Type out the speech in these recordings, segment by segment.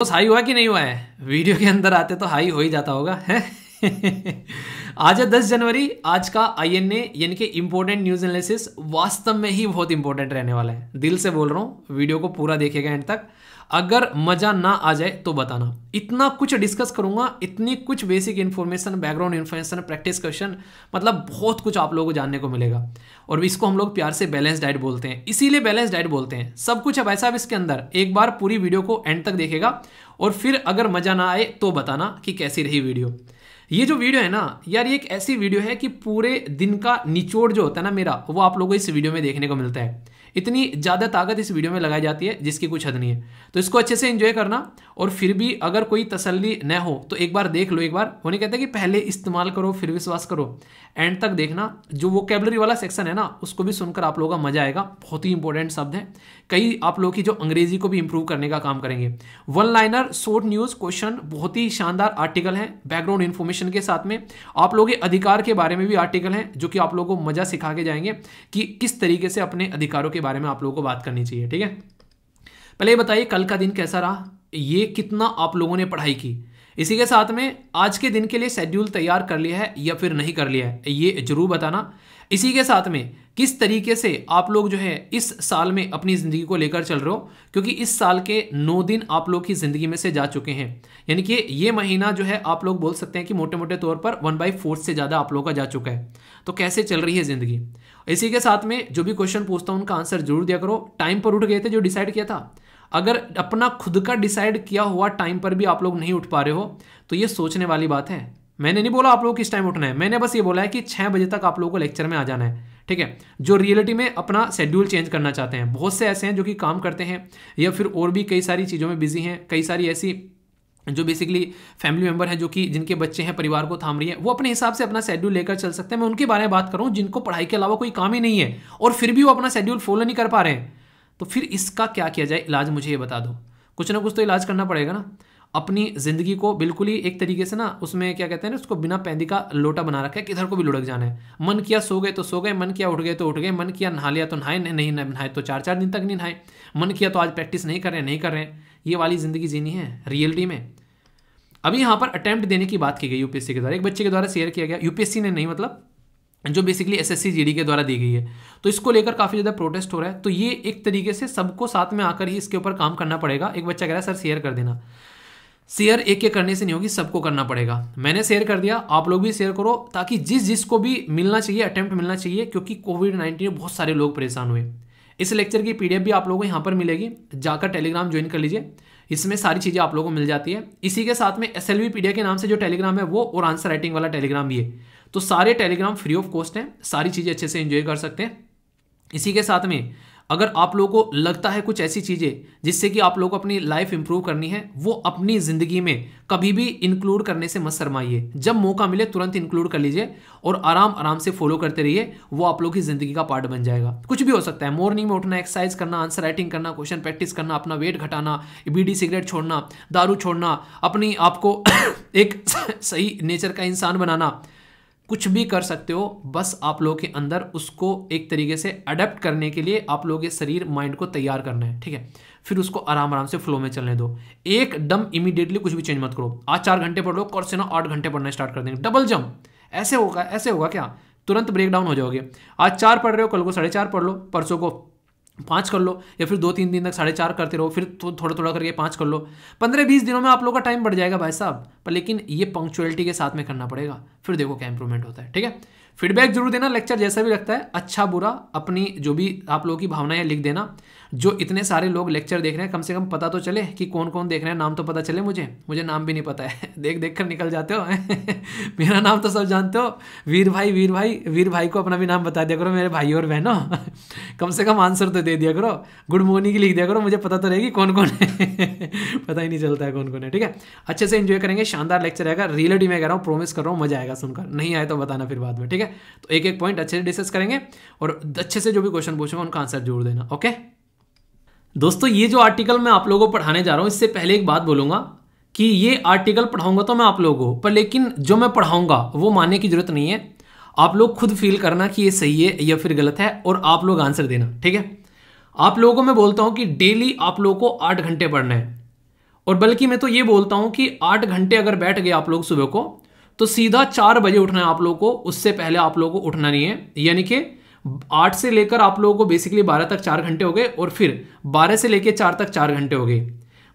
तो हाई हुआ कि नहीं हुआ है वीडियो के अंदर आते तो हाई हो ही जाता होगा है आज है 10 जनवरी आज का आई एन ए यानी कि इंपॉर्टेंट न्यूज एनालिसिस वास्तव में ही बहुत इंपॉर्टेंट रहने वाला है दिल से बोल रहा हूँ वीडियो को पूरा देखेगा एंड तक अगर मज़ा ना आ जाए तो बताना इतना कुछ डिस्कस करूंगा इतनी कुछ basic information background information practice question मतलब बहुत कुछ आप लोगों को जानने को मिलेगा और इसको हम लोग प्यार से बैलेंस डाइट बोलते हैं इसीलिए बैलेंस डाइट बोलते हैं सब कुछ है भाई साहब इसके अंदर एक बार पूरी वीडियो को एंड तक देखेगा और फिर अगर मज़ा ना आए तो बताना कि कैसी रही वीडियो ये जो वीडियो है ना यार ये एक ऐसी वीडियो है कि पूरे दिन का निचोड़ जो होता है ना मेरा वो आप लोगों को इस वीडियो में देखने को मिलता है इतनी ज़्यादा ताकत इस वीडियो में लगाई जाती है जिसकी कुछ हद नहीं है तो इसको अच्छे से इन्जॉय करना और फिर भी अगर कोई तसल्ली न हो तो एक बार देख लो एक बार नहीं कहते कि पहले इस्तेमाल करो फिर विश्वास करो एंड तक देखना जो वो कैबलरी वाला सेक्शन है ना उसको भी सुनकर आप लोगों का मजा आएगा बहुत ही इंपॉर्टेंट शब्द है कई आप लोग की जो अंग्रेजी को भी इंप्रूव करने का काम करेंगे one liner short news question बहुत ही शानदार आर्टिकल है बैकग्राउंड इन्फॉर्मेशन के साथ में आप लोगों के अधिकार के बारे में भी आर्टिकल है जो कि आप लोगों को मजा सिखा के जाएंगे कि किस तरीके से अपने अधिकारों के बारे में आप लोगों को बात करनी चाहिए ठीक है पहले बताइए कल का दिन कैसा रहा ये कितना आप लोगों ने पढ़ाई की इसी के साथ में आज के दिन के लिए शेड्यूल तैयार कर लिया है या फिर नहीं कर लिया है ये जरूर बताना इसी के साथ में किस तरीके से आप लोग जो है इस साल में अपनी ज़िंदगी को लेकर चल रहे हो क्योंकि इस साल के नौ दिन आप लोग की ज़िंदगी में से जा चुके हैं यानी कि ये महीना जो है आप लोग बोल सकते हैं कि मोटे मोटे तौर पर वन बाई फोर्थ से ज़्यादा आप लोगों का जा चुका है तो कैसे चल रही है ज़िंदगी इसी के साथ में जो भी क्वेश्चन पूछता हूँ उनका आंसर जरूर दिया करो टाइम पर उठ गए थे जो डिसाइड किया था अगर अपना खुद का डिसाइड किया हुआ टाइम पर भी आप लोग नहीं उठ पा रहे हो तो ये सोचने वाली बात है मैंने नहीं बोला आप लोग किस टाइम उठना है मैंने बस ये बोला है कि छह बजे तक आप लोगों को लेक्चर में आ जाना है ठीक है जो रियलिटी में अपना शेड्यूल चेंज करना चाहते हैं बहुत से ऐसे हैं जो कि काम करते हैं या फिर और भी कई सारी चीज़ों में बिजी हैं कई सारी ऐसी जो बेसिकली फैमिली मेंबर हैं जो कि जिनके बच्चे हैं परिवार को थाम रही है वो अपने हिसाब से अपना शेड्यूल लेकर चल सकते हैं मैं उनके बारे में बात करूँ जिनको पढ़ाई के अलावा कोई काम ही नहीं है और फिर भी वो अपना शेड्यूल फॉलो नहीं कर पा रहे हैं तो फिर इसका क्या किया जाए इलाज मुझे ये बता दो कुछ ना कुछ तो इलाज करना पड़ेगा ना अपनी ज़िंदगी को बिल्कुल ही एक तरीके से ना उसमें क्या कहते हैं ना उसको बिना पैंदी का लोटा बना रखा है किधर को भी लुढ़क जाना है मन किया सो गए तो सो गए मन किया उठ गए तो उठ गए मन किया नहा लिया तो नहाए नहीं नहाए तो चार चार दिन तक नहीं नहाए मन किया तो आज प्रैक्टिस नहीं कर रहे नहीं कर रहे हैं ये वाली ज़िंदगी जीनी है रियलिटी में अभी यहाँ पर अटैम्प्ट देने की बात की गई यूपीएससी के द्वारा एक बच्चे के द्वारा शेयर किया गया यूपीएससी ने नहीं मतलब जो बेसिकली एस एस के द्वारा दी गई है तो इसको लेकर काफ़ी ज़्यादा प्रोटेस्ट हो रहा है तो ये एक तरीके से सबको साथ में आकर ही इसके ऊपर काम करना पड़ेगा एक बच्चा कह रहा है सर शेयर कर देना शेयर एक एक करने से नहीं होगी सबको करना पड़ेगा मैंने शेयर कर दिया आप लोग भी शेयर करो ताकि जिस जिसको भी मिलना चाहिए अटैम्प्ट मिलना चाहिए क्योंकि कोविड नाइन्टीन में बहुत सारे लोग परेशान हुए इस लेक्चर की पीडीएफ भी आप लोगों को यहाँ पर मिलेगी जाकर टेलीग्राम ज्वाइन कर लीजिए इसमें सारी चीज़ें आप लोगों को मिल जाती है इसी के साथ में एस एल के नाम से जो टेलीग्राम है वो और आंसर राइटिंग वाला टेलीग्राम भी है तो सारे टेलीग्राम फ्री ऑफ कॉस्ट हैं सारी चीज़ें अच्छे से इन्जॉय कर सकते हैं इसी के साथ में अगर आप लोगों को लगता है कुछ ऐसी चीज़ें जिससे कि आप लोग को अपनी लाइफ इंप्रूव करनी है वो अपनी ज़िंदगी में कभी भी इंक्लूड करने से मत शरमाइए जब मौका मिले तुरंत इंक्लूड कर लीजिए और आराम आराम से फॉलो करते रहिए वो आप लोग की ज़िंदगी का पार्ट बन जाएगा कुछ भी हो सकता है मॉर्निंग में उठना एक्सरसाइज करना आंसर राइटिंग करना क्वेश्चन प्रैक्टिस करना अपना वेट घटाना बीडी सिगरेट छोड़ना दारू छोड़ना अपनी आपको एक सही नेचर का इंसान बनाना कुछ भी कर सकते हो बस आप लोगों के अंदर उसको एक तरीके से अडेप्ट करने के लिए आप लोगों के शरीर माइंड को तैयार करना है ठीक है फिर उसको आराम आराम से फ्लो में चलने दो एक डम इमीडिएटली कुछ भी चेंज मत करो आज चार घंटे पढ़ लो और से ना आठ घंटे पढ़ना स्टार्ट कर देंगे डबल जम ऐसे होगा ऐसे होगा क्या तुरंत ब्रेक डाउन हो जाओगे आज चार पढ़ रहे हो कल को साढ़े चार पढ़ लो परसों को पाँच कर लो या फिर दो तीन दिन तक साढ़े चार करते रहो फिर थो, तो थोड़ा थोड़ा करके पाँच कर लो पंद्रह बीस दिनों में आप लोग का टाइम बढ़ जाएगा भाई साहब पर लेकिन ये पंक्चुअलिटी के साथ में करना पड़ेगा फिर देखो क्या इंप्रूवमेंट होता है ठीक है फीडबैक जरूर देना लेक्चर जैसा भी लगता है अच्छा बुरा अपनी जो भी आप लोगों की भावनाएं लिख देना जो इतने सारे लोग लेक्चर देख रहे हैं कम से कम पता तो चले कि कौन कौन देख रहे हैं नाम तो पता चले मुझे मुझे नाम भी नहीं पता है देख देख कर निकल जाते हो मेरा नाम तो सब जानते हो वीर भाई वीर भाई वीर भाई को अपना भी नाम बता दिया करो मेरे भाई और बहनों कम से कम आंसर तो दे दिया करो गुड मॉर्निंग लिख दिया करो मुझे पता तो रहेगी कौन कौन है पता ही नहीं चलता है कौन कौन है ठीक है अच्छे से इन्जॉय करेंगे शानदार लेक्चर रहेगा रियलिटी में कह रहा हूँ प्रोमिस कर रहा हूँ मजा आएगा सुनकर नहीं आए तो बताना फिर बाद में ठीक है तो एक एक पॉइंट अच्छे से डिस्कस करेंगे और अच्छे से जो भी क्वेश्चन पूछूंगा उनका आंसर जोड़ देना ओके दोस्तों ये जो आर्टिकल मैं आप लोगों को पढ़ाने जा रहा हूँ इससे पहले एक बात बोलूँगा कि ये आर्टिकल पढ़ाऊँगा तो मैं आप लोगों को पर लेकिन जो मैं पढ़ाऊँगा वो मानने की ज़रूरत नहीं है आप लोग खुद फील करना कि ये सही है या फिर गलत है और आप लोग आंसर देना ठीक है आप लोगों को मैं बोलता हूँ कि डेली आप लोगों को आठ घंटे पढ़ना है और बल्कि मैं तो ये बोलता हूँ कि आठ घंटे अगर बैठ गए आप लोग सुबह को तो सीधा चार बजे उठना है आप लोगों को उससे पहले आप लोगों को उठना नहीं है यानी कि आठ से लेकर आप लोगों को बेसिकली बारह तक चार घंटे हो गए और फिर बारह से लेकर चार तक चार घंटे हो गए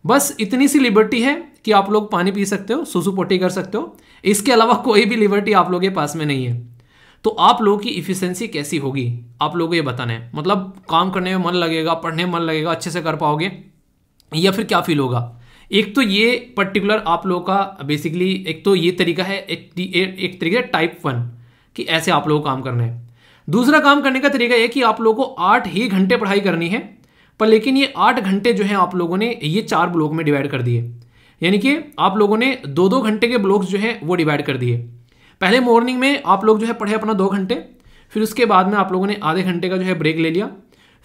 बस इतनी सी लिबर्टी है कि आप लोग पानी पी सकते हो सुसु पोटी कर सकते हो इसके अलावा कोई भी लिबर्टी आप लोगों के पास में नहीं है तो आप लोगों की इफिशेंसी कैसी होगी आप लोगों को ये बताना है मतलब काम करने में मन लगेगा पढ़ने में मन लगेगा अच्छे से कर पाओगे या फिर क्या फील होगा एक तो ये पर्टिकुलर आप लोगों का बेसिकली एक तो ये तरीका है एक, एक तरीका टाइप वन कि ऐसे आप लोगों को काम करना है दूसरा काम करने का तरीका यह कि आप लोगों को आठ ही घंटे पढ़ाई करनी है पर लेकिन ये आठ घंटे जो है आप लोगों ने ये चार ब्लॉक में डिवाइड कर दिए यानी कि आप लोगों ने दो दो घंटे के ब्लॉक्स जो है वो डिवाइड कर दिए पहले मॉर्निंग में आप लोग जो है पढ़े अपना दो घंटे फिर उसके बाद में आप लोगों ने आधे घंटे का जो है ब्रेक ले लिया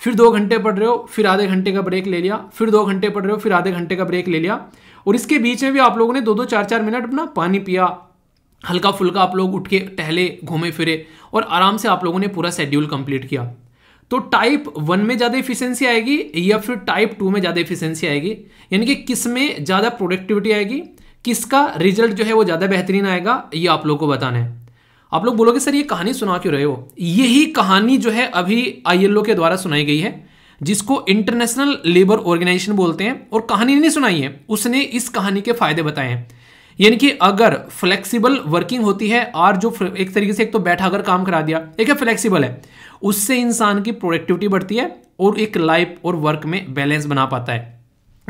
फिर दो घंटे पढ़ रहे हो फिर आधे घंटे का ब्रेक ले लिया फिर दो घंटे पढ़ रहे हो फिर आधे घंटे का ब्रेक ले लिया और इसके बीच में भी आप लोगों ने दो दो चार चार मिनट अपना पानी पिया हल्का फुल्का आप लोग उठ के टहले घूमे फिरे और आराम से आप लोगों ने पूरा शेड्यूल कंप्लीट किया तो टाइप वन में ज़्यादा इफिशेंसी आएगी या फिर टाइप टू में ज़्यादा इफिशेंसी आएगी यानी कि किस में ज़्यादा प्रोडक्टिविटी आएगी किसका रिजल्ट जो है वो ज़्यादा बेहतरीन आएगा ये आप लोग को बताना है आप लोग बोलोगे सर ये कहानी सुना क्यों रहे हो यही कहानी जो है अभी आई के द्वारा सुनाई गई है जिसको इंटरनेशनल लेबर ऑर्गेनाइजेशन बोलते हैं और कहानी नहीं सुनाई है उसने इस कहानी के फायदे बताए हैं यानी कि अगर फ्लेक्सिबल वर्किंग होती है और जो एक तरीके से एक तो बैठा कर काम करा दिया एक है फ्लेक्सिबल है उससे इंसान की प्रोडक्टिविटी बढ़ती है और एक लाइफ और वर्क में बैलेंस बना पाता है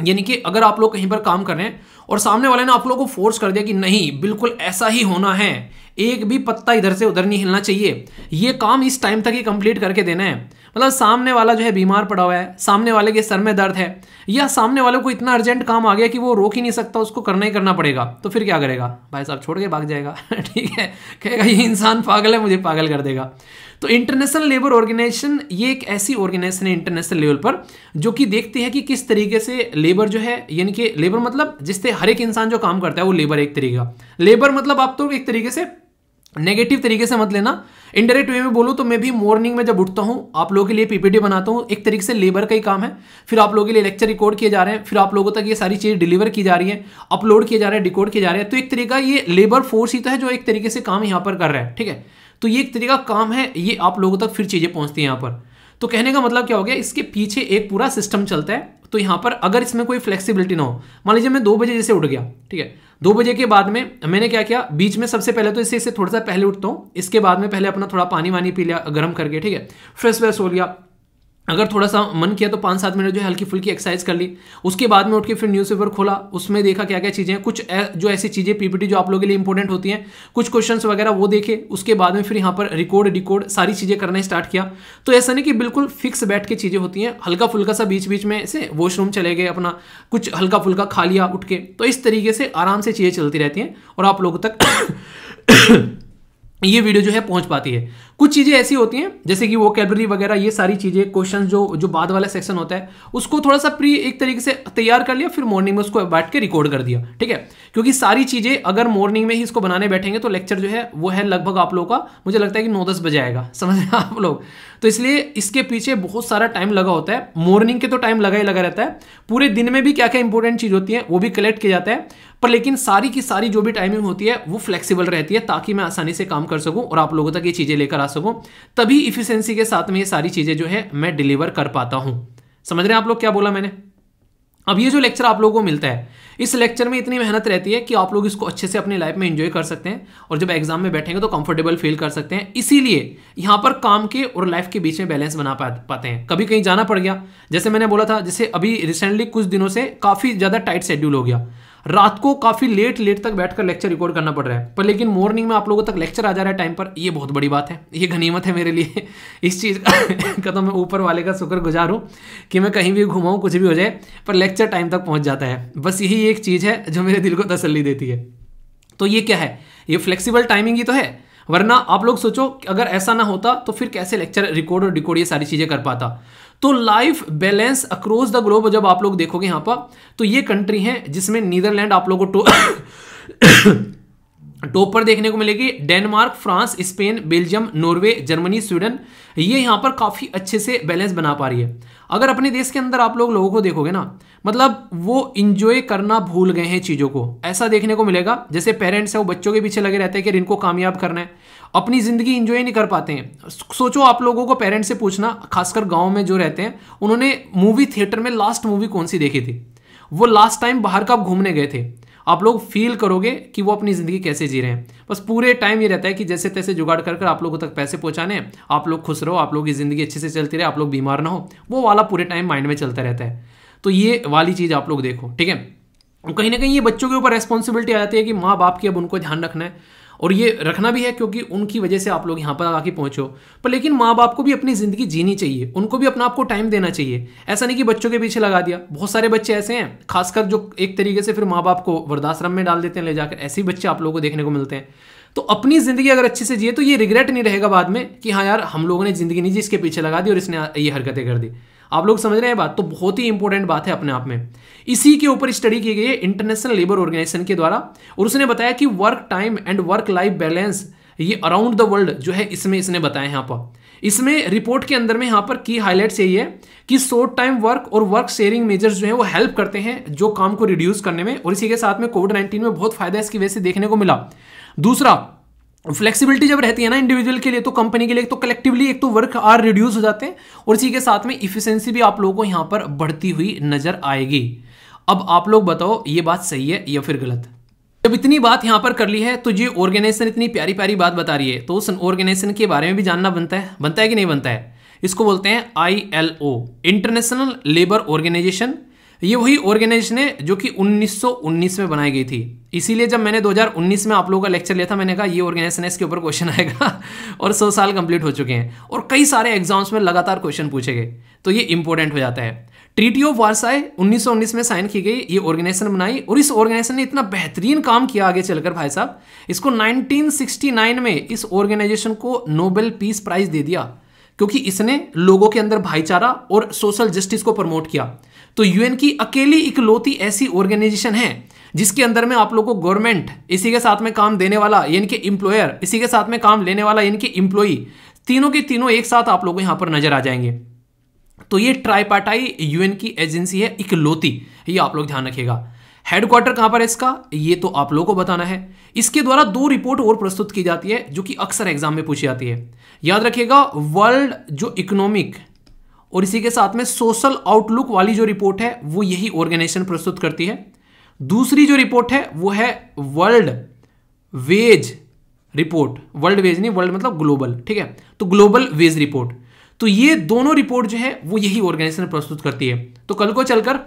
यानी कि अगर आप लोग कहीं पर काम कर रहे हैं और सामने वाले ने आप लोगों को फोर्स कर दिया कि नहीं बिल्कुल ऐसा ही होना है एक भी पत्ता इधर से उधर नहीं हिलना चाहिए ये काम इस टाइम तक ही कंप्लीट करके देना है मतलब सामने वाला जो है बीमार पड़ा हुआ है सामने वाले के सर में दर्द है या सामने वाले को इतना अर्जेंट काम आ गया कि वो रोक ही नहीं सकता उसको करना ही करना पड़ेगा तो फिर क्या करेगा भाई साहब छोड़ के भाग जाएगा ठीक है कहेगा ये इंसान पागल है मुझे पागल कर देगा तो इंटरनेशनल लेबर ऑर्गेनाइजेशन ये एक ऐसी ऑर्गेनाइजेशन है इंटरनेशनल लेवल पर जो कि देखती है कि किस तरीके से लेबर जो है यानी कि लेबर मतलब जिससे हर एक इंसान जो काम करता है वो लेबर एक तरीका लेबर मतलब आप तो एक तरीके से नेगेटिव तरीके से मत लेना इनडायरेक्ट वे में बोलो तो मैं भी मॉर्निंग में जब उठता हूँ आप लोगों के लिए पीपीटी बनाता हूँ एक तरीके से लेबर का ही काम है फिर आप लोगों के लिए लेक्चर रिकॉर्ड किए जा रहे हैं फिर आप लोगों तक ये सारी चीज़ डिलीवर की जा रही है अपलोड किए जा रहे हैं रिकॉर्ड किए जा रहे हैं तो एक तरीका ये लेबर फोर्स ही तो है जो एक तरीके से काम यहाँ पर कर रहा है ठीक है तो ये एक तरीका काम है ये आप लोगों तक फिर चीज़ें पहुँचती हैं यहाँ पर तो कहने का मतलब क्या हो गया इसके पीछे एक पूरा सिस्टम चलता है तो यहाँ पर अगर इसमें कोई फ्लेक्सिबिलिटी ना हो मान लीजिए मैं दो बजे जैसे उठ गया ठीक है दो बजे के बाद में मैंने क्या किया बीच में सबसे पहले तो इसे इसे थोड़ा सा पहले उठता हूँ इसके बाद में पहले अपना थोड़ा पानी वानी पी लिया गर्म करके ठीक है फ्रेश व्रेश हो लिया अगर थोड़ा सा मन किया तो पाँच सात मिनट जो है हल्की फुल्की एक्सरसाइज कर ली उसके बाद में उठ के फिर न्यूज़पेपर खोला उसमें देखा क्या क्या चीज़ें कुछ जो ऐसी चीज़ें पीपीटी जो आप लोगों के लिए इंपॉर्टेंट होती हैं कुछ क्वेश्चंस वगैरह वो देखे उसके बाद में फिर यहाँ पर रिकॉर्ड डिकोड सारी चीज़ें करना स्टार्ट किया तो ऐसा नहीं कि बिल्कुल फिक्स बैठ के चीज़ें होती हैं हल्का फुल्का सा बीच बीच में से वॉशरूम चले गए अपना कुछ हल्का फुल्का खा लिया उठ के तो इस तरीके से आराम से चीज़ें चलती रहती हैं और आप लोगों तक ये वीडियो जो है पहुंच पाती है कुछ चीज़ें ऐसी होती हैं जैसे कि वो कैलरी वगैरह ये सारी चीज़ें क्वेश्चन जो जो बाद वाला सेक्शन होता है उसको थोड़ा सा प्री एक तरीके से तैयार कर लिया फिर मॉर्निंग में उसको बैठ के रिकॉर्ड कर दिया ठीक है क्योंकि सारी चीज़ें अगर मॉर्निंग में ही इसको बनाने बैठेंगे तो लेक्चर जो है वो है लगभग आप लोगों का मुझे लगता है कि नौ दस बजे आएगा समझ रहे आप लोग तो इसलिए इसके पीछे बहुत सारा टाइम लगा होता है मॉर्निंग के तो टाइम लगा ही लगा रहता है पूरे दिन में भी क्या क्या इंपॉर्टेंट चीज़ होती है वो भी कलेक्ट किया जाता है पर लेकिन सारी की सारी जो भी टाइमिंग होती है वो फ्लेक्सिबल रहती है ताकि मैं आसानी से काम कर सकूं और आप लोगों तक ये चीज़ें लेकर आ सकूं तभी इफिशियंसी के साथ में ये सारी चीज़ें जो है मैं डिलीवर कर पाता हूं समझ रहे हैं आप लोग क्या बोला मैंने अब ये जो लेक्चर आप लोगों को मिलता है इस लेक्चर में इतनी मेहनत रहती है कि आप लोग इसको अच्छे से अपनी लाइफ में एंजॉय कर सकते हैं और जब एग्जाम में बैठेंगे तो कंफर्टेबल फील कर सकते हैं इसीलिए यहां पर काम के और लाइफ के बीच में बैलेंस बना पा, पाते हैं कभी कहीं जाना पड़ गया जैसे मैंने बोला था जैसे अभी रिसेंटली कुछ दिनों से काफ़ी ज़्यादा टाइट शेड्यूल हो गया रात को काफी लेट लेट तक बैठकर लेक्चर रिकॉर्ड करना पड़ रहा है पर लेकिन मॉर्निंग में आप लोगों तक लेक्चर आ जा रहा है टाइम पर ये बहुत बड़ी बात है ये गनीमत है मेरे लिए इस चीज़ का तो मैं ऊपर वाले का शुक्र गुजार हूँ कि मैं कहीं भी घुमाऊँ कुछ भी हो जाए पर लेक्चर टाइम तक पहुँच जाता है बस यही एक चीज़ है जो मेरे दिल को तसली देती है तो ये क्या है ये फ्लेक्सिबल टाइमिंग ही तो है वरना आप लोग सोचो अगर ऐसा ना होता तो फिर कैसे लेक्चर रिकॉर्ड और डिकोड ये सारी चीज़ें कर पाता तो life balance across the globe जब आप लोग देखोगे यहां पर तो ये कंट्री है जिसमें नीदरलैंड आप लोग को टॉप पर देखने को मिलेगी Denmark France Spain Belgium Norway Germany Sweden ये यहाँ पर काफ़ी अच्छे से बैलेंस बना पा रही है अगर अपने देश के अंदर आप लोग लोगों को देखोगे ना मतलब वो इंजॉय करना भूल गए हैं चीज़ों को ऐसा देखने को मिलेगा जैसे पेरेंट्स हैं वो बच्चों के पीछे लगे रहते हैं कि इनको कामयाब करना है अपनी ज़िंदगी इंजॉय नहीं कर पाते हैं सोचो आप लोगों को पेरेंट्स से पूछना खासकर गाँव में जो रहते हैं उन्होंने मूवी थिएटर में लास्ट मूवी कौन सी देखी थी वो लास्ट टाइम बाहर कब घूमने गए थे आप लोग फील करोगे कि वो अपनी ज़िंदगी कैसे जी रहे हैं बस पूरे टाइम ये रहता है कि जैसे तैसे जुगाड़ कर कर आप लोगों तक पैसे पहुंचाने आप लोग खुश रहो आप लोग की ज़िंदगी अच्छे से चलती रहे आप लोग बीमार ना हो वो वाला पूरे टाइम माइंड में चलता रहता है तो ये वाली चीज़ आप लोग देखो ठीक है तो कहीं ना कहीं ये बच्चों के ऊपर रेस्पॉन्सिबिलिटी आ जाती है कि माँ बाप की अब उनको ध्यान रखना है और ये रखना भी है क्योंकि उनकी वजह से आप लोग यहाँ पर आके पहुँचो पर लेकिन माँ बाप को भी अपनी ज़िंदगी जीनी चाहिए उनको भी अपना आपको टाइम देना चाहिए ऐसा नहीं कि बच्चों के पीछे लगा दिया बहुत सारे बच्चे ऐसे हैं खासकर जो एक तरीके से फिर माँ बाप को वृद्धाश्रम में डाल देते हैं ले जाकर ऐसे ही बच्चे आप लोगों को देखने को मिलते हैं तो अपनी ज़िंदगी अगर अच्छे से जिए तो ये रिग्रेट नहीं रहेगा बाद में कि हाँ यार हम लोगों ने ज़िंदगी नहीं जी इसके पीछे लगा दी और इसने ये हरकतें कर दी आप लोग समझ रहे हैं बात तो बहुत ही इंपॉर्टेंट बात है अपने आप में इसी के ऊपर स्टडी की गई है इंटरनेशनल लेबर ऑर्गेनाइजेशन के द्वारा और उसने बताया कि work time and work life balance ये अराउंड द वर्ल्ड जो है इसमें इसने बताया यहां पर इसमें रिपोर्ट के अंदर में यहां पर की हाईलाइट यही है कि शॉर्ट टाइम वर्क और वर्क शेयरिंग मेजर्स जो है वो हेल्प करते हैं जो काम को रिड्यूस करने में और इसी के साथ में कोविड नाइन्टीन में बहुत फायदा इसकी वजह से देखने को मिला दूसरा फ्लेक्सिबिलिटी जब रहती है ना इंडिविजुअल के लिए तो कंपनी के लिए तो कलेक्टिवली एक तो वर्क आर रिड्यूस हो जाते हैं और इसी के साथ में इफिशियंसी भी आप लोगों को यहां पर बढ़ती हुई नजर आएगी अब आप लोग बताओ ये बात सही है या फिर गलत जब इतनी बात यहां पर कर ली है तो ये ऑर्गेनाइजेशन इतनी प्यारी प्यारी बात बता रही है तो उस ऑर्गेनाइजेशन के बारे में भी जानना बनता है बनता है कि नहीं बनता है इसको बोलते हैं I L O International Labour Organization ये वही ऑर्गेनाइजेशन है जो कि 1919 में बनाई गई थी इसीलिए जब मैंने 2019 में आप लोगों का लेक्चर लिया था मैंने कहा ये ऑर्गेनाइजेशन है इसके ऊपर क्वेश्चन आएगा और सौ साल कंप्लीट हो चुके हैं और कई सारे एग्जाम्स में लगातार क्वेश्चन पूछे गए तो ये इंपॉर्टेंट हो जाता है ट्रीटी ऑफ वारसाए 1919 में साइन की गई ये ऑर्गेनाइजेशन बनाई और इस ऑर्गेनाइजेशन ने इतना बेहतरीन काम किया आगे चलकर भाई साहब इसको 1969 में इस ऑर्गेनाइजेशन को नोबेल पीस प्राइज दे दिया क्योंकि इसने लोगों के अंदर भाईचारा और सोशल जस्टिस को प्रमोट किया तो यूएन की अकेली इकलौती ऐसी ऑर्गेनाइजेशन है जिसके अंदर में आप लोगों को गवर्नमेंट इसी के साथ में काम देने वाला यानी कि इंप्लॉयर इसी के साथ में काम लेने वाला यानी कि इंप्लॉई तीनों के तीनों एक साथ आप लोगों यहां पर नजर आ जाएंगे तो ये ट्राईपाटाई यूएन की एजेंसी है इकलौती ये आप लोग ध्यान रखिएगा हेडक्वार्टर कहां पर है इसका ये तो आप लोगों को बताना है इसके द्वारा दो रिपोर्ट और प्रस्तुत की जाती है जो कि अक्सर एग्जाम में पूछी जाती है याद रखिएगा वर्ल्ड जो इकोनॉमिक और इसी के साथ में सोशल आउटलुक वाली जो रिपोर्ट है वो यही ऑर्गेनाइजेशन प्रस्तुत करती है दूसरी जो रिपोर्ट है वो है world wage report world wage नहीं वर्ल्ड मतलब ग्लोबल ठीक है तो ग्लोबल वेज रिपोर्ट तो ये दोनों रिपोर्ट जो है वो यही ऑर्गेनाइजेशन प्रस्तुत करती है तो कल को चलकर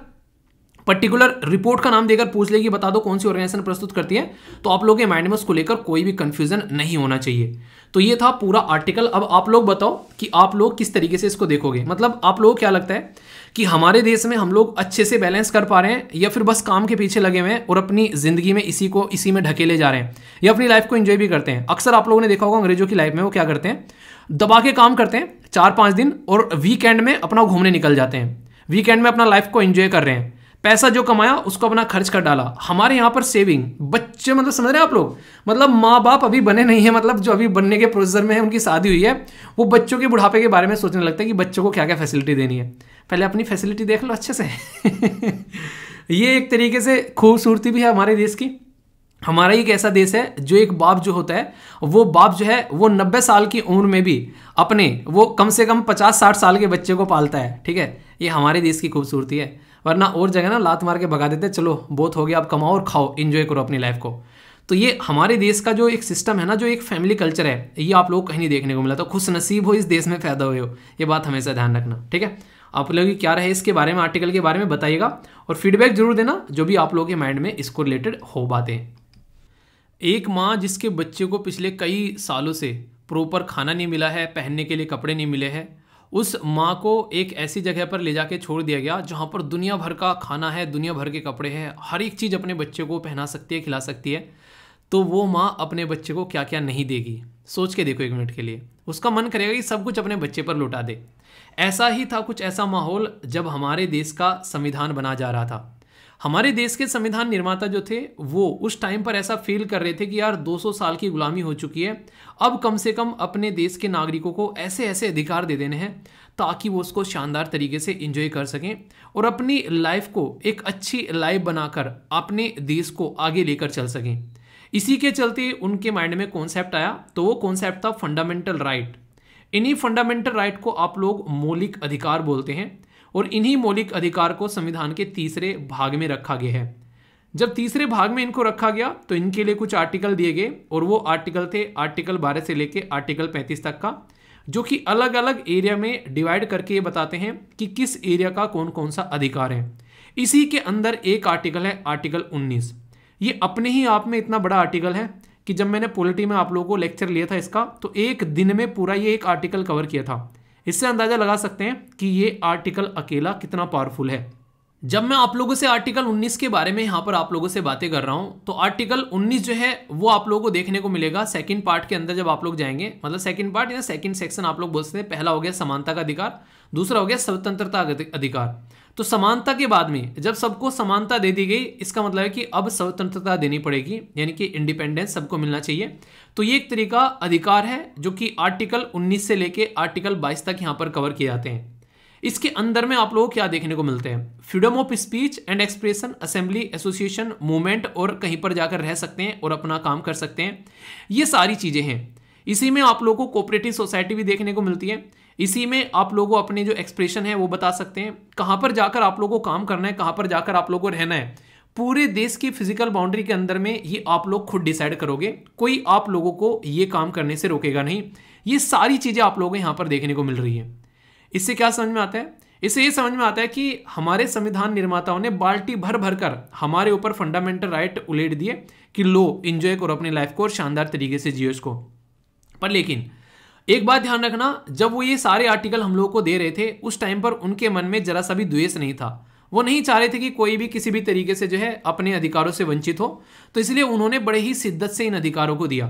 पर्टिकुलर रिपोर्ट का नाम देकर पूछ लेगी बता दो कौन सी ऑर्गेनाइजेशन प्रस्तुत करती है तो आप लोग के माइंड में उसको लेकर कोई भी कंफ्यूजन नहीं होना चाहिए तो ये था पूरा आर्टिकल अब आप लोग बताओ कि आप लोग किस तरीके से इसको देखोगे मतलब आप लोगों को क्या लगता है कि हमारे देश में हम लोग अच्छे से बैलेंस कर पा रहे हैं या फिर बस काम के पीछे लगे हुए हैं और अपनी ज़िंदगी में इसी को इसी में ढकेले जा रहे हैं या अपनी लाइफ को इन्जॉय भी करते हैं अक्सर आप लोगों ने देखा होगा अंग्रेजों की लाइफ में वो क्या करते हैं दबा के काम करते हैं चार पाँच दिन और वीकेंड में अपना घूमने निकल जाते हैं वीकेंड में अपना लाइफ को इन्जॉय कर रहे हैं पैसा जो कमाया उसको अपना खर्च कर डाला हमारे यहाँ पर सेविंग बच्चे मतलब समझ रहे हैं आप लोग मतलब माँ बाप अभी बने नहीं है मतलब जो अभी बनने के प्रोसेसर में है उनकी शादी हुई है वो बच्चों के बुढ़ापे के बारे में सोचने लगता है कि बच्चों को क्या क्या फैसिलिटी देनी है पहले अपनी फैसिलिटी देख लो अच्छे से ये एक तरीके से खूबसूरती भी है हमारे देश की हमारा एक ऐसा देश है जो एक बाप जो होता है वो बाप जो है वो नब्बे साल की उम्र में भी अपने वो कम से कम पचास साठ साल के बच्चे को पालता है ठीक है ये हमारे देश की खूबसूरती है वरना और जगह ना लात मार के भगा देते चलो बहुत हो गया आप कमाओ और खाओ इन्जॉय करो अपनी लाइफ को तो ये हमारे देश का जो एक सिस्टम है ना जो एक फैमिली कल्चर है ये आप लोग कहीं नहीं देखने को मिला तो खुश नसीब हो इस देश में पैदा हुए हो ये बात हमेशा ध्यान रखना ठीक है आप लोग क्या रहे इसके बारे में आर्टिकल के बारे में बताइएगा और फीडबैक जरूर देना जो भी आप लोगों के माइंड में इसको रिलेटेड हो बातें एक माँ जिसके बच्चे को पिछले कई सालों से प्रॉपर खाना नहीं मिला है पहनने के लिए कपड़े नहीं मिले हैं उस माँ को एक ऐसी जगह पर ले जाके छोड़ दिया गया जहाँ पर दुनिया भर का खाना है दुनिया भर के कपड़े हैं हर एक चीज़ अपने बच्चे को पहना सकती है खिला सकती है तो वो माँ अपने बच्चे को क्या क्या नहीं देगी सोच के देखो एक मिनट के लिए उसका मन करेगा कि सब कुछ अपने बच्चे पर लौटा दे ऐसा ही था कुछ ऐसा माहौल जब हमारे देश का संविधान बना जा रहा था हमारे देश के संविधान निर्माता जो थे वो उस टाइम पर ऐसा फील कर रहे थे कि यार 200 साल की गुलामी हो चुकी है अब कम से कम अपने देश के नागरिकों को ऐसे ऐसे अधिकार दे देने हैं ताकि वो उसको शानदार तरीके से इंजॉय कर सकें और अपनी लाइफ को एक अच्छी लाइफ बनाकर अपने देश को आगे लेकर चल सकें इसी के चलते उनके माइंड में कॉन्सेप्ट आया तो वो कॉन्सेप्ट था फंडामेंटल राइट इन्हीं फंडामेंटल राइट को आप लोग मौलिक अधिकार बोलते हैं और इन्हीं मौलिक अधिकार को संविधान के तीसरे भाग में रखा गया है जब तीसरे भाग में इनको रखा गया तो इनके लिए कुछ आर्टिकल दिए गए और वो आर्टिकल थे आर्टिकल बारह से लेकर आर्टिकल पैंतीस तक का जो कि अलग अलग एरिया में डिवाइड करके ये बताते हैं कि किस एरिया का कौन कौन सा अधिकार है इसी के अंदर एक आर्टिकल है आर्टिकल 19 ये अपने ही आप में इतना बड़ा आर्टिकल है कि जब मैंने पोलिटी में आप लोगों को लेक्चर लिया था इसका तो एक दिन में पूरा ये एक आर्टिकल कवर किया था इससे अंदाज़ा लगा सकते हैं कि ये आर्टिकल अकेला कितना पावरफुल है जब मैं आप लोगों से आर्टिकल 19 के बारे में यहाँ पर आप लोगों से बातें कर रहा हूँ तो आर्टिकल 19 जो है वो आप लोगों को देखने को मिलेगा सेकंड पार्ट के अंदर जब आप लोग जाएंगे मतलब सेकंड पार्ट या सेकंड सेक्शन आप लोग बोलते हैं पहला हो गया समानता का अधिकार दूसरा हो गया स्वतंत्रता अधिकार तो समानता के बाद में जब सबको समानता दे दी गई इसका मतलब है कि अब स्वतंत्रता देनी पड़ेगी यानी कि इंडिपेंडेंस सबको मिलना चाहिए तो ये एक तरीका अधिकार है जो कि आर्टिकल 19 से लेके आर्टिकल 22 तक यहाँ पर कवर किए जाते हैं इसके अंदर में आप लोगों को क्या देखने को मिलते हैं freedom of speech and expression assembly association movement और कहीं पर जाकर रह सकते हैं और अपना काम कर सकते हैं ये सारी चीज़ें हैं इसी में आप लोगों को कोऑपरेटिव सोसाइटी भी देखने को मिलती है इसी में आप लोगों अपने जो एक्सप्रेशन है वो बता सकते हैं कहाँ पर जाकर आप लोगों को काम करना है कहाँ पर जाकर आप लोगों को रहना है पूरे देश की फिजिकल बाउंड्री के अंदर में ये आप लोग खुद डिसाइड करोगे कोई आप लोगों को ये काम करने से रोकेगा नहीं ये सारी चीज़ें आप लोगों को यहाँ पर देखने को मिल रही है इससे क्या समझ में आता है इससे ये समझ में आता है कि हमारे संविधान निर्माताओं ने बाल्टी भर भर कर हमारे ऊपर फंडामेंटल राइट उलेट दिए कि लो इन्जॉय करो अपनी लाइफ को और शानदार तरीके से जियो इसको पर लेकिन एक बात ध्यान रखना जब वो ये सारे आर्टिकल हम लोग को दे रहे थे उस टाइम पर उनके मन में जरा सा भी द्वेष नहीं था वो नहीं चाह रहे थे कि कोई भी किसी भी तरीके से जो है अपने अधिकारों से वंचित हो तो इसलिए उन्होंने बड़े ही शिद्दत से इन अधिकारों को दिया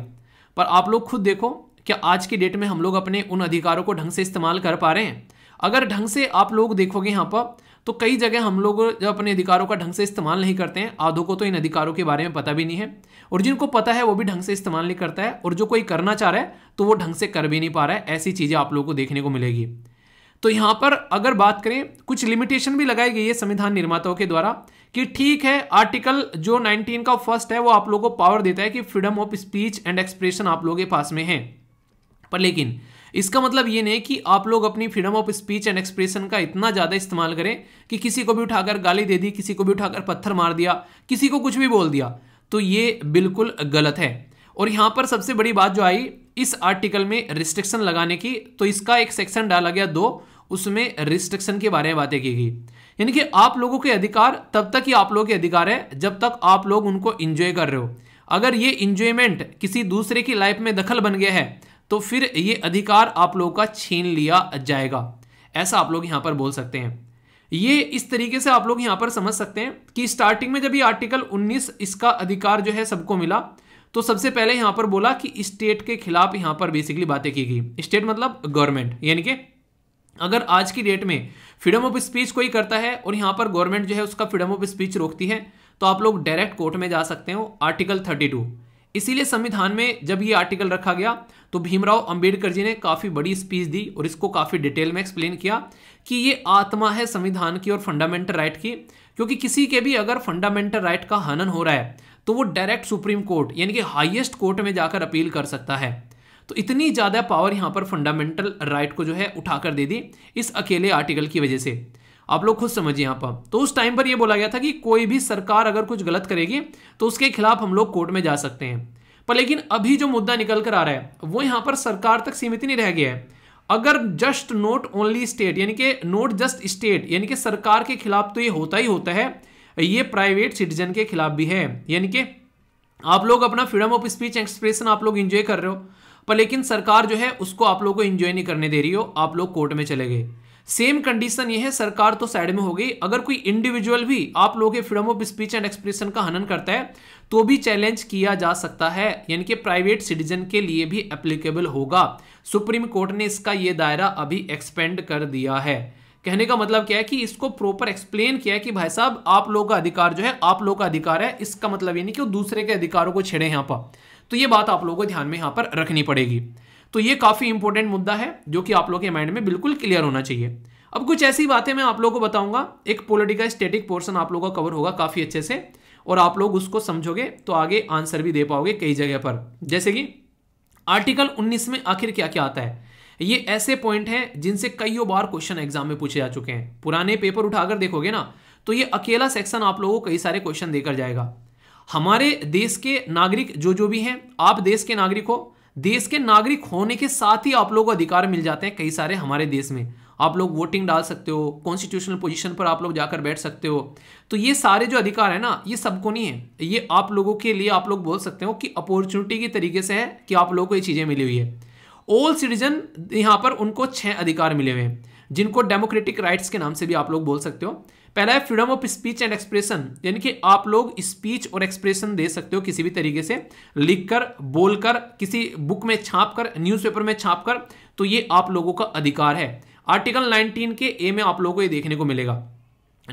पर आप लोग खुद देखो क्या आज की डेट में हम लोग अपने उन अधिकारों को ढंग से इस्तेमाल कर पा रहे हैं अगर ढंग से आप लोग देखोगे यहाँ पर तो कई जगह हम लोग जब अपने अधिकारों का ढंग से इस्तेमाल नहीं करते हैं आधों को तो इन अधिकारों के बारे में पता भी नहीं है और जिनको पता है वो भी ढंग से इस्तेमाल नहीं करता है और जो कोई करना चाह रहा है तो वो ढंग से कर भी नहीं पा रहा है ऐसी चीज़ें आप लोगों को देखने को मिलेगी तो यहाँ पर अगर बात करें कुछ लिमिटेशन भी लगाई गई है संविधान निर्माताओं के द्वारा कि ठीक है आर्टिकल जो 19 का फर्स्ट है वो आप लोगों को पावर देता है कि freedom of speech and expression आप लोगों के पास में है पर लेकिन इसका मतलब ये नहीं कि आप लोग अपनी freedom of speech and expression का इतना ज़्यादा इस्तेमाल करें कि किसी को भी उठाकर गाली दे दी किसी को भी उठाकर पत्थर मार दिया किसी को कुछ भी बोल दिया तो ये बिल्कुल गलत है और यहाँ पर सबसे बड़ी बात जो आई इस आर्टिकल में रिस्ट्रिक्शन लगाने की तो इसका एक सेक्शन डाला गया दो उसमें रिस्ट्रिक्शन के बारे में बातें की गई यानी कि आप लोगों के अधिकार तब तक ही आप लोगों के अधिकार है जब तक आप लोग उनको इंजॉय कर रहे हो अगर ये इंजॉयमेंट किसी दूसरे की लाइफ में दखल बन गया है तो फिर ये अधिकार आप लोगों का छीन लिया जाएगा ऐसा आप लोग यहाँ पर बोल सकते हैं ये इस तरीके से आप लोग यहाँ पर समझ सकते हैं कि स्टार्टिंग में जब ये आर्टिकल 19 इसका अधिकार जो है सबको मिला तो सबसे पहले यहाँ पर बोला कि स्टेट के खिलाफ यहाँ पर बेसिकली बातें की गई स्टेट मतलब गवर्नमेंट यानी कि अगर आज की डेट में फ्रीडम ऑफ स्पीच कोई करता है और यहाँ पर गवर्नमेंट जो है उसका फ्रीडम ऑफ स्पीच रोकती है तो आप लोग डायरेक्ट कोर्ट में जा सकते हो आर्टिकल थर्टी इसीलिए संविधान में जब ये आर्टिकल रखा गया तो भीमराव अंबेडकर जी ने काफ़ी बड़ी स्पीच दी और इसको काफ़ी डिटेल में एक्सप्लेन किया कि ये आत्मा है संविधान की और फंडामेंटल राइट की क्योंकि किसी के भी अगर फंडामेंटल राइट का हनन हो रहा है तो वो डायरेक्ट सुप्रीम कोर्ट यानी कि हाईएस्ट कोर्ट में जाकर अपील कर सकता है तो इतनी ज़्यादा पावर यहाँ पर फंडामेंटल राइट को जो है उठाकर दे दी इस अकेले आर्टिकल की वजह से आप लोग खुद समझिए यहाँ पर तो उस टाइम पर यह बोला गया था कि कोई भी सरकार अगर कुछ गलत करेगी तो उसके खिलाफ हम लोग कोर्ट में जा सकते हैं पर लेकिन अभी जो मुद्दा निकल कर आ रहा है वो यहाँ पर सरकार तक सीमित नहीं रह गया है अगर जस्ट नोट ओनली स्टेट यानी कि नोट जस्ट स्टेट यानी कि सरकार के खिलाफ तो ये होता ही होता है ये प्राइवेट सिटीजन के खिलाफ भी है यानी कि आप लोग अपना फ्रीडम ऑफ स्पीच एक्सप्रेशन आप लोग इंजॉय कर रहे हो पर लेकिन सरकार जो है उसको आप लोग को इंजॉय नहीं करने दे रही हो आप लोग कोर्ट में चले गए सेम कंडीशन ये है सरकार तो साइड में हो गई अगर कोई इंडिविजुअल भी आप लोगों के freedom of speech and expression का हनन करता है तो भी चैलेंज किया जा सकता है यानी कि प्राइवेट सिटीजन के लिए भी एप्लीकेबल होगा सुप्रीम कोर्ट ने इसका ये दायरा अभी एक्सपेंड कर दिया है कहने का मतलब क्या है कि इसको प्रॉपर एक्सप्लेन किया है कि भाई साहब आप लोगों का अधिकार जो है आप लोग का अधिकार है इसका मतलब ये नहीं कि वो दूसरे के अधिकारों को छेड़े यहाँ पर तो ये बात आप लोगों को ध्यान में यहाँ पर रखनी पड़ेगी तो ये काफ़ी इंपॉर्टेंट मुद्दा है जो कि आप लोग के माइंड में बिल्कुल क्लियर होना चाहिए अब कुछ ऐसी बातें मैं आप लोगों को बताऊंगा एक पोलिटिकल स्टेटिक पोर्सन आप लोगों का कवर होगा काफ़ी अच्छे से और आप लोग उसको समझोगे तो आगे आंसर भी दे पाओगे कई जगह पर जैसे कि आर्टिकल 19 में आखिर क्या क्या आता है ये ऐसे पॉइंट हैं जिनसे कईयों बार क्वेश्चन एग्जाम में पूछे जा चुके हैं पुराने पेपर उठाकर देखोगे ना तो ये अकेला सेक्शन आप लोगों को कई सारे क्वेश्चन देकर जाएगा हमारे देश के नागरिक जो जो भी हैं आप देश के नागरिक हो देश के नागरिक होने के साथ ही आप लोगों को अधिकार मिल जाते हैं कई सारे हमारे देश में आप लोग वोटिंग डाल सकते हो कॉन्स्टिट्यूशनल पोजीशन पर आप लोग जाकर बैठ सकते हो तो ये सारे जो अधिकार है ना ये सबको नहीं है ये आप लोगों के लिए आप लोग बोल सकते हो कि अपॉर्चुनिटी के तरीके से है कि आप लोगों को ये चीज़ें मिली हुई है ऑल सिटीजन यहाँ पर उनको छः अधिकार मिले हुए हैं जिनको डेमोक्रेटिक राइट्स के नाम से भी आप लोग बोल सकते हो पहला है freedom of speech and expression यानी कि आप लोग स्पीच और एक्सप्रेशन दे सकते हो किसी भी तरीके से लिखकर बोलकर किसी बुक में छाप कर न्यूज़पेपर में छाप कर तो ये आप लोगों का अधिकार है आर्टिकल 19 के ए में आप लोगों को ये देखने को मिलेगा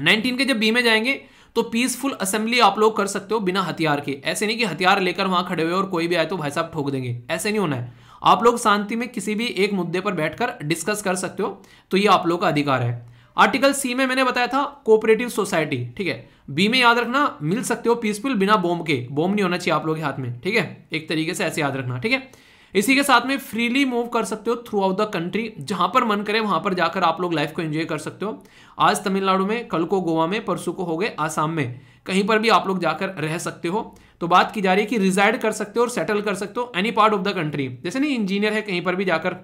19 के जब बी में जाएंगे तो पीसफुल असेंबली आप लोग कर सकते हो बिना हथियार के ऐसे नहीं कि हथियार लेकर वहां खड़े हुए और कोई भी आए तो भाई साहब ठोक देंगे ऐसे नहीं होना है आप लोग शांति में किसी भी एक मुद्दे पर बैठकर डिस्कस कर सकते हो तो ये आप लोग का अधिकार है आर्टिकल सी में मैंने बताया था कोऑपरेटिव सोसाइटी ठीक है बी में याद रखना मिल सकते हो पीसफुल बिना बॉम्ब के बॉम्ब नहीं होना चाहिए आप लोग के हाथ में ठीक है एक तरीके से ऐसे याद रखना ठीक है इसी के साथ में फ्रीली मूव कर सकते हो थ्रू आउट द कंट्री जहां पर मन करे वहां पर जाकर आप लोग लाइफ को एंजॉय कर सकते हो आज तमिलनाडु में कल को गोवा में परसों को हो गए आसाम में कहीं पर भी आप लोग जाकर रह सकते हो तो बात की जा रही है कि रिजाइड कर सकते हो और सेटल कर सकते हो any part of the country जैसे नहीं इंजीनियर है कहीं पर भी जाकर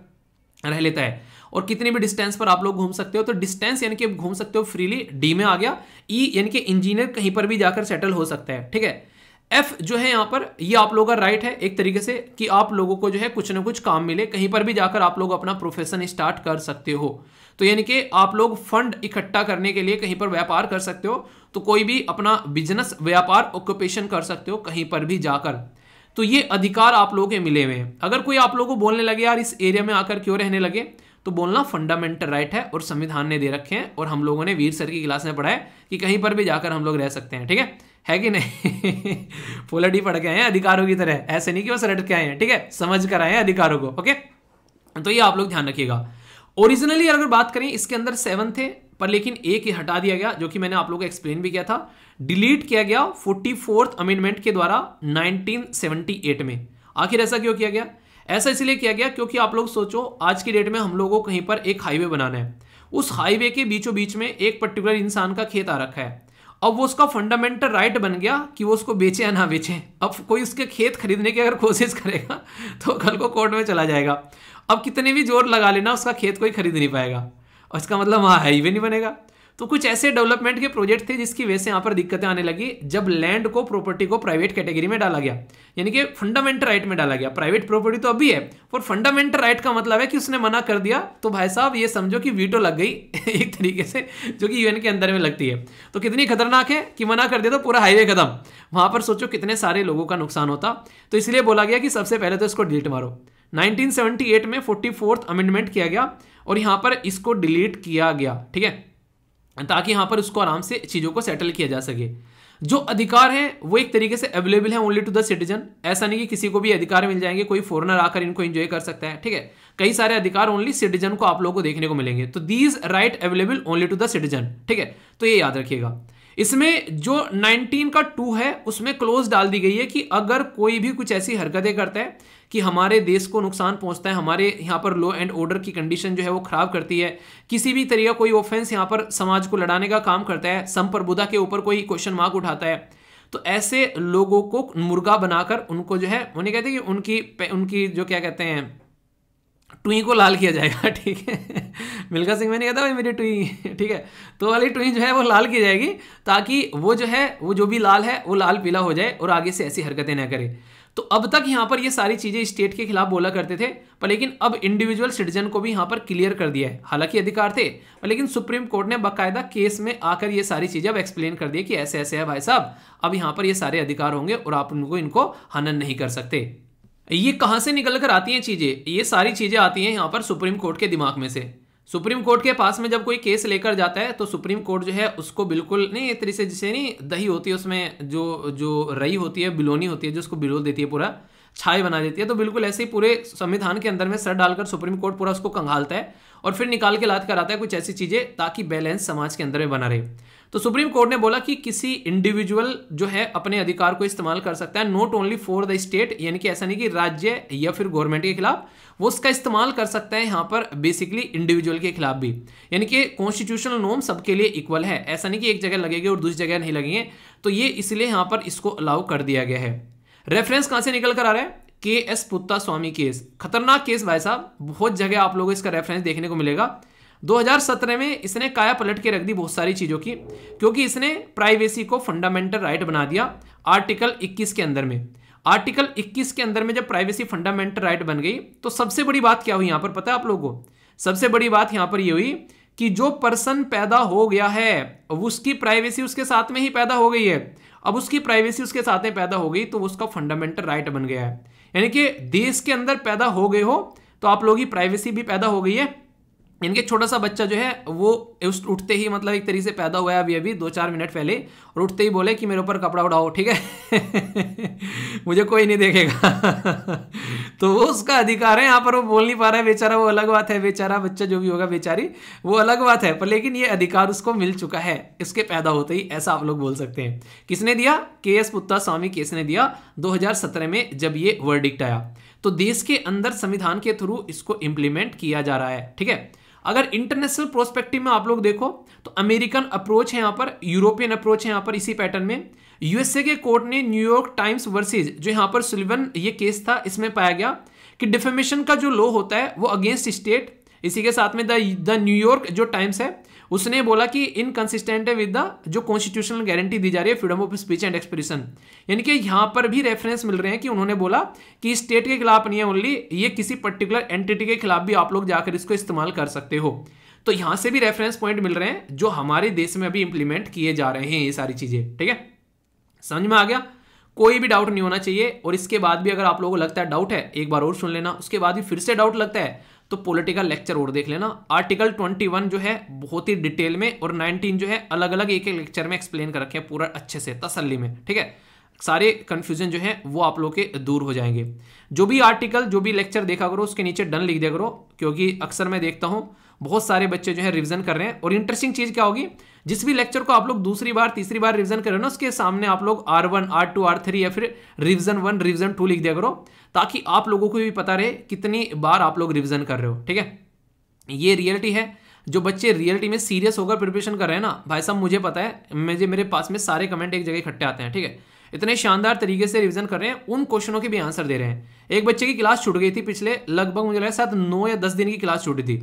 रह लेता है और कितने भी डिस्टेंस पर आप लोग घूम सकते हो तो डिस्टेंस यानी कि घूम सकते हो फ्रीली डी में आ गया ई e, यानी कि इंजीनियर कहीं पर भी जाकर सेटल हो सकता है ठीक है एफ जो है यहाँ पर ये आप लोगों का राइट है एक तरीके से कि आप लोगों को जो है कुछ ना कुछ काम मिले कहीं पर भी जाकर आप लोग अपना प्रोफेशन स्टार्ट कर सकते हो तो यानी कि आप लोग फंड इकट्ठा करने के लिए कहीं पर व्यापार कर सकते हो तो कोई भी अपना बिजनेस व्यापार ऑक्यूपेशन कर सकते हो कहीं पर भी जाकर तो ये अधिकार आप लोगों के मिले हुए हैं अगर कोई आप लोगों को बोलने लगे यार इस एरिया में आकर क्यों रहने लगे तो बोलना फंडामेंटल राइट है और संविधान ने दे रखे हैं और हम लोगों ने वीर सर की क्लास में पढ़ा है कि कहीं पर भी जाकर हम लोग रह सकते हैं ठीक है है कि नहीं पोलट ही पढ़ के आए हैं अधिकारों की तरह ऐसे नहीं कि बस रट के आए हैं ठीक है समझ कर आए हैं अधिकारों को ओके तो ये आप लोग ध्यान रखिएगा ओरिजिनली अगर बात करें इसके अंदर सेवन थे पर लेकिन एक ही हटा दिया गया जो कि मैंने आप लोगों को एक्सप्लेन भी किया था डिलीट किया गया फोर्टी फोर्थ अमेंडमेंट के द्वारा 1978 में आखिर ऐसा क्यों किया गया ऐसा इसलिए किया गया क्योंकि आप लोग सोचो आज की डेट में हम लोगों को कहीं पर एक हाईवे बनाना है उस हाईवे के बीचों बीच में एक पर्टिकुलर इंसान का खेत आ रखा है अब वो उसका फंडामेंटल राइट बन गया कि वो उसको बेचे या ना बेचे अब कोई उसके खेत खरीदने की अगर कोशिश करेगा तो कल को कोर्ट में चला जाएगा अब कितने भी जोर लगा लेना उसका खेत कोई खरीद नहीं पाएगा और इसका मतलब वहाँ हाईवे नहीं बनेगा तो कुछ ऐसे डेवलपमेंट के प्रोजेक्ट थे जिसकी वजह से यहाँ पर दिक्कतें आने लगी जब लैंड को प्रॉपर्टी को प्राइवेट कैटेगरी में डाला गया यानी कि फंडामेंटल राइट में डाला गया प्राइवेट प्रॉपर्टी तो अभी है और फंडामेंटल राइट का मतलब है कि उसने मना कर दिया तो भाई साहब ये समझो कि वीटो लग गई एक तरीके से जो कि यूएन के अंदर में लगती है तो कितनी खतरनाक है कि मना कर दिया तो पूरा हाईवे खत्म वहां पर सोचो कितने सारे लोगों का नुकसान होता तो इसलिए बोला गया कि सबसे पहले तो इसको डिलीट मारो 1978 में फोर्टी अमेंडमेंट किया गया और यहां पर इसको डिलीट किया गया ठीक है ताकि यहाँ पर उसको आराम से चीज़ों को सेटल किया जा सके जो अधिकार हैं वो एक तरीके से अवेलेबल है ओनली टू द सिटीजन ऐसा नहीं कि किसी को भी अधिकार मिल जाएंगे कोई फॉरनर आकर इनको एंजॉय कर सकता है ठीक है कई सारे अधिकार ओनली सिटीजन को आप लोगों को देखने को मिलेंगे तो these right available only to the citizen ठीक है तो ये याद रखिएगा इसमें जो 19 का 2 है उसमें क्लोज डाल दी गई है कि अगर कोई भी कुछ ऐसी हरकतें करता है कि हमारे देश को नुकसान पहुंचता है हमारे यहाँ पर लॉ एंड ऑर्डर की कंडीशन जो है वो ख़राब करती है किसी भी तरीका कोई ऑफेंस यहाँ पर समाज को लड़ाने का काम करता है संप्रबुदा के ऊपर कोई क्वेश्चन मार्क उठाता है तो ऐसे लोगों को मुर्गा बनाकर उनको जो है उन्हें कहते हैं कि उनकी उनकी जो क्या कहते हैं टुई को लाल किया जाएगा ठीक है मिल्खा सिंह मैंने कहा था भाई मेरी टुई ठीक है तो वाली टुई जो है वो लाल की जाएगी ताकि वो जो है वो जो भी लाल है वो लाल पीला हो जाए और आगे से ऐसी हरकतें ना करे तो अब तक यहाँ पर ये सारी चीज़ें स्टेट के खिलाफ बोला करते थे पर लेकिन अब इंडिविजुअल सिटीजन को भी यहाँ पर क्लियर कर दिया है हालांकि अधिकार थे पर लेकिन सुप्रीम कोर्ट ने बाकायदा केस में आकर ये सारी चीज़ें अब एक्सप्लेन कर दी कि ऐसे ऐसे है भाई साहब अब यहाँ पर ये सारे अधिकार होंगे और आप उनको इनको हनन नहीं कर सकते ये कहाँ से निकल कर आती हैं चीज़ें ये सारी चीज़ें आती हैं यहाँ पर सुप्रीम कोर्ट के दिमाग में से सुप्रीम कोर्ट के पास में जब कोई केस लेकर जाता है तो सुप्रीम कोर्ट जो है उसको बिल्कुल नहीं एक तरीके से जिसे नहीं दही होती है उसमें जो जो रई होती है बिलोनी होती है जो उसको बिलो देती है पूरा छाई बना देती है तो बिल्कुल ऐसे ही पूरे संविधान के अंदर में सर डालकर सुप्रीम कोर्ट पूरा उसको कंगालता है और फिर निकाल के लाद कर आता है कुछ ऐसी चीज़ें ताकि बैलेंस समाज के अंदर में बना रहे तो सुप्रीम कोर्ट ने बोला कि किसी इंडिविजुअल जो है अपने अधिकार को इस्तेमाल कर सकता है not only for the state यानी कि ऐसा नहीं कि राज्य या फिर गवर्नमेंट के खिलाफ वो उसका इस्तेमाल कर सकता है यहाँ पर बेसिकली इंडिविजुअल के खिलाफ भी यानी कि कॉन्स्टिट्यूशनल नॉर्म सबके लिए इक्वल है ऐसा नहीं कि एक जगह लगेगी और दूसरी जगह नहीं लगेंगे तो ये इसलिए यहाँ पर इसको अलाउ कर दिया गया है रेफरेंस कहां से निकल कर आ रहा है K S Puttaswamy case खतरनाक केस भाई साहब बहुत जगह आप लोगों को इसका रेफरेंस देखने को मिलेगा 2017 में इसने काया पलट के रख दी बहुत सारी चीज़ों की क्योंकि इसने प्राइवेसी को फंडामेंटल राइट बना दिया आर्टिकल 21 के अंदर में आर्टिकल 21 के अंदर में जब प्राइवेसी फंडामेंटल राइट बन गई तो सबसे बड़ी बात क्या हुई यहाँ पर पता है आप लोगों को सबसे बड़ी बात यहाँ पर यह हुई कि जो पर्सन पैदा हो गया है उसकी प्राइवेसी उसके साथ में ही पैदा हो गई है अब उसकी प्राइवेसी उसके साथ में पैदा हो गई तो उसका फंडामेंटल राइट बन गया है यानी कि देश के अंदर पैदा हो गए हो तो आप लोगों की प्राइवेसी भी पैदा हो गई है इनके छोटा सा बच्चा जो है वो उस उठते ही मतलब एक तरीके से पैदा हुआ है अभी अभी दो चार मिनट पहले और उठते ही बोले कि मेरे ऊपर कपड़ा उड़ाओ ठीक है मुझे कोई नहीं देखेगा तो वो उसका अधिकार है यहाँ पर वो बोल नहीं पा रहा है बेचारा वो अलग बात है बेचारा बच्चा जो भी होगा बेचारी वो अलग बात है पर लेकिन ये अधिकार उसको मिल चुका है इसके पैदा होते ही ऐसा आप लोग बोल सकते हैं किसने दिया के एस पुत्ता स्वामी केस ने दिया दो में जब ये वर्डिक्ट आया तो देश के अंदर संविधान के थ्रू इसको इंप्लीमेंट किया जा रहा है ठीक है अगर इंटरनेशनल प्रोस्पेक्टिव में आप लोग देखो तो अमेरिकन अप्रोच है यहाँ पर यूरोपियन अप्रोच है यहाँ पर इसी पैटर्न में यूएसए के कोर्ट ने न्यूयॉर्क टाइम्स वर्सेज जो यहाँ पर सुलिवन ये केस था इसमें पाया गया कि डिफेमेशन का जो लॉ होता है वो अगेंस्ट स्टेट इसी के साथ में द न्यूयॉर्क जो टाइम्स है उसने बोला कि इनकंसिस्टेंट है विद द जो कॉन्स्टिट्यूशनल गारंटी दी जा रही है freedom of speech and expression यानी कि यहां पर भी रेफरेंस मिल रहे हैं कि उन्होंने बोला कि स्टेट के खिलाफ नहीं है ओनली ये किसी पर्टिकुलर एंटिटी के खिलाफ भी आप लोग जाकर इसको इस्तेमाल कर सकते हो तो यहां से भी रेफरेंस पॉइंट मिल रहे हैं जो हमारे देश में अभी इंप्लीमेंट किए जा रहे हैं ये सारी चीज़ें ठीक है समझ में आ गया कोई भी डाउट नहीं होना चाहिए और इसके बाद भी अगर आप लोगों को लगता है डाउट है एक बार और सुन लेना उसके बाद भी फिर से डाउट लगता है तो पॉलिटिकल लेक्चर और देख लेना आर्टिकल 21 जो है बहुत ही डिटेल में और 19 जो है अलग अलग एक एक लेक्चर में एक्सप्लेन कर रखे हैं पूरा अच्छे से तसली में ठीक है सारे कंफ्यूजन जो है वो आप लोग के दूर हो जाएंगे जो भी आर्टिकल जो भी लेक्चर देखा करो उसके नीचे डन लिख दिया करो क्योंकि अक्सर मैं देखता हूँ बहुत सारे बच्चे जो है रिविजन कर रहे हैं और इंटरेस्टिंग चीज़ क्या होगी जिस भी लेक्चर को आप लोग दूसरी बार तीसरी बार रिविजन कर रहे हो ना उसके सामने आप लोग R one R two R three या फिर रिविजन वन रिविजन टू लिख दिया करो ताकि आप लोगों को भी पता रहे कितनी बार आप लोग रिविजन कर रहे हो ठीक है ये रियलिटी है जो बच्चे रियलिटी में सीरियस होकर प्रिपरेशन कर रहे हैं ना भाई साहब मुझे पता है मुझे मेरे पास में सारे कमेंट एक जगह इकट्ठे आते हैं ठीक है इतने शानदार तरीके से रिवीजन कर रहे हैं उन क्वेश्चनों के भी आंसर दे रहे हैं एक बच्चे की क्लास छूट गई थी पिछले लगभग मुझे लगा शायद नौ या दस दिन की क्लास छूटी थी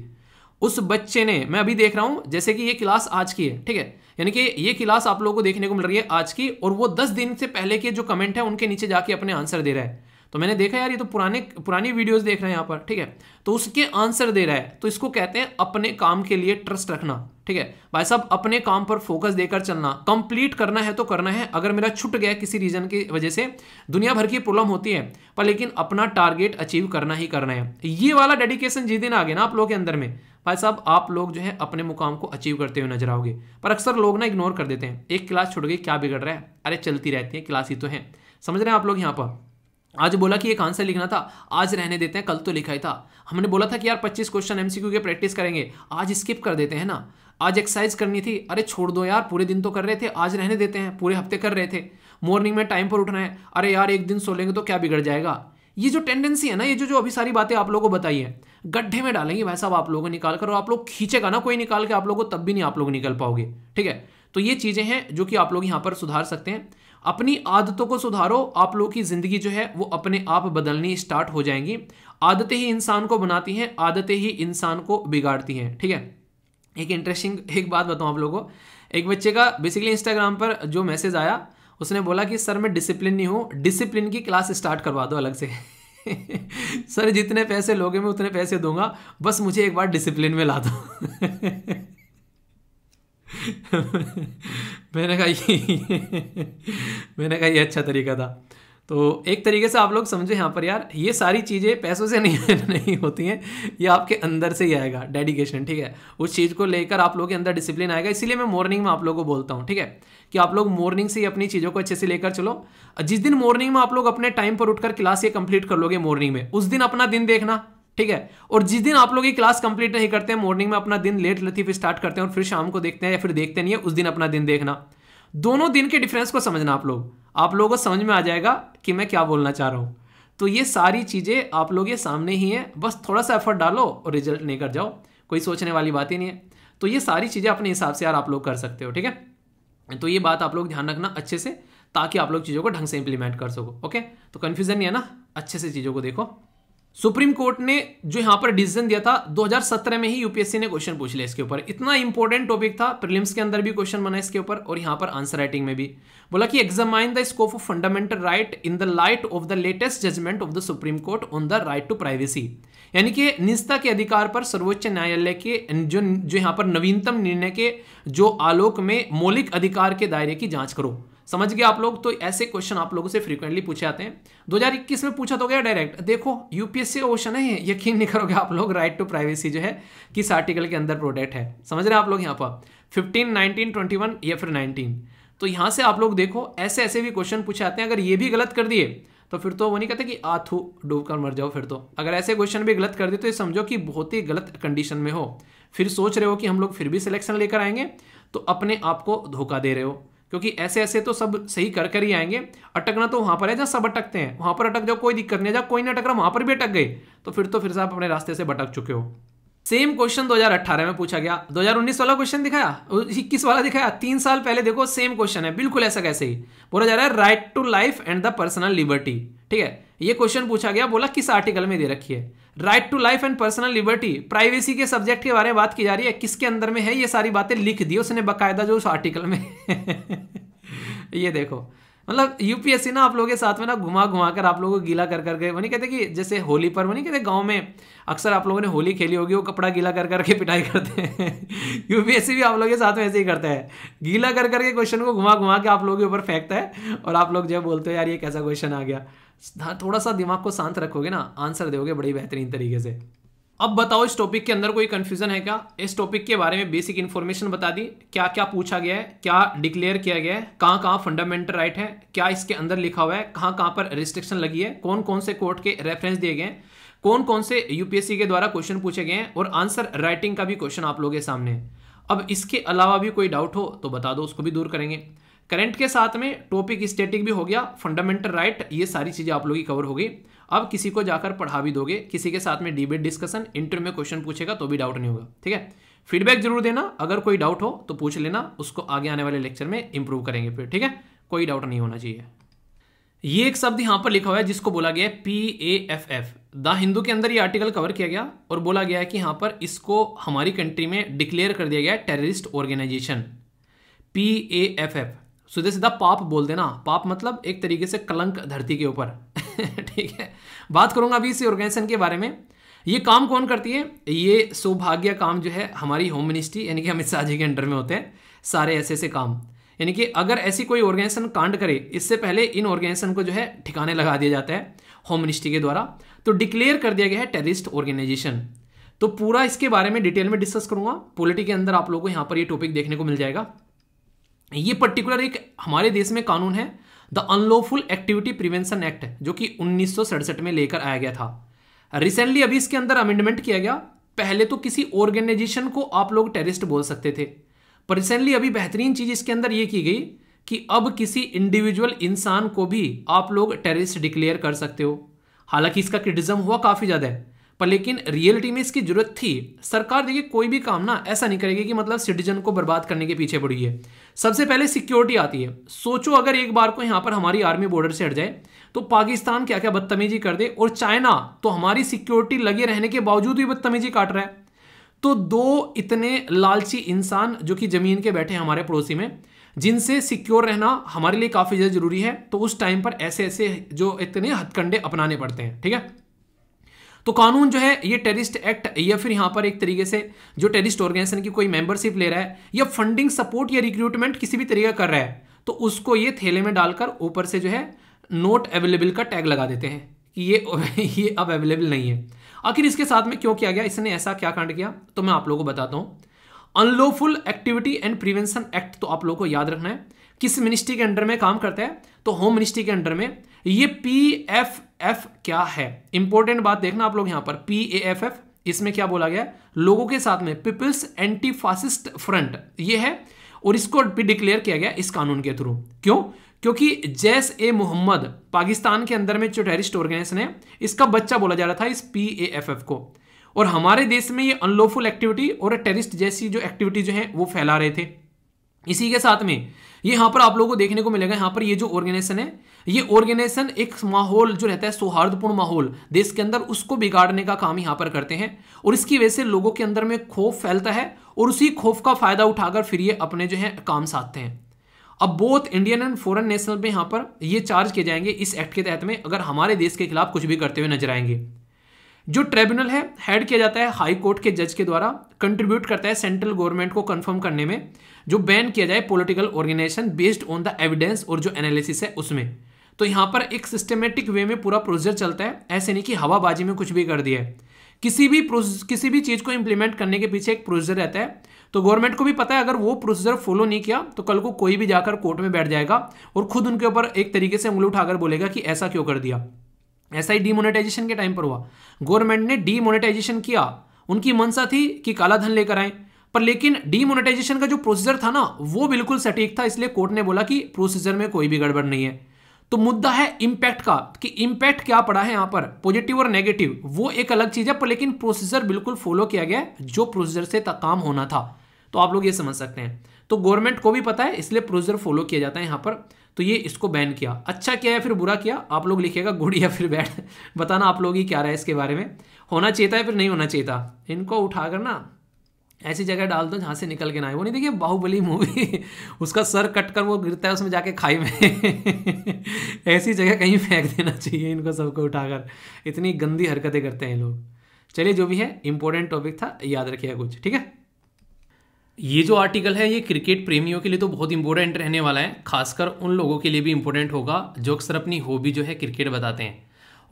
उस बच्चे ने मैं अभी देख रहा हूं जैसे कि ये क्लास आज की है ठीक है यानी कि ये क्लास आप लोगों को देखने को मिल रही है आज की और वो दस दिन से पहले के जो कमेंट है उनके नीचे जाके अपने आंसर दे रहा है तो मैंने देखा यार ये तो पुराने पुरानी वीडियोस देख रहे हैं यहाँ पर ठीक है तो उसके आंसर दे रहा है तो इसको कहते हैं अपने काम के लिए ट्रस्ट रखना ठीक है भाई साहब अपने काम पर फोकस देकर चलना कंप्लीट करना है तो करना है अगर मेरा छूट गया किसी रीजन की वजह से दुनिया भर की प्रॉब्लम होती है पर लेकिन अपना टारगेट अचीव करना ही करना है ये वाला डेडिकेशन जिस दिन आ गया ना आप लोगों के अंदर में भाई साहब आप लोग जो है अपने मुकाम को अचीव करते हुए नजर आओगे पर अक्सर लोग ना इग्नोर कर देते हैं एक क्लास छुट गई क्या बिगड़ रहा है अरे चलती रहती है क्लास ही तो है समझ रहे हैं आप लोग यहाँ पर आज बोला कि एक आंसर लिखना था आज रहने देते हैं कल तो लिखा ही था हमने बोला था कि यार 25 क्वेश्चन एमसीक्यू के प्रैक्टिस करेंगे आज स्किप कर देते हैं ना आज एक्सरसाइज करनी थी अरे छोड़ दो यार पूरे दिन तो कर रहे थे आज रहने देते हैं पूरे हफ्ते कर रहे थे मॉर्निंग में टाइम पर उठना है अरे यार एक दिन सो लेंगे तो क्या बिगड़ जाएगा ये जो टेंडेंसी है ना ये जो जो अभी सारी बातें आप लोगों को बताई है गड्ढे में डालेंगे वैसा आप लोगों निकाल कर और आप लोग खींचेगा ना कोई निकाल के आप लोगों को तब भी नहीं आप लोग निकल पाओगे ठीक है तो ये चीज़ें हैं जो कि आप लोग यहां पर सुधार सकते हैं अपनी आदतों को सुधारो आप लोगों की ज़िंदगी जो है वो अपने आप बदलनी स्टार्ट हो जाएंगी आदतें ही इंसान को बनाती हैं आदतें ही इंसान को बिगाड़ती हैं ठीक है एक इंटरेस्टिंग एक बात बताऊं आप लोगों को एक बच्चे का बेसिकली इंस्टाग्राम पर जो मैसेज आया उसने बोला कि सर मैं डिसिप्लिन नहीं हूँ डिसिप्लिन की क्लास स्टार्ट करवा दो अलग से सर जितने पैसे लोगे मैं उतने पैसे दूंगा बस मुझे एक बार डिसिप्लिन में ला दो मैंने कहा मैंने कहा ये अच्छा तरीका था तो एक तरीके से आप लोग समझो यहाँ पर यार ये सारी चीज़ें पैसों से नहीं नहीं होती हैं ये आपके अंदर से ही आएगा डेडिकेशन ठीक है उस चीज़ को लेकर आप लोगों के अंदर डिसिप्लिन आएगा इसीलिए मैं मॉर्निंग में आप लोगों को बोलता हूँ ठीक है कि आप लोग मॉर्निंग से ही अपनी चीज़ों को अच्छे से लेकर चलो जिस दिन मॉर्निंग में आप लोग अपने टाइम पर उठकर क्लास ये कंप्लीट कर लोगे मॉर्निंग में उस दिन अपना दिन देखना ठीक है और जिस दिन आप लोग ये क्लास कंप्लीट नहीं करते हैं मॉर्निंग में अपना दिन लेट फिर स्टार्ट करते हैं और फिर शाम को देखते हैं या फिर देखते नहीं है उस दिन अपना दिन देखना दोनों दिन के डिफरेंस को समझना आप लोग आप लोगों को समझ में आ जाएगा कि मैं क्या बोलना चाह रहा हूँ तो ये सारी चीज़ें आप लोग ये सामने ही हैं बस थोड़ा सा एफर्ट डालो और रिजल्ट लेकर जाओ कोई सोचने वाली बात ही नहीं है तो ये सारी चीज़ें अपने हिसाब से यार आप लोग कर सकते हो ठीक है तो ये बात आप लोग ध्यान रखना अच्छे से ताकि आप लोग चीज़ों को ढंग से इंप्लीमेंट कर सको ओके तो कन्फ्यूजन नहीं है ना अच्छे से चीज़ों को देखो सुप्रीम कोर्ट ने जो यहां पर डिसीजन दिया था 2017 में ही यूपीएससी ने क्वेश्चन पूछ लिया इसके ऊपर इतना इंपॉर्टेंट टॉपिक था प्रीलिम्स के अंदर भी क्वेश्चन बना इसके ऊपर और यहां पर आंसर राइटिंग में भी बोला कि examine the scope of fundamental right in the light of the latest judgement of the Supreme Court on the right to privacy यानी कि निजता के अधिकार पर सर्वोच्च न्यायालय के जो जो यहाँ पर नवीनतम निर्णय के जो आलोक में मौलिक अधिकार के दायरे की जांच करो समझ गए आप लोग तो ऐसे क्वेश्चन आप लोगों से फ्रीक्वेंटली पूछे जाते हैं 2021 में पूछा तो गया डायरेक्ट देखो यूपीएससी का क्वेश्चन है यकीन नहीं करोगे आप लोग राइट टू प्राइवेसी जो है किस आर्टिकल के अंदर प्रोडक्ट है समझ रहे हैं आप लोग यहाँ पर फिफ्टीन नाइनटीन ट्वेंटी वन या फिर नाइनटीन तो यहाँ से आप लोग देखो ऐसे ऐसे भी क्वेश्चन पूछे जाते हैं अगर ये भी गलत कर दिए तो फिर तो वो नहीं कहते कि आथू डूब कर मर जाओ फिर तो अगर ऐसे क्वेश्चन भी गलत कर दे तो ये समझो कि बहुत ही गलत कंडीशन में हो फिर सोच रहे हो कि हम लोग फिर भी सिलेक्शन लेकर आएंगे तो अपने आप को धोखा दे रहे हो क्योंकि ऐसे ऐसे तो सब सही कर कर ही आएंगे अटकना तो वहां पर है जहाँ सब अटकते हैं वहां पर अटक जाओ कोई दिक्कत नहीं है कोई नहीं अटक रहा वहां पर भी अटक गए तो फिर तो फिर से आप अपने रास्ते से भटक चुके हो सेम क्वेश्चन 2018 में पूछा गया 2019 वाला क्वेश्चन दिखाया इक्कीस वाला दिखाया तीन साल पहले देखो सेम क्वेश्चन है बिल्कुल ऐसा कैसे ही बोला जा रहा है right to life and the personal liberty ठीक है ये क्वेश्चन पूछा गया बोला किस आर्टिकल में दे रखी है right to life and personal liberty privacy के सब्जेक्ट के बारे में बात की जा रही है किसके अंदर में है ये सारी बातें लिख दी उसने बकायदा जो उस आर्टिकल में ये देखो मतलब यूपीएससी ना आप लोगों के साथ में ना घुमा घुमा कर आप लोगों को गीला कर कर गए वो नहीं कहते कि जैसे होली पर वो नहीं कहते गांव में अक्सर आप लोगों ने होली खेली होगी वो कपड़ा गीला कर करके पिटाई करते हैं यूपीएससी भी आप लोगों के साथ में ऐसे ही करता है गीला कर करके क्वेश्चन को घुमा घुमा के आप लोगों के ऊपर फेंकता है और आप लोग जो बोलते हो यार ये कैसा क्वेश्चन आ गया हाँ, थोड़ा सा दिमाग को शांत रखोगे ना आंसर दोगे बड़ी बेहतरीन तरीके से अब बताओ इस टॉपिक के अंदर कोई कंफ्यूजन है क्या इस टॉपिक के बारे में बेसिक इन्फॉर्मेशन बता दी क्या क्या पूछा गया है क्या डिक्लेयर किया गया है कहाँ कहाँ फंडामेंटल राइट है क्या इसके अंदर लिखा हुआ है कहाँ कहाँ पर रिस्ट्रिक्शन लगी है कौन कौन से कोर्ट के रेफरेंस दिए गए हैं कौन कौन से यूपीएससी के द्वारा क्वेश्चन पूछे गए हैं और आंसर राइटिंग का भी क्वेश्चन आप लोगों के सामने है अब इसके अलावा भी कोई डाउट हो तो बता दो उसको भी दूर करेंगे करंट के साथ में टॉपिक स्टेटिक भी हो गया फंडामेंटल राइट ये सारी चीज़ें आप लोग की कवर हो गई अब किसी को जाकर पढ़ा भी दोगे किसी के साथ में डिबेट डिस्कशन इंटरव्यू में क्वेश्चन पूछेगा तो भी डाउट नहीं होगा ठीक है फीडबैक जरूर देना अगर कोई डाउट हो तो पूछ लेना उसको आगे आने वाले लेक्चर में इंप्रूव करेंगे फिर ठीक है कोई डाउट नहीं होना चाहिए ये एक शब्द यहां पर लिखा हुआ है जिसको बोला गया है P A F F the Hindu के अंदर ये आर्टिकल कवर किया गया और बोला गया है कि यहां पर इसको हमारी कंट्री में डिक्लेयर कर दिया गया है terrorist organisation P A F F सीधे सीधा पाप बोल देना पाप मतलब एक तरीके से कलंक धरती के ऊपर ठीक है बात करूंगा अभी इसी ऑर्गेनाइजेशन के बारे में ये काम कौन करती है ये सौभाग्य काम जो है हमारी होम मिनिस्ट्री यानी कि अमित शाह जी के अंडर में होते हैं सारे ऐसे ऐसे काम यानी कि अगर ऐसी कोई ऑर्गेनाइजेशन कांड करे इससे पहले इन ऑर्गेनाइजेशन को जो है ठिकाने लगा दिया जाता है होम मिनिस्ट्री के द्वारा तो डिक्लेयर कर दिया गया है टेररिस्ट ऑर्गेनाइजेशन तो पूरा इसके बारे में डिटेल में डिस्कस करूंगा पॉलिटी के अंदर आप लोगों को यहां पर ये टॉपिक देखने को मिल जाएगा ये पर्टिकुलर एक हमारे देश में कानून है the unlawful activity prevention act जो कि उन्नीस में लेकर आया गया था रिसेंटली अभी इसके अंदर अमेंडमेंट किया गया पहले तो किसी ऑर्गेनाइजेशन को आप लोग टेररिस्ट बोल सकते थे पर रिसेंटली अभी बेहतरीन चीज इसके अंदर यह की गई कि अब किसी इंडिविजुअल इंसान को भी आप लोग टेररिस्ट डिक्लेयर कर सकते हो हालांकि इसका क्रिटिज्म हुआ काफ़ी ज़्यादा है पर लेकिन रियलिटी में इसकी जरूरत थी सरकार देखिए कोई भी काम ना ऐसा नहीं करेगी कि मतलब सिटीजन को बर्बाद करने के पीछे पड़ी है सबसे पहले सिक्योरिटी आती है सोचो अगर एक बार को यहां पर हमारी आर्मी बॉर्डर से हट जाए तो पाकिस्तान क्या क्या बदतमीजी कर दे और चाइना तो हमारी सिक्योरिटी लगे रहने के बावजूद भी बदतमीजी काट रहा है तो दो इतने लालची इंसान जो कि जमीन के बैठे हमारे पड़ोसी में जिनसे सिक्योर रहना हमारे लिए काफ़ी ज़्यादा जरूरी है तो उस टाइम पर ऐसे ऐसे जो इतने हथकंडे अपनाने पड़ते हैं ठीक है तो कानून जो है ये टेरिस्ट एक्ट या फिर यहां पर एक तरीके से जो टेरिस्ट ऑर्गेनाइजेशन की कोई मेंबरशिप ले रहा है या फंडिंग सपोर्ट या रिक्रूटमेंट किसी भी तरीके कर रहा है तो उसको ये थैले में डालकर ऊपर से जो है नोट अवेलेबल का टैग लगा देते हैं कि ये ये अब अवेलेबल नहीं है आखिर इसके साथ में क्यों किया गया इसने ऐसा क्या कांड किया तो मैं आप लोगों को बताता हूं unlawful activity and prevention act तो आप लोगों को याद रखना है किस मिनिस्ट्री के अंडर में काम करता है तो होम मिनिस्ट्री के अंडर में ये पी एफ एफ क्या है इंपॉर्टेंट बात देखना आप लोग यहां पर पी ए एफ एफ इसमें क्या बोला गया लोगों के साथ में पीपल्स एंटी फासिस्ट फ्रंट ये है और इसको भी डिक्लेयर किया गया इस कानून के थ्रू क्यों क्योंकि जैस ए मोहम्मद पाकिस्तान के अंदर में जो टेरिस्ट ऑर्गेनाइजेशन है इसका बच्चा बोला जा रहा था इस पी ए एफ एफ को और हमारे देश में ये अनलॉफुल एक्टिविटी और टेरिस्ट जैसी जो एक्टिविटी जो है वो फैला रहे थे इसी के साथ में ये यहाँ पर आप लोगों को देखने को मिलेगा यहां पर ये जो ऑर्गेनाइजेशन है ये ऑर्गेनाइजेशन एक माहौल जो रहता है सौहार्दपूर्ण माहौल देश के अंदर उसको बिगाड़ने का काम यहां पर करते हैं और इसकी वजह से लोगों के अंदर में खौफ फैलता है और उसी खौफ का फायदा उठाकर फिर ये अपने जो है काम साधते हैं अब both Indian and foreign national में यहां पर ये चार्ज किए जाएंगे इस एक्ट के तहत में अगर हमारे देश के खिलाफ कुछ भी करते हुए नजर आएंगे जो ट्रिब्यूनल है हेड किया जाता है हाई कोर्ट के जज के द्वारा कंट्रीब्यूट करता है सेंट्रल गवर्नमेंट को कंफर्म करने में जो बैन किया जाए political organisation based on the evidence और जो एनालिसिस है उसमें तो यहाँ पर एक सिस्टमेटिक वे में पूरा प्रोसीजर चलता है ऐसे नहीं कि हवाबाजी में कुछ भी कर दिया है किसी भी किसी भी चीज़ को इम्प्लीमेंट करने के पीछे एक प्रोसीजर रहता है तो गवर्नमेंट को भी पता है अगर वो प्रोसीजर फॉलो नहीं किया तो कल को कोई भी जाकर कोर्ट में बैठ जाएगा और खुद उनके ऊपर एक तरीके से उंगली उठाकर बोलेगा कि ऐसा क्यों कर दिया ऐसा ही डीमोनेटाइजेशन के टाइम पर हुआ गवर्नमेंट ने डीमोनेटाइजेशन किया उनकी मनसा थी कि काला धन लेकर आए पर लेकिन डीमोनेटाइजेशन का जो प्रोसीजर था ना वो बिल्कुल सटीक था इसलिए कोर्ट ने बोला कि प्रोसीजर में कोई भी गड़बड़ नहीं है तो मुद्दा है इंपैक्ट का कि इंपैक्ट क्या पड़ा है यहां पर पॉजिटिव और नेगेटिव वो एक अलग चीज है पर लेकिन प्रोसीजर बिल्कुल फॉलो किया गया जो प्रोसीजर से काम होना था तो आप लोग ये समझ सकते हैं तो गवर्नमेंट को भी पता है इसलिए प्रोसीजर फॉलो किया जाता है यहाँ पर तो ये इसको बैन किया अच्छा किया या फिर बुरा किया आप लोग लिखेगा गुड या फिर बैड बताना आप लोग ही क्या रहा है इसके बारे में होना चाहिए या फिर नहीं होना चाहिए इनको उठाकर ना ऐसी जगह डाल दो जहाँ से निकल के ना आए वो नहीं देखिए बाहुबली मूवी उसका सर कट कर वो गिरता है उसमें जाके खाई में ऐसी जगह कहीं फेंक देना चाहिए इनको सबको उठाकर इतनी गंदी हरकतें करते हैं लोग चलिए जो भी है इंपॉर्टेंट टॉपिक था याद रखिएगा कुछ ठीक है ये जो आर्टिकल है ये क्रिकेट प्रेमियों के लिए तो बहुत इंपॉर्टेंट रहने वाला है खासकर उन लोगों के लिए भी इंपॉर्टेंट होगा जो अक्सर अपनी हॉबी जो है क्रिकेट बताते हैं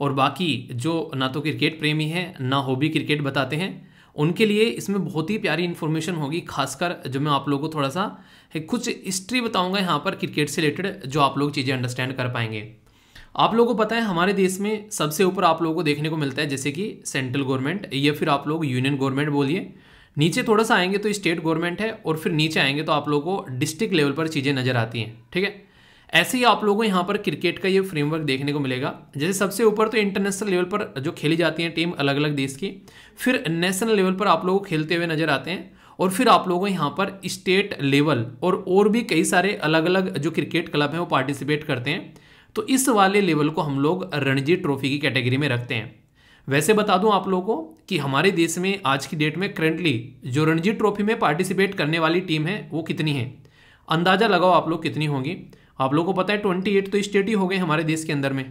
और बाकी जो ना तो क्रिकेट प्रेमी है ना हॉबी क्रिकेट बताते हैं उनके लिए इसमें बहुत ही प्यारी इन्फॉर्मेशन होगी खासकर जो मैं आप लोगों को थोड़ा सा कुछ हिस्ट्री बताऊंगा यहाँ पर क्रिकेट से रिलेटेड जो आप लोग चीज़ें अंडरस्टैंड कर पाएंगे आप लोगों को पता है हमारे देश में सबसे ऊपर आप लोगों को देखने को मिलता है जैसे कि सेंट्रल गवर्नमेंट या फिर आप लोग यूनियन गवर्नमेंट बोलिए नीचे थोड़ा सा आएंगे तो स्टेट गवर्नमेंट है और फिर नीचे आएंगे तो आप लोगों को डिस्ट्रिक्ट लेवल पर चीज़ें नज़र आती हैं ठीक है ऐसे ही आप लोगों को यहाँ पर क्रिकेट का ये फ्रेमवर्क देखने को मिलेगा जैसे सबसे ऊपर तो इंटरनेशनल लेवल पर जो खेली जाती हैं टीम अलग अलग देश की फिर नेशनल लेवल पर आप लोगों खेलते हुए नजर आते हैं और फिर आप लोगों को यहाँ पर स्टेट लेवल और और भी कई सारे अलग अलग जो क्रिकेट क्लब हैं वो पार्टिसिपेट करते हैं तो इस वाले लेवल को हम लोग रणजी ट्रॉफी की कैटेगरी में रखते हैं वैसे बता दूं आप लोगों को कि हमारे देश में आज की डेट में करेंटली जो रणजी ट्रॉफी में पार्टिसिपेट करने वाली टीम है वो कितनी है अंदाज़ा लगाओ आप लोग कितनी होंगी आप लोगों को पता है ट्वेंटी एट तो स्टेट ही हो गए हमारे देश के अंदर में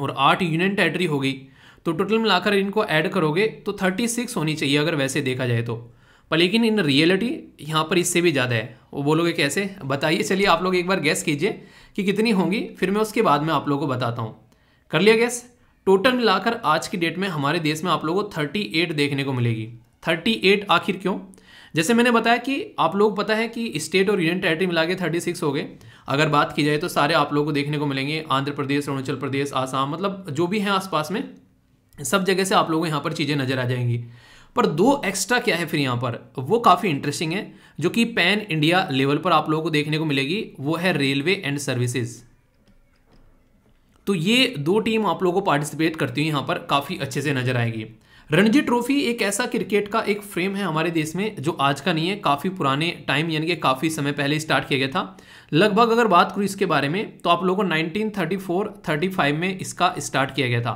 और आठ यूनियन टेरेटरी हो गई तो टोटल मिलाकर इनको ऐड करोगे तो थर्टी सिक्स होनी चाहिए अगर वैसे देखा जाए तो पर लेकिन इन रियलिटी यहाँ पर इससे भी ज़्यादा है वो बोलोगे कैसे बताइए चलिए आप लोग एक बार गैस कीजिए कि कितनी होंगी फिर मैं उसके बाद में आप लोगों को बताता हूँ कर लिया गैस टोटल मिलाकर आज की डेट में हमारे देश में आप लोगों को थर्टी एट देखने को मिलेगी थर्टी एट आखिर क्यों जैसे मैंने बताया कि आप लोग पता है कि स्टेट और यूनियन टेरेटरी मिला के थर्टी सिक्स हो गए अगर बात की जाए तो सारे आप लोगों को देखने को मिलेंगे आंध्र प्रदेश अरुणाचल प्रदेश आसाम मतलब जो भी हैं आसपास में सब जगह से आप लोगों को यहाँ पर चीज़ें नज़र आ जाएंगी पर दो एक्स्ट्रा क्या है फिर यहाँ पर वो काफ़ी इंटरेस्टिंग है जो कि पैन इंडिया लेवल पर आप लोगों को देखने को मिलेगी वो है रेलवे एंड सर्विसेज तो ये दो टीम आप लोगों को पार्टिसिपेट करती हुई यहाँ पर काफ़ी अच्छे से नजर आएगी रणजी ट्रॉफी एक ऐसा क्रिकेट का एक फ्रेम है हमारे देश में जो आज का नहीं है काफ़ी पुराने टाइम यानी कि काफ़ी समय पहले स्टार्ट किया गया था लगभग अगर बात करूँ इसके बारे में तो आप लोगों को 1934 35 में इसका स्टार्ट किया गया था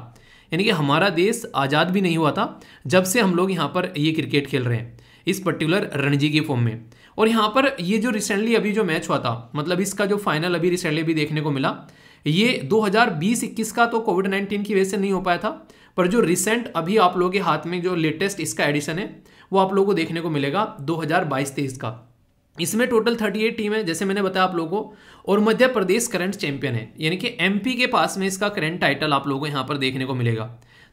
यानी कि हमारा देश आज़ाद भी नहीं हुआ था जब से हम लोग यहाँ पर ये क्रिकेट खेल रहे हैं इस पर्टिकुलर रणजी के फॉर्म में और यहाँ पर ये जो रिसेंटली अभी जो मैच हुआ था मतलब इसका जो फाइनल अभी रिसेंटली भी देखने को मिला ये 2020-21 का तो कोविड 19 की वजह से नहीं हो पाया था पर जो रिसेंट अभी आप लोगों के हाथ में जो लेटेस्ट इसका एडिशन है वो आप लोगों को देखने को मिलेगा 2022-23 का इसमें टोटल 38 टीम है जैसे मैंने बताया आप लोगों को और मध्य प्रदेश करंट चैंपियन है यानी कि एमपी के पास में इसका करंट टाइटल आप लोगों को यहाँ पर देखने को मिलेगा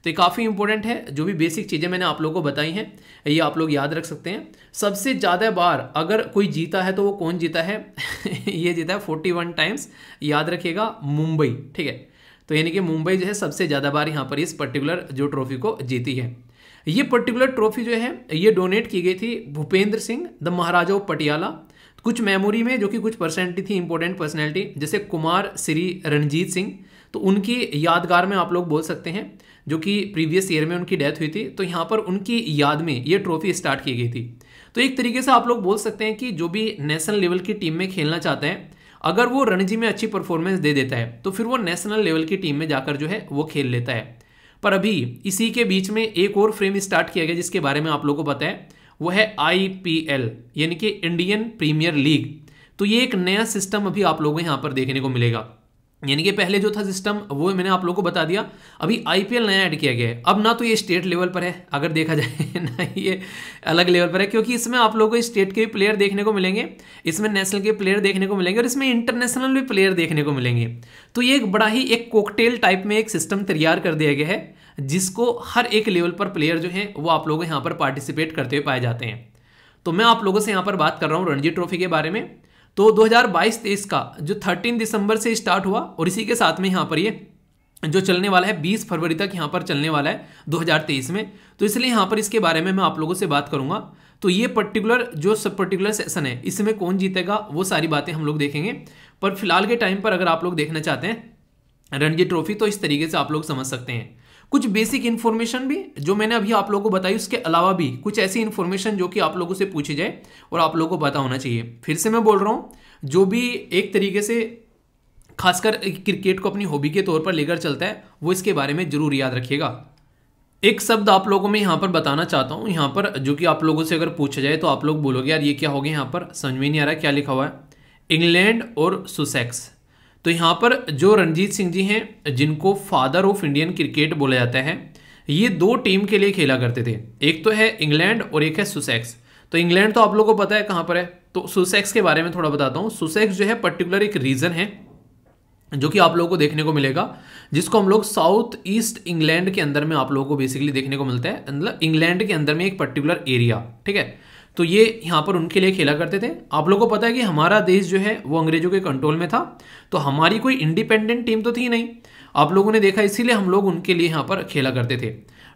तो ये काफ़ी इंपॉर्टेंट है जो भी बेसिक चीज़ें मैंने आप लोगों को बताई हैं ये आप लोग याद रख सकते हैं सबसे ज़्यादा बार अगर कोई जीता है तो वो कौन जीता है ये जीता है फोर्टी टाइम्स याद रखिएगा मुंबई ठीक है तो यानी कि मुंबई जो है सबसे ज़्यादा बार यहाँ पर इस पर्टिकुलर जो ट्रॉफी को जीती है ये पर्टिकुलर ट्रॉफी जो है ये डोनेट की गई थी भूपेंद्र सिंह द महाराजा ऑफ पटियाला कुछ मेमोरी में जो कि कुछ पर्सनैलिटी थी इंपॉर्टेंट पर्सनैलिटी जैसे कुमार श्री रणजीत सिंह तो उनकी यादगार में आप लोग बोल सकते हैं जो कि प्रीवियस ईयर में उनकी डेथ हुई थी तो यहाँ पर उनकी याद में ये ट्रॉफी स्टार्ट की गई थी तो एक तरीके से आप लोग बोल सकते हैं कि जो भी नेशनल लेवल की टीम में खेलना चाहते हैं अगर वो रणजी में अच्छी परफॉर्मेंस दे देता है तो फिर वो नेशनल लेवल की टीम में जाकर जो है वो खेल लेता है पर अभी इसी के बीच में एक और फ्रेम स्टार्ट किया गया जिसके बारे में आप लोगों को पता है वो है आई यानी कि इंडियन प्रीमियर लीग तो ये एक नया सिस्टम अभी आप लोगों को यहाँ पर देखने को मिलेगा यानी कि पहले जो था सिस्टम वो मैंने आप लोगों को बता दिया अभी आईपीएल नया ऐड किया गया है अब ना तो ये स्टेट लेवल पर है अगर देखा जाए ना ये अलग लेवल पर है क्योंकि इसमें आप लोगों को स्टेट के भी प्लेयर देखने को मिलेंगे इसमें नेशनल के प्लेयर देखने को मिलेंगे और इसमें इंटरनेशनल भी प्लेयर देखने को मिलेंगे तो ये एक बड़ा ही एक कोकटेल टाइप में एक सिस्टम तैयार कर दिया गया है जिसको हर एक लेवल पर प्लेयर जो हैं वो आप लोग यहाँ पर पार्टिसिपेट करते हुए पाए जाते हैं तो मैं आप लोगों से यहाँ पर बात कर रहा हूँ रणजी ट्रॉफी के बारे में तो 2022-23 का जो 13 दिसंबर से स्टार्ट हुआ और इसी के साथ में यहाँ पर ये जो चलने वाला है 20 फरवरी तक यहाँ पर चलने वाला है 2023 में तो इसलिए यहाँ पर इसके बारे में मैं आप लोगों से बात करूँगा तो ये पर्टिकुलर जो सब पर्टिकुलर सेशन है इसमें कौन जीतेगा वो सारी बातें हम लोग देखेंगे पर फिलहाल के टाइम पर अगर आप लोग देखना चाहते हैं रणजी ट्रॉफी तो इस तरीके से आप लोग समझ सकते हैं कुछ बेसिक इन्फॉर्मेशन भी जो मैंने अभी आप लोगों को बताई उसके अलावा भी कुछ ऐसी इन्फॉर्मेशन जो कि आप लोगों से पूछी जाए और आप लोगों को पता होना चाहिए फिर से मैं बोल रहा हूँ जो भी एक तरीके से खासकर क्रिकेट को अपनी हॉबी के तौर पर लेकर चलता है वो इसके बारे में ज़रूर याद रखिएगा एक शब्द आप लोगों में यहाँ पर बताना चाहता हूँ यहाँ पर जो कि आप लोगों से अगर पूछा जाए तो आप लोग बोलोगे यार ये क्या हो गया यहाँ पर समझ में नहीं आ रहा क्या लिखा हुआ है इंग्लैंड और सुसेक्स तो यहाँ पर जो रणजीत सिंह जी हैं जिनको फादर ऑफ इंडियन क्रिकेट बोला जाता है ये दो टीम के लिए खेला करते थे एक तो है इंग्लैंड और एक है सुसेक्स तो इंग्लैंड तो आप लोगों को पता है कहाँ पर है तो सुसेक्स के बारे में थोड़ा बताता हूँ सुसेक्स जो है पर्टिकुलर एक रीजन है जो कि आप लोगों को देखने को मिलेगा जिसको हम लोग साउथ ईस्ट इंग्लैंड के अंदर में आप लोगों को बेसिकली देखने को मिलता है मतलब इंग्लैंड के अंदर में एक पर्टिकुलर एरिया ठीक है तो ये यहाँ पर उनके लिए खेला करते थे आप लोगों को पता है कि हमारा देश जो है वो अंग्रेजों के कंट्रोल में था तो हमारी कोई इंडिपेंडेंट टीम तो थी नहीं आप लोगों ने देखा इसीलिए हम लोग उनके लिए यहाँ पर खेला करते थे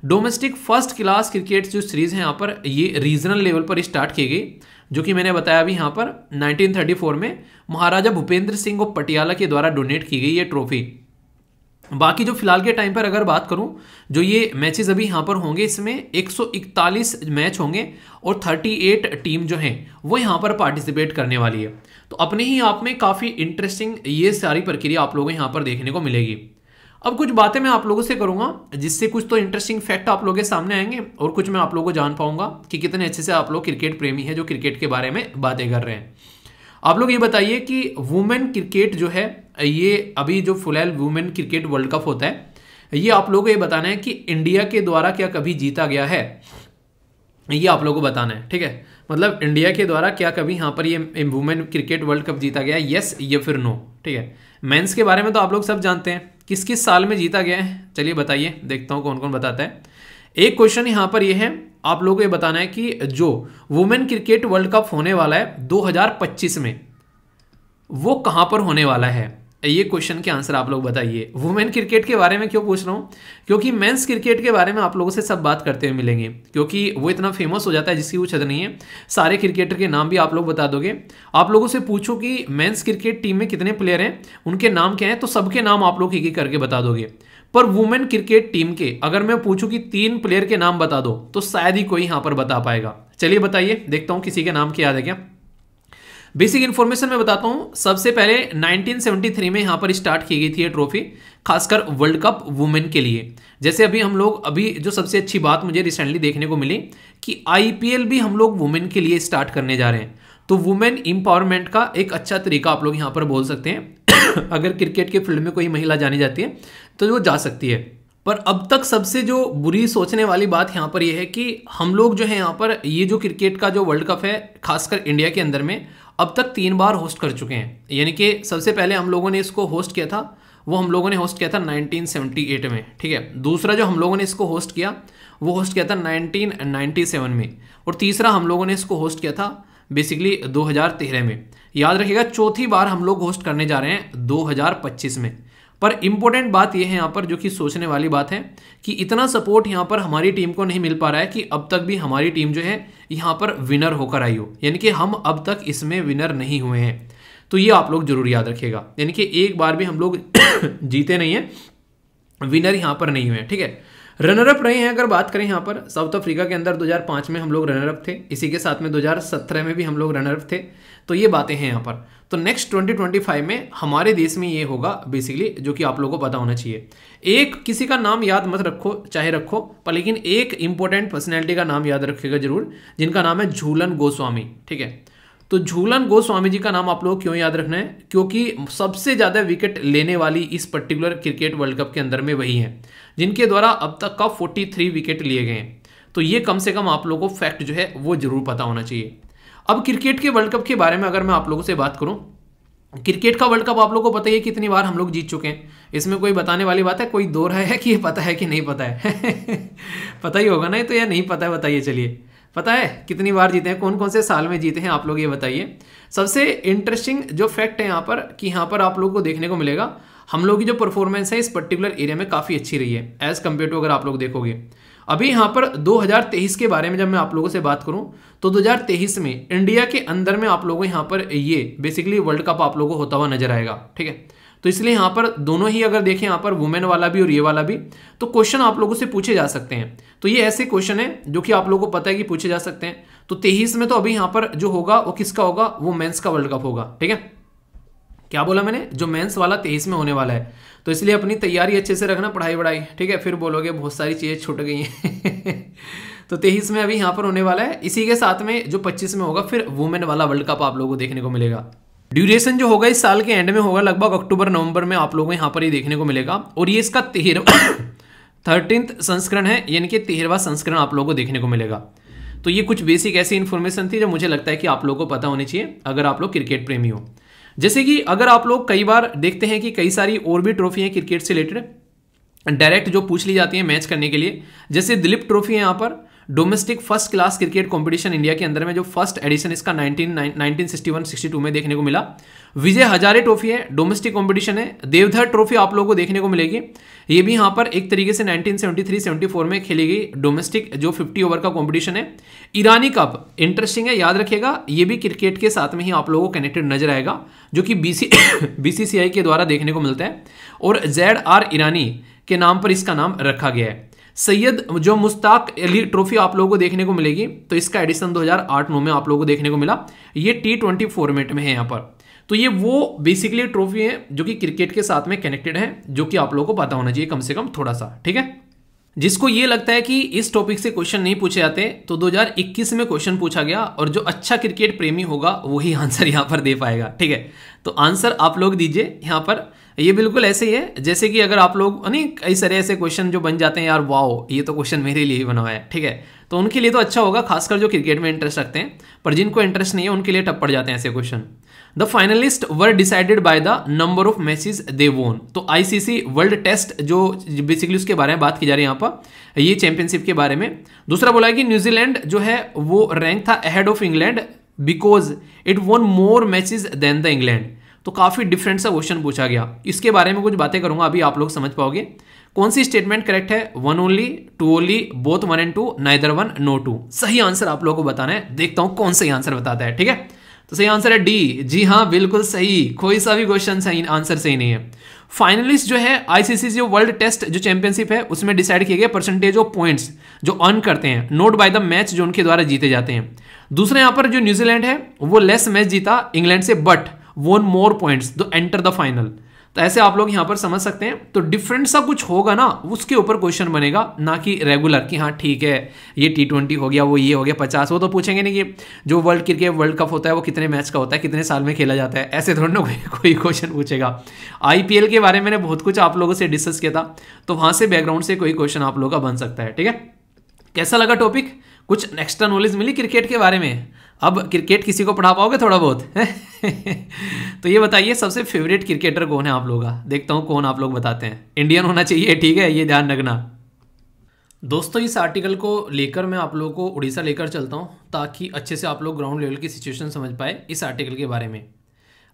डोमेस्टिक फर्स्ट क्लास क्रिकेट जो सीरीज़ है यहाँ पर ये रीजनल लेवल पर स्टार्ट की गई जो कि मैंने बताया अभी यहाँ पर 1934 में महाराजा भूपेंद्र सिंह को पटियाला के द्वारा डोनेट की गई ये ट्रॉफी बाकी जो फिलहाल के टाइम पर अगर बात करूं जो ये मैचेस अभी यहाँ पर होंगे इसमें 141 मैच होंगे और 38 टीम जो हैं वो यहाँ पर पार्टिसिपेट करने वाली है तो अपने ही आप में काफ़ी इंटरेस्टिंग ये सारी प्रक्रिया आप लोगों यहाँ पर देखने को मिलेगी अब कुछ बातें मैं आप लोगों से करूँगा जिससे कुछ तो इंटरेस्टिंग फैक्ट आप लोगों के सामने आएंगे और कुछ मैं आप लोगों को जान पाऊंगा कि कितने अच्छे से आप लोग क्रिकेट प्रेमी हैं जो क्रिकेट के बारे में बातें कर रहे हैं आप लोग ये बताइए कि वुमेन क्रिकेट जो है ये अभी जो फुलैल वुमेन क्रिकेट वर्ल्ड कप होता है ये आप लोगों को ये बताना है कि इंडिया के द्वारा क्या कभी जीता गया है ये आप लोगों को बताना है ठीक है मतलब इंडिया के द्वारा क्या कभी यहाँ पर ये वुमेन क्रिकेट वर्ल्ड कप जीता गया है यस या फिर नो ठीक है मेंस के बारे में तो आप लोग सब जानते हैं किस किस साल में जीता गया है चलिए बताइए देखता हूँ कौन कौन बताता है एक क्वेश्चन यहाँ पर ये है आप लोगों को ये बताना है कि जो वुमेन क्रिकेट वर्ल्ड कप होने वाला है दो में वो कहाँ पर होने वाला है ये क्वेश्चन के आंसर आप लोग बताइए वुमेन क्रिकेट के बारे में क्यों पूछ रहा हूँ क्योंकि मेंस क्रिकेट के बारे में आप लोगों से सब बात करते हुए मिलेंगे क्योंकि वो इतना फेमस हो जाता है जिसकी कुछ हद नहीं है सारे क्रिकेटर के नाम भी आप लोग बता दोगे आप लोगों से पूछो कि मेंस क्रिकेट टीम में कितने प्लेयर हैं उनके नाम क्या हैं तो सबके नाम आप लोग एक एक करके बता दोगे पर वुमेन क्रिकेट टीम के अगर मैं पूछूँ कि तीन प्लेयर के नाम बता दो तो शायद ही कोई यहाँ पर बता पाएगा चलिए बताइए देखता हूँ किसी के नाम क्या याद है क्या बेसिक इन्फॉर्मेशन मैं बताता हूँ सबसे पहले 1973 में यहाँ पर स्टार्ट की गई थी ये ट्रॉफी खासकर वर्ल्ड कप वुमेन के लिए जैसे अभी हम लोग अभी जो सबसे अच्छी बात मुझे रिसेंटली देखने को मिली कि आईपीएल भी हम लोग वुमेन के लिए स्टार्ट करने जा रहे हैं तो वुमेन इम्पावरमेंट का एक अच्छा तरीका आप लोग यहाँ पर बोल सकते हैं अगर क्रिकेट के फील्ड में कोई महिला जानी जाती है तो वो जा सकती है पर अब तक सबसे जो बुरी सोचने वाली बात यहाँ पर यह है कि हम लोग जो है यहाँ पर ये जो क्रिकेट का जो वर्ल्ड कप है खासकर इंडिया के अंदर में अब तक तीन बार होस्ट कर चुके हैं यानी कि सबसे पहले हम लोगों ने इसको होस्ट किया था वो हम लोगों ने होस्ट किया था 1978 में ठीक है दूसरा जो हम लोगों ने इसको होस्ट किया वो होस्ट किया था 1997 में और तीसरा हम लोगों ने इसको होस्ट किया था बेसिकली 2013 में याद रखिएगा चौथी बार हम लोग होस्ट करने जा रहे हैं 2025 में पर इम्पोर्टेंट बात यह है यहाँ पर जो कि सोचने वाली बात है कि इतना सपोर्ट यहाँ पर हमारी टीम को नहीं मिल पा रहा है कि अब तक भी हमारी टीम जो है यहाँ पर विनर होकर आई हो यानी कि हम अब तक इसमें विनर नहीं हुए हैं तो ये आप लोग जरूर याद रखिएगा यानी कि एक बार भी हम लोग जीते नहीं हैं विनर यहाँ पर नहीं हुए ठीक है रनरअप रहे हैं अगर बात करें यहाँ पर साउथ अफ्रीका के अंदर 2005 में हम लोग रनरअप थे इसी के साथ में 2017 में भी हम लोग रनरअप थे तो ये बातें हैं यहाँ पर तो नेक्स्ट 2025 में हमारे देश में ये होगा बेसिकली जो कि आप लोगों को पता होना चाहिए एक किसी का नाम याद मत रखो चाहे रखो पर लेकिन एक इंपॉर्टेंट पर्सनैलिटी का नाम याद रखेगा जरूर जिनका नाम है झूलन गोस्वामी ठीक है तो झूलन गोस्वामी जी का नाम आप लोग क्यों याद रखना है क्योंकि सबसे ज़्यादा विकेट लेने वाली इस पर्टिकुलर क्रिकेट वर्ल्ड कप के अंदर में वही है जिनके द्वारा अब तक का 43 विकेट लिए गए हैं तो ये कम से कम आप लोगों को फैक्ट जो है वो जरूर पता होना चाहिए अब क्रिकेट के वर्ल्ड कप के बारे में अगर मैं आप लोगों से बात करूँ क्रिकेट का वर्ल्ड कप आप लोगों को पता ही है कितनी बार हम लोग जीत चुके हैं इसमें कोई बताने वाली बात है कोई दो रहा है कि ये पता है कि नहीं पता है पता ही होगा ना तो यह नहीं पता है बताइए चलिए पता है कितनी बार जीते हैं कौन कौन से साल में जीते हैं आप लोग ये बताइए सबसे इंटरेस्टिंग जो फैक्ट है यहाँ पर कि यहाँ पर आप लोग को देखने को मिलेगा हम लोग की जो परफॉर्मेंस है इस पर्टिकुलर एरिया में काफ़ी अच्छी रही है एज़ कम्पेयर टू अगर आप लोग देखोगे अभी यहाँ पर 2023 के बारे में जब मैं आप लोगों से बात करूँ तो 2023 में इंडिया के अंदर में आप लोगों यहाँ पर ये बेसिकली वर्ल्ड कप आप लोगों को होता हुआ नजर आएगा ठीक है तो इसलिए यहाँ पर दोनों ही अगर देखें यहाँ पर वुमेन वाला भी और ये वाला भी तो क्वेश्चन आप लोगों से पूछे जा सकते हैं तो ये ऐसे क्वेश्चन है जो कि आप लोगों को पता है कि पूछे जा सकते हैं तो तेईस में तो अभी यहाँ पर जो होगा वो किसका होगा वो मेन्स का वर्ल्ड कप होगा ठीक है क्या बोला मैंने जो मेंस वाला तेईस में होने वाला है तो इसलिए अपनी तैयारी अच्छे से रखना पढ़ाई वढ़ाई ठीक है फिर बोलोगे बहुत सारी चीज़ें छूट गई हैं तो तेईस में अभी यहाँ पर होने वाला है इसी के साथ में जो पच्चीस में होगा फिर वुमेन वाला वर्ल्ड कप आप लोगों को देखने को मिलेगा ड्यूरेशन जो होगा इस साल के एंड में होगा लगभग अक्टूबर नवंबर में आप लोगों को यहाँ पर ही देखने को मिलेगा और ये इसका तेरह थर्टींथ संस्करण है यानी कि तिहरवा संस्करण आप लोगों को देखने को मिलेगा तो ये कुछ बेसिक ऐसी इन्फॉर्मेशन थी जो मुझे लगता है कि आप लोगों को पता होनी चाहिए अगर आप लोग क्रिकेट प्रेमी हो जैसे कि अगर आप लोग कई बार देखते हैं कि कई सारी और भी ट्रॉफी हैं क्रिकेट से रिलेटेड डायरेक्ट जो पूछ ली जाती है मैच करने के लिए जैसे दिलीप ट्रॉफी है यहां पर domestic first class cricket competition India के अंदर में जो फर्स्ट एडिशन इसका 19 1961 62 में देखने को मिला विजय हजारे ट्रॉफी है डोमेस्टिक कंपटीशन है देवधर ट्रॉफी आप लोगों को देखने को मिलेगी ये भी यहाँ पर एक तरीके से 1973 74 में खेली गई डोमेस्टिक जो 50 ओवर का कंपटीशन है ईरानी कप इंटरेस्टिंग है याद रखिएगा ये भी क्रिकेट के साथ में ही आप लोगों को कनेक्टेड नजर आएगा जो कि बीसी बीसीसीआई के द्वारा देखने को मिलता है और जेड आर ईरानी के नाम पर इसका नाम रखा गया है सैयद जो मुश्ताक अली ट्रॉफी आप लोगों को देखने को मिलेगी तो इसका एडिशन 2008 नौ में आप लोगों को देखने को मिला ये टी ट्वेंटी फॉर्मेट में है यहाँ पर तो ये वो बेसिकली ट्रॉफी है जो कि क्रिकेट के साथ में कनेक्टेड है जो कि आप लोगों को पता होना चाहिए कम से कम थोड़ा सा ठीक है जिसको ये लगता है कि इस टॉपिक से क्वेश्चन नहीं पूछे जाते तो 2021 में क्वेश्चन पूछा गया और जो अच्छा क्रिकेट प्रेमी होगा वही आंसर यहाँ पर दे पाएगा ठीक है तो आंसर आप लोग दीजिए यहाँ पर ये बिल्कुल ऐसे ही है जैसे कि अगर आप लोग नहीं कई सारे ऐसे क्वेश्चन जो बन जाते हैं यार वाओ ये तो क्वेश्चन मेरे लिए ही बनवाया है ठीक है तो उनके लिए तो अच्छा होगा खासकर जो क्रिकेट में इंटरेस्ट रखते हैं पर जिनको इंटरेस्ट नहीं है उनके लिए टप पड़ जाते हैं ऐसे question the finalist were decided by the number of matches they won तो आईसीसी वर्ल्ड टेस्ट जो बेसिकली उसके बारे में बात की जा रही है यहाँ पर ये चैंपियनशिप के बारे में दूसरा बोला कि न्यूजीलैंड जो है वो रैंक था ahead of England because it won more matches than the England तो काफ़ी डिफरेंट सा क्वेश्चन पूछा गया इसके बारे में कुछ बातें करूंगा अभी आप लोग समझ पाओगे कौन सी स्टेटमेंट करेक्ट है one only two only both one and two neither one nor two सही आंसर आप लोगों को बताना है देखता हूं कौन सही आंसर बताता है ठीक है तो सही आंसर है डी जी हाँ बिल्कुल सही कोई सा भी क्वेश्चन सही आंसर सही नहीं है फाइनलिस्ट जो है आईसीसी जो वर्ल्ड टेस्ट जो चैंपियनशिप है उसमें डिसाइड किए गए परसेंटेज ऑफ पॉइंट्स जो अर्न करते हैं नोट बाय द मैच जो उनके द्वारा जीते जाते हैं दूसरे यहां पर जो न्यूजीलैंड है वो लेस मैच जीता इंग्लैंड से but one more points to enter the final तो ऐसे आप लोग यहां पर समझ सकते हैं तो डिफरेंट सा कुछ होगा ना उसके ऊपर क्वेश्चन बनेगा ना कि रेगुलर कि हाँ ठीक है ये टी ट्वेंटी हो गया वो ये हो गया पचास वो तो पूछेंगे नहीं कि जो वर्ल्ड क्रिकेट वर्ल्ड कप होता है वो कितने मैच का होता है कितने साल में खेला जाता है ऐसे थोड़ा ना कोई क्वेश्चन पूछेगा आई के बारे में मैंने बहुत कुछ आप लोगों से डिस्कस किया था तो वहाँ से बैकग्राउंड से कोई क्वेश्चन आप लोगों का बन सकता है ठीक है कैसा लगा टॉपिक कुछ एक्स्ट्रा नॉलेज मिली क्रिकेट के बारे में अब क्रिकेट किसी को पढ़ा पाओगे थोड़ा बहुत तो ये बताइए सबसे फेवरेट क्रिकेटर कौन है आप लोग का देखता हूँ कौन आप लोग बताते हैं इंडियन होना चाहिए ठीक है ये ध्यान रखना दोस्तों इस आर्टिकल को लेकर मैं आप लोगों को उड़ीसा लेकर चलता हूँ ताकि अच्छे से आप लोग ग्राउंड लेवल की सिचुएशन समझ पाए इस आर्टिकल के बारे में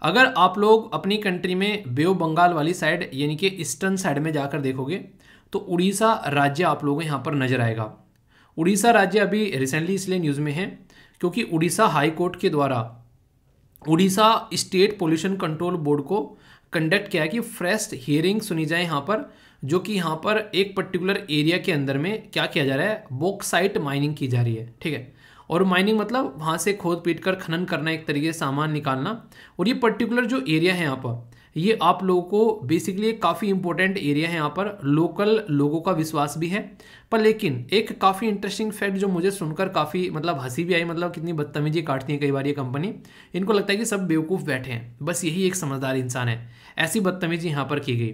अगर आप लोग अपनी कंट्री में बेव बंगाल वाली साइड यानी कि ईस्टर्न साइड में जाकर देखोगे तो उड़ीसा राज्य आप लोगों को यहाँ पर नजर आएगा उड़ीसा राज्य अभी रिसेंटली इसलिए न्यूज़ में है क्योंकि उड़ीसा हाई कोर्ट के द्वारा Orissa state pollution control board को कंडक्ट किया है कि फ्रेश हियरिंग सुनी जाए यहाँ पर जो कि यहाँ पर एक पर्टिकुलर एरिया के अंदर में क्या किया जा रहा है बोक्साइट माइनिंग की जा रही है ठीक है और माइनिंग मतलब वहाँ से खोद पीट कर खनन करना एक तरीके से सामान निकालना और ये पर्टिकुलर जो एरिया है यहाँ पर ये आप लोगों को बेसिकली एक काफ़ी इंपॉर्टेंट एरिया है यहाँ पर लोकल लोगों का विश्वास भी है पर लेकिन एक काफ़ी इंटरेस्टिंग फैक्ट जो मुझे सुनकर काफ़ी मतलब हंसी भी आई मतलब कितनी बदतमीजी काटती है कई बार ये कंपनी इनको लगता है कि सब बेवकूफ़ बैठे हैं बस यही एक समझदार इंसान है ऐसी बदतमीजी यहाँ पर की गई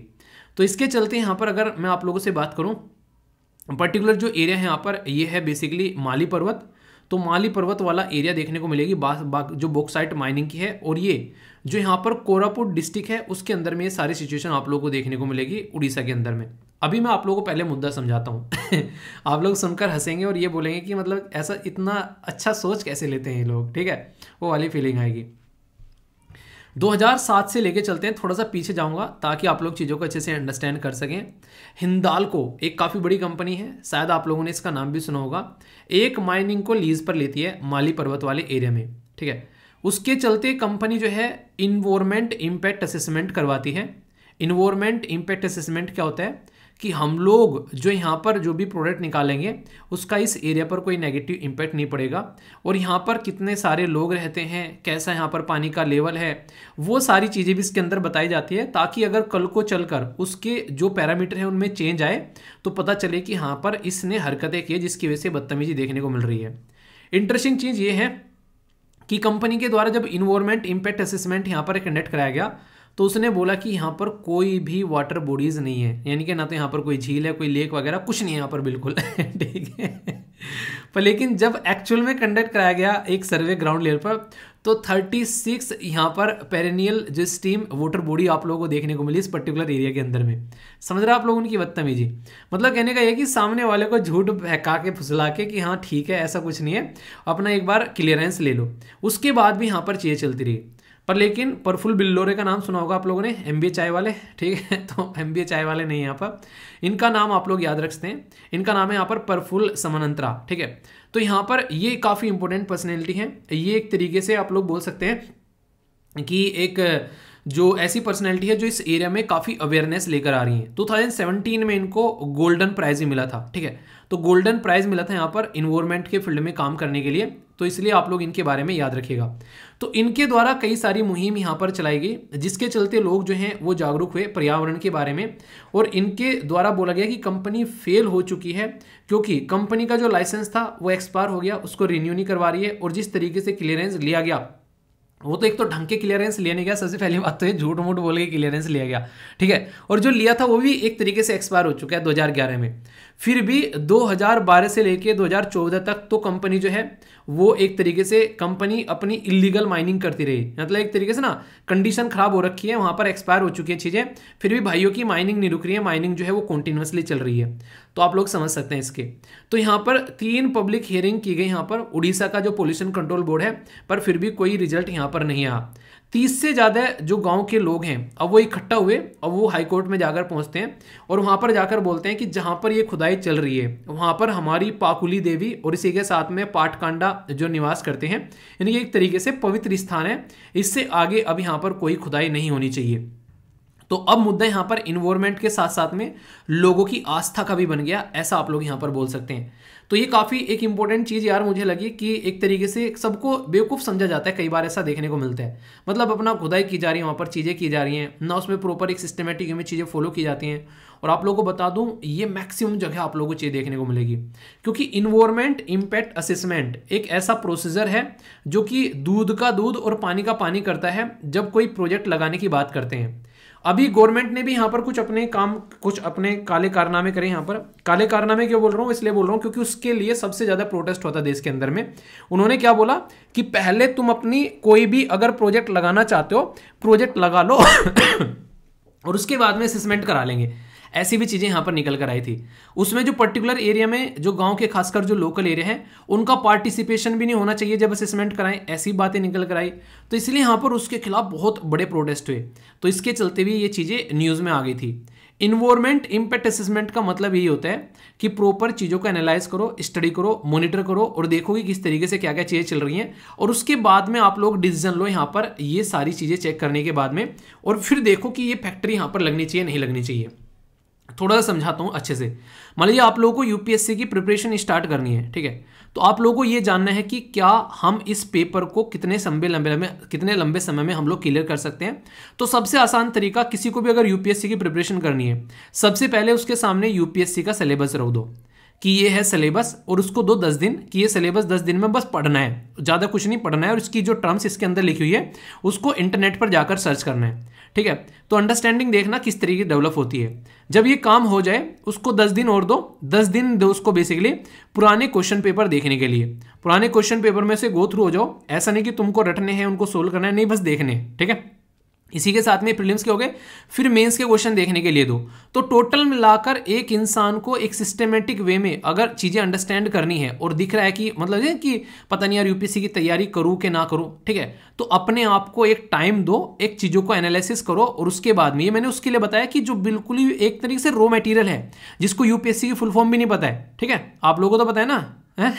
तो इसके चलते यहाँ पर अगर मैं आप लोगों से बात करूँ पर्टिकुलर जो एरिया है यहाँ पर ये है बेसिकली माली पर्वत तो माली पर्वत वाला एरिया देखने को मिलेगी बा, बा, जो बॉक्साइट माइनिंग की है और ये जो यहाँ पर कोरापुट डिस्ट्रिक्ट है उसके अंदर में ये सारी सिचुएशन आप लोगों को देखने को मिलेगी उड़ीसा के अंदर में अभी मैं आप लोगों को पहले मुद्दा समझाता हूँ आप लोग सुनकर हंसेंगे और ये बोलेंगे कि मतलब ऐसा इतना अच्छा सोच कैसे लेते हैं ये लोग ठीक है वो वाली फीलिंग आएगी 2007 से लेके चलते हैं थोड़ा सा पीछे जाऊंगा ताकि आप लोग चीज़ों को अच्छे से अंडरस्टैंड कर सकें हिंदालको एक काफ़ी बड़ी कंपनी है शायद आप लोगों ने इसका नाम भी सुना होगा एक माइनिंग को लीज पर लेती है माली पर्वत वाले एरिया में ठीक है उसके चलते कंपनी जो है इन्वोरमेंट इम्पैक्ट असेसमेंट करवाती है इन्वोरमेंट इम्पैक्ट असेसमेंट क्या होता है कि हम लोग जो यहाँ पर जो भी प्रोडक्ट निकालेंगे उसका इस एरिया पर कोई नेगेटिव इम्पैक्ट नहीं पड़ेगा और यहाँ पर कितने सारे लोग रहते हैं कैसा यहाँ पर पानी का लेवल है वो सारी चीज़ें भी इसके अंदर बताई जाती है ताकि अगर कल को चलकर उसके जो पैरामीटर हैं उनमें चेंज आए तो पता चले कि यहाँ पर इसने हरकतें की जिसकी वजह से बदतमीजी देखने को मिल रही है इंटरेस्टिंग चीज़ ये है कि कंपनी के द्वारा जब इन्वायरमेंट इम्पैक्ट असेसमेंट यहाँ पर कंडक्ट कराया गया तो उसने बोला कि यहाँ पर कोई भी वाटर बॉडीज़ नहीं है यानी कि ना तो यहाँ पर कोई झील है कोई लेक वगैरह कुछ नहीं है यहाँ पर बिल्कुल ठीक है पर लेकिन जब एक्चुअल में कंडक्ट कराया गया एक सर्वे ग्राउंड लेवल पर तो 36 सिक्स यहाँ पर पेरेनियल जो स्टीम वाटर बॉडी आप लोगों को देखने को मिली इस पर्टिकुलर एरिया के अंदर में समझ रहे आप लोग उनकी बदतमीजी मतलब कहने का ये कि सामने वाले को झूठ बहका के फुसला के कि हाँ ठीक है ऐसा कुछ नहीं है अपना एक बार क्लियरेंस ले लो उसके बाद भी यहाँ पर चीज़ें चलती रही पर लेकिन परफुल बिल्लोरे का नाम सुना होगा आप लोगों ने एम चाय वाले ठीक है तो एम चाय वाले नहीं यहाँ पर इनका नाम आप लोग याद रखते हैं इनका नाम है यहाँ पर परफुल समनंतरा ठीक है तो यहाँ पर ये काफ़ी इंपॉर्टेंट पर्सनैलिटी है ये एक तरीके से आप लोग बोल सकते हैं कि एक जो ऐसी पर्सनैलिटी है जो इस एरिया में काफ़ी अवेयरनेस लेकर आ रही है टू में इनको गोल्डन प्राइज ही मिला था ठीक है तो गोल्डन प्राइज मिला था यहाँ पर इन्वॉर्मेंट के फील्ड में काम करने के लिए तो इसलिए आप लोग इनके बारे में याद रखिएगा तो इनके द्वारा कई सारी मुहिम यहाँ पर चलाई गई जिसके चलते लोग जो हैं वो जागरूक हुए पर्यावरण के बारे में और इनके द्वारा बोला गया कि कंपनी फेल हो चुकी है क्योंकि कंपनी का जो लाइसेंस था वो एक्सपायर हो गया उसको रिन्यू नहीं करवा रही है और जिस तरीके से क्लियरेंस लिया गया वो तो एक तो ढंग के क्लियरेंस लिया नहीं गया सबसे पहली बात तो ये झूठ मूठ बोल के क्लियरेंस लिया गया ठीक है और जो लिया था वो भी एक तरीके से एक्सपायर हो चुका है 2011 में फिर भी 2012 से लेके 2014 तक तो कंपनी जो है वो एक तरीके से कंपनी अपनी इलीगल माइनिंग करती रही मतलब एक तरीके से ना कंडीशन खराब हो रखी है वहां पर एक्सपायर हो चुकी है चीज़ें फिर भी भाइयों की माइनिंग नहीं रुक रही है माइनिंग जो है वो कंटिन्यूसली चल रही है तो आप लोग समझ सकते हैं इसके तो यहाँ पर तीन पब्लिक हियरिंग की गई यहाँ पर उड़ीसा का जो पोल्यूशन कंट्रोल बोर्ड है पर फिर भी कोई रिजल्ट यहाँ पर नहीं आया तीस से ज़्यादा जो गांव के लोग हैं अब वो इकट्ठा हुए अब वो हाई कोर्ट में जाकर पहुंचते हैं और वहाँ पर जाकर बोलते हैं कि जहाँ पर ये खुदाई चल रही है वहाँ पर हमारी पाकुली देवी और इसी के साथ में पाटकांडा जो निवास करते हैं यानी कि एक तरीके से पवित्र स्थान है इससे आगे अब यहाँ पर कोई खुदाई नहीं होनी चाहिए तो अब मुद्दा यहाँ पर इन्वॉर्मेंट के साथ साथ में लोगों की आस्था का भी बन गया ऐसा आप लोग यहाँ पर बोल सकते हैं तो ये काफ़ी एक इंपॉर्टेंट चीज़ यार मुझे लगी कि एक तरीके से सबको बेवकूफ़ समझा जाता है कई बार ऐसा देखने को मिलता है मतलब अपना खुदाई की जा रही है वहाँ पर चीज़ें की जा रही हैं ना उसमें प्रॉपर एक सिस्टमेटिक में चीज़ें फॉलो की जाती हैं और आप लोगों को बता दूं ये मैक्सिमम जगह आप लोगों को चीज़ देखने को मिलेगी क्योंकि इन्वॉर्मेंट इम्पैक्ट असेसमेंट एक ऐसा प्रोसीजर है जो कि दूध का दूध और पानी का पानी करता है जब कोई प्रोजेक्ट लगाने की बात करते हैं अभी गवर्नमेंट ने भी यहाँ पर कुछ अपने काम कुछ अपने काले कारनामे करे यहाँ पर काले कारनामे क्यों बोल रहा हूँ इसलिए बोल रहा हूँ क्योंकि उसके लिए सबसे ज़्यादा प्रोटेस्ट होता देश के अंदर में उन्होंने क्या बोला कि पहले तुम अपनी कोई भी अगर प्रोजेक्ट लगाना चाहते हो प्रोजेक्ट लगा लो और उसके बाद में असेसमेंट करा लेंगे ऐसी भी चीज़ें यहाँ पर निकल कर आई थी उसमें जो पर्टिकुलर एरिया में जो गाँव के खासकर जो लोकल एरिया है उनका पार्टिसिपेशन भी नहीं होना चाहिए जब असेसमेंट कराएं ऐसी बातें निकल कर आई तो इसलिए यहाँ पर उसके खिलाफ बहुत बड़े प्रोटेस्ट हुए तो इसके चलते भी ये चीज़ें न्यूज़ में आ गई थी इन्वॉर्मेंट इम्पैक्ट असेसमेंट का मतलब यही होता है कि प्रॉपर चीज़ों को एनालाइज करो स्टडी करो मॉनिटर करो और देखो कि किस तरीके से क्या क्या चीज़ें चल रही हैं और उसके बाद में आप लोग डिसीजन लो यहाँ पर ये सारी चीज़ें चेक करने के बाद में और फिर देखो कि ये फैक्ट्री यहाँ पर लगनी चाहिए नहीं लगनी चाहिए थोड़ा सा समझाता हूँ अच्छे से मान लीजिए आप लोगों को यूपीएससी की प्रिपरेशन स्टार्ट करनी है ठीक है तो आप लोगों को ये जानना है कि क्या हम इस पेपर को कितने लंबे लंबे लंबे कितने लंबे समय में हम लोग क्लियर कर सकते हैं तो सबसे आसान तरीका किसी को भी अगर यूपीएससी की प्रिपरेशन करनी है सबसे पहले उसके सामने यूपीएससी का सिलेबस रख दो कि ये है सिलेबस और उसको दो दस दिन कि ये सिलेबस दस दिन में बस पढ़ना है ज़्यादा कुछ नहीं पढ़ना है और इसकी जो टर्म्स इसके अंदर लिखी हुई है उसको इंटरनेट पर जाकर सर्च करना है ठीक है तो अंडरस्टैंडिंग देखना किस तरीके डेवलप होती है जब ये काम हो जाए उसको दस दिन और दो दस दिन दो उसको बेसिकली पुराने क्वेश्चन पेपर देखने के लिए पुराने क्वेश्चन पेपर में से गो थ्रू हो जाओ ऐसा नहीं कि तुमको रटने हैं उनको सोल्व करना है नहीं बस देखने ठीक है इसी के साथ में प्रीलिम्स के हो गए फिर मेंस के क्वेश्चन देखने के लिए दो तो टोटल मिलाकर एक इंसान को एक सिस्टमेटिक वे में अगर चीज़ें अंडरस्टैंड करनी है और दिख रहा है कि मतलब कि पता नहीं यार यूपीएससी की तैयारी करूँ कि ना करूँ ठीक है तो अपने आप को एक टाइम दो एक चीज़ों को एनालिसिस करो और उसके बाद में ये मैंने उसके लिए बताया कि जो बिल्कुल ही एक तरीके से रो मटेरियल है जिसको यूपीएससी की फुल फॉर्म भी नहीं पता है ठीक है आप लोगों को तो पता है ना है?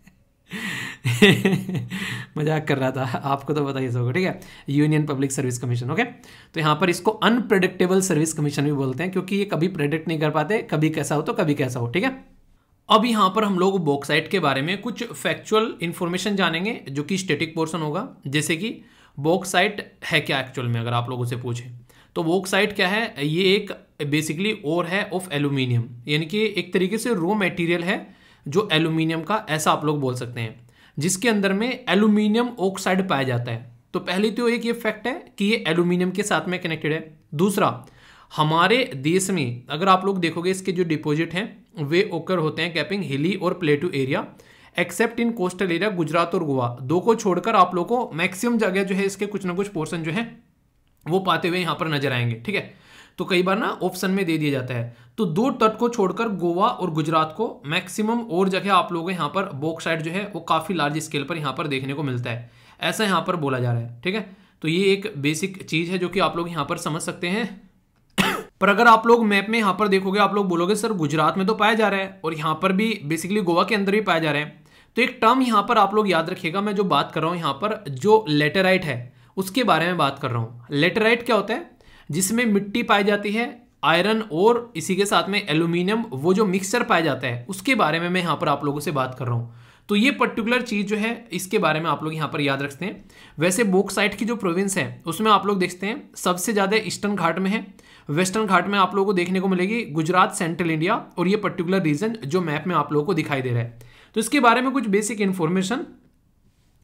मजाक कर रहा था आपको तो बताइए होगा ठीक है union public service commission okay तो यहाँ पर इसको अनप्रडिक्टेबल सर्विस कमीशन भी बोलते हैं क्योंकि ये कभी प्रेडिक्ट नहीं कर पाते कभी कैसा हो तो कभी कैसा हो ठीक है अब यहाँ पर हम लोग बॉक्साइट के बारे में कुछ फैक्चुअल इन्फॉर्मेशन जानेंगे जो कि स्टेटिक पोर्सन होगा जैसे कि बॉक्साइट है क्या एक्चुअल में अगर आप लोगों से पूछें तो वोक्साइट क्या है ये एक बेसिकली ओर है ऑफ एल्यूमिनियम यानी कि एक तरीके से रॉ मटेरियल है जो एल्यूमिनियम का ऐसा आप लोग बोल सकते हैं जिसके अंदर में एल्यूमिनियम ऑक्साइड पाया जाता है तो पहले तो एक ये फैक्ट है कि ये एल्यूमिनियम के साथ में कनेक्टेड है दूसरा हमारे देश में अगर आप लोग देखोगे इसके जो डिपॉजिट हैं वे ओकर होते हैं कैपिंग हिली और plateau area except in coastal area Gujarat और गोवा दो को छोड़कर आप लोग को मैक्सिमम जगह जो है इसके कुछ ना कुछ पोर्सन जो है वो पाते हुए यहाँ पर नजर आएंगे ठीक है तो कई बार ना ऑप्शन में दे दिया जाता है तो दो तट को छोड़कर गोवा और गुजरात को मैक्सिमम और जगह आप लोगों को यहाँ पर बॉक्साइड जो है वो काफ़ी लार्ज स्केल पर यहाँ पर देखने को मिलता है ऐसा यहाँ पर बोला जा रहा है ठीक है तो ये एक बेसिक चीज़ है जो कि आप लोग यहाँ पर समझ सकते हैं पर अगर आप लोग मैप में यहाँ पर देखोगे आप लोग बोलोगे सर गुजरात में तो पाया जा रहा है और यहाँ पर भी बेसिकली गोवा के अंदर भी पाया जा रहे हैं तो एक टर्म यहाँ पर आप लोग याद रखिएगा मैं जो बात कर रहा हूँ यहाँ पर जो लेटेराइट है उसके बारे में बात कर रहा हूँ लेटेराइट क्या होता है जिसमें मिट्टी पाई जाती है आयरन और इसी के साथ में एल्यूमिनियम वो जो मिक्सचर पाया जाता है उसके बारे में मैं यहाँ पर आप लोगों से बात कर रहा हूँ तो ये पर्टिकुलर चीज़ जो है इसके बारे में आप लोग यहाँ पर याद रखते हैं वैसे बोक्साइट की जो प्रोविंस है उसमें आप लोग देखते हैं सबसे ज़्यादा ईस्टर्न घाट में है वेस्टर्न घाट में आप लोगों को देखने को मिलेगी गुजरात सेंट्रल इंडिया और ये पर्टिकुलर रीजन जो मैप में आप लोगों को दिखाई दे रहा है तो इसके बारे में कुछ बेसिक इन्फॉर्मेशन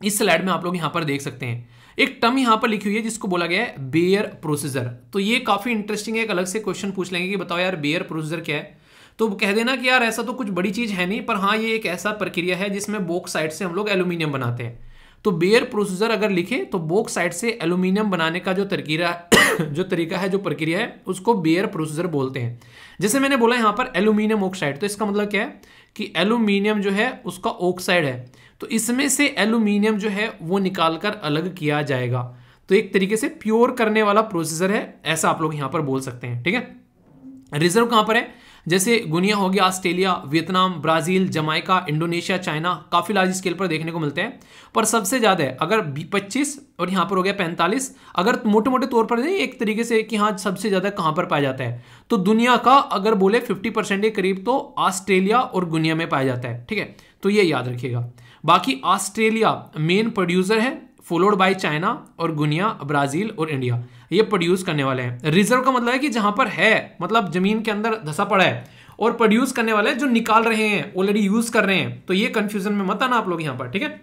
इस स्लाइड में आप लोग यहाँ पर देख सकते हैं एक टर्म यहां पर लिखी हुई है जिसको बोला गया है बेयर प्रोसीजर तो ये काफ़ी इंटरेस्टिंग है एक अलग से क्वेश्चन पूछ लेंगे कि बताओ यार बेयर प्रोसीजर क्या है तो कह देना कि यार ऐसा तो कुछ बड़ी चीज़ है नहीं पर हाँ ये एक ऐसा प्रक्रिया है जिसमें बोक्स साइड से हम लोग एल्यूमिनियम बनाते हैं तो बेयर प्रोसीजर अगर लिखे तो बोक्स साइड से एल्यूमिनियम बनाने का जो तरकीरा जो तरीका है जो प्रक्रिया है उसको बेयर प्रोसीजर बोलते हैं जैसे मैंने बोला यहाँ पर एल्यूमिनियम ऑक्साइड तो इसका मतलब क्या है कि एल्यूमिनियम जो है उसका ऑक्साइड है तो इसमें से एल्यूमिनियम जो है वो निकाल कर अलग किया जाएगा तो एक तरीके से प्योर करने वाला प्रोसेसर है ऐसा आप लोग यहां पर बोल सकते हैं ठीक है रिजर्व कहां पर है जैसे गुनिया हो गया Australia Vietnam Brazil Jamaica Indonesia China काफ़ी लार्ज स्केल पर देखने को मिलते हैं पर सबसे ज़्यादा है अगर 25 और यहां पर हो गया 45 अगर मोटे मोटे तौर पर नहीं एक तरीके से कि हाँ सबसे ज़्यादा कहां पर पाया जाता है तो दुनिया का अगर बोले 50 परसेंट के करीब तो ऑस्ट्रेलिया और गुनिया में पाया जाता है ठीक है तो ये याद रखिएगा बाकी ऑस्ट्रेलिया मेन प्रोड्यूसर है फॉलोड बाय चाइना और गुनिया ब्राज़ील और इंडिया ये प्रोड्यूस करने वाले हैं रिजर्व का मतलब है कि जहां पर है मतलब ज़मीन के अंदर धसा पड़ा है और प्रोड्यूस करने वाले जो निकाल रहे हैं ऑलरेडी यूज़ कर रहे हैं तो ये कंफ्यूजन में मत आना आप लोग यहाँ पर ठीक है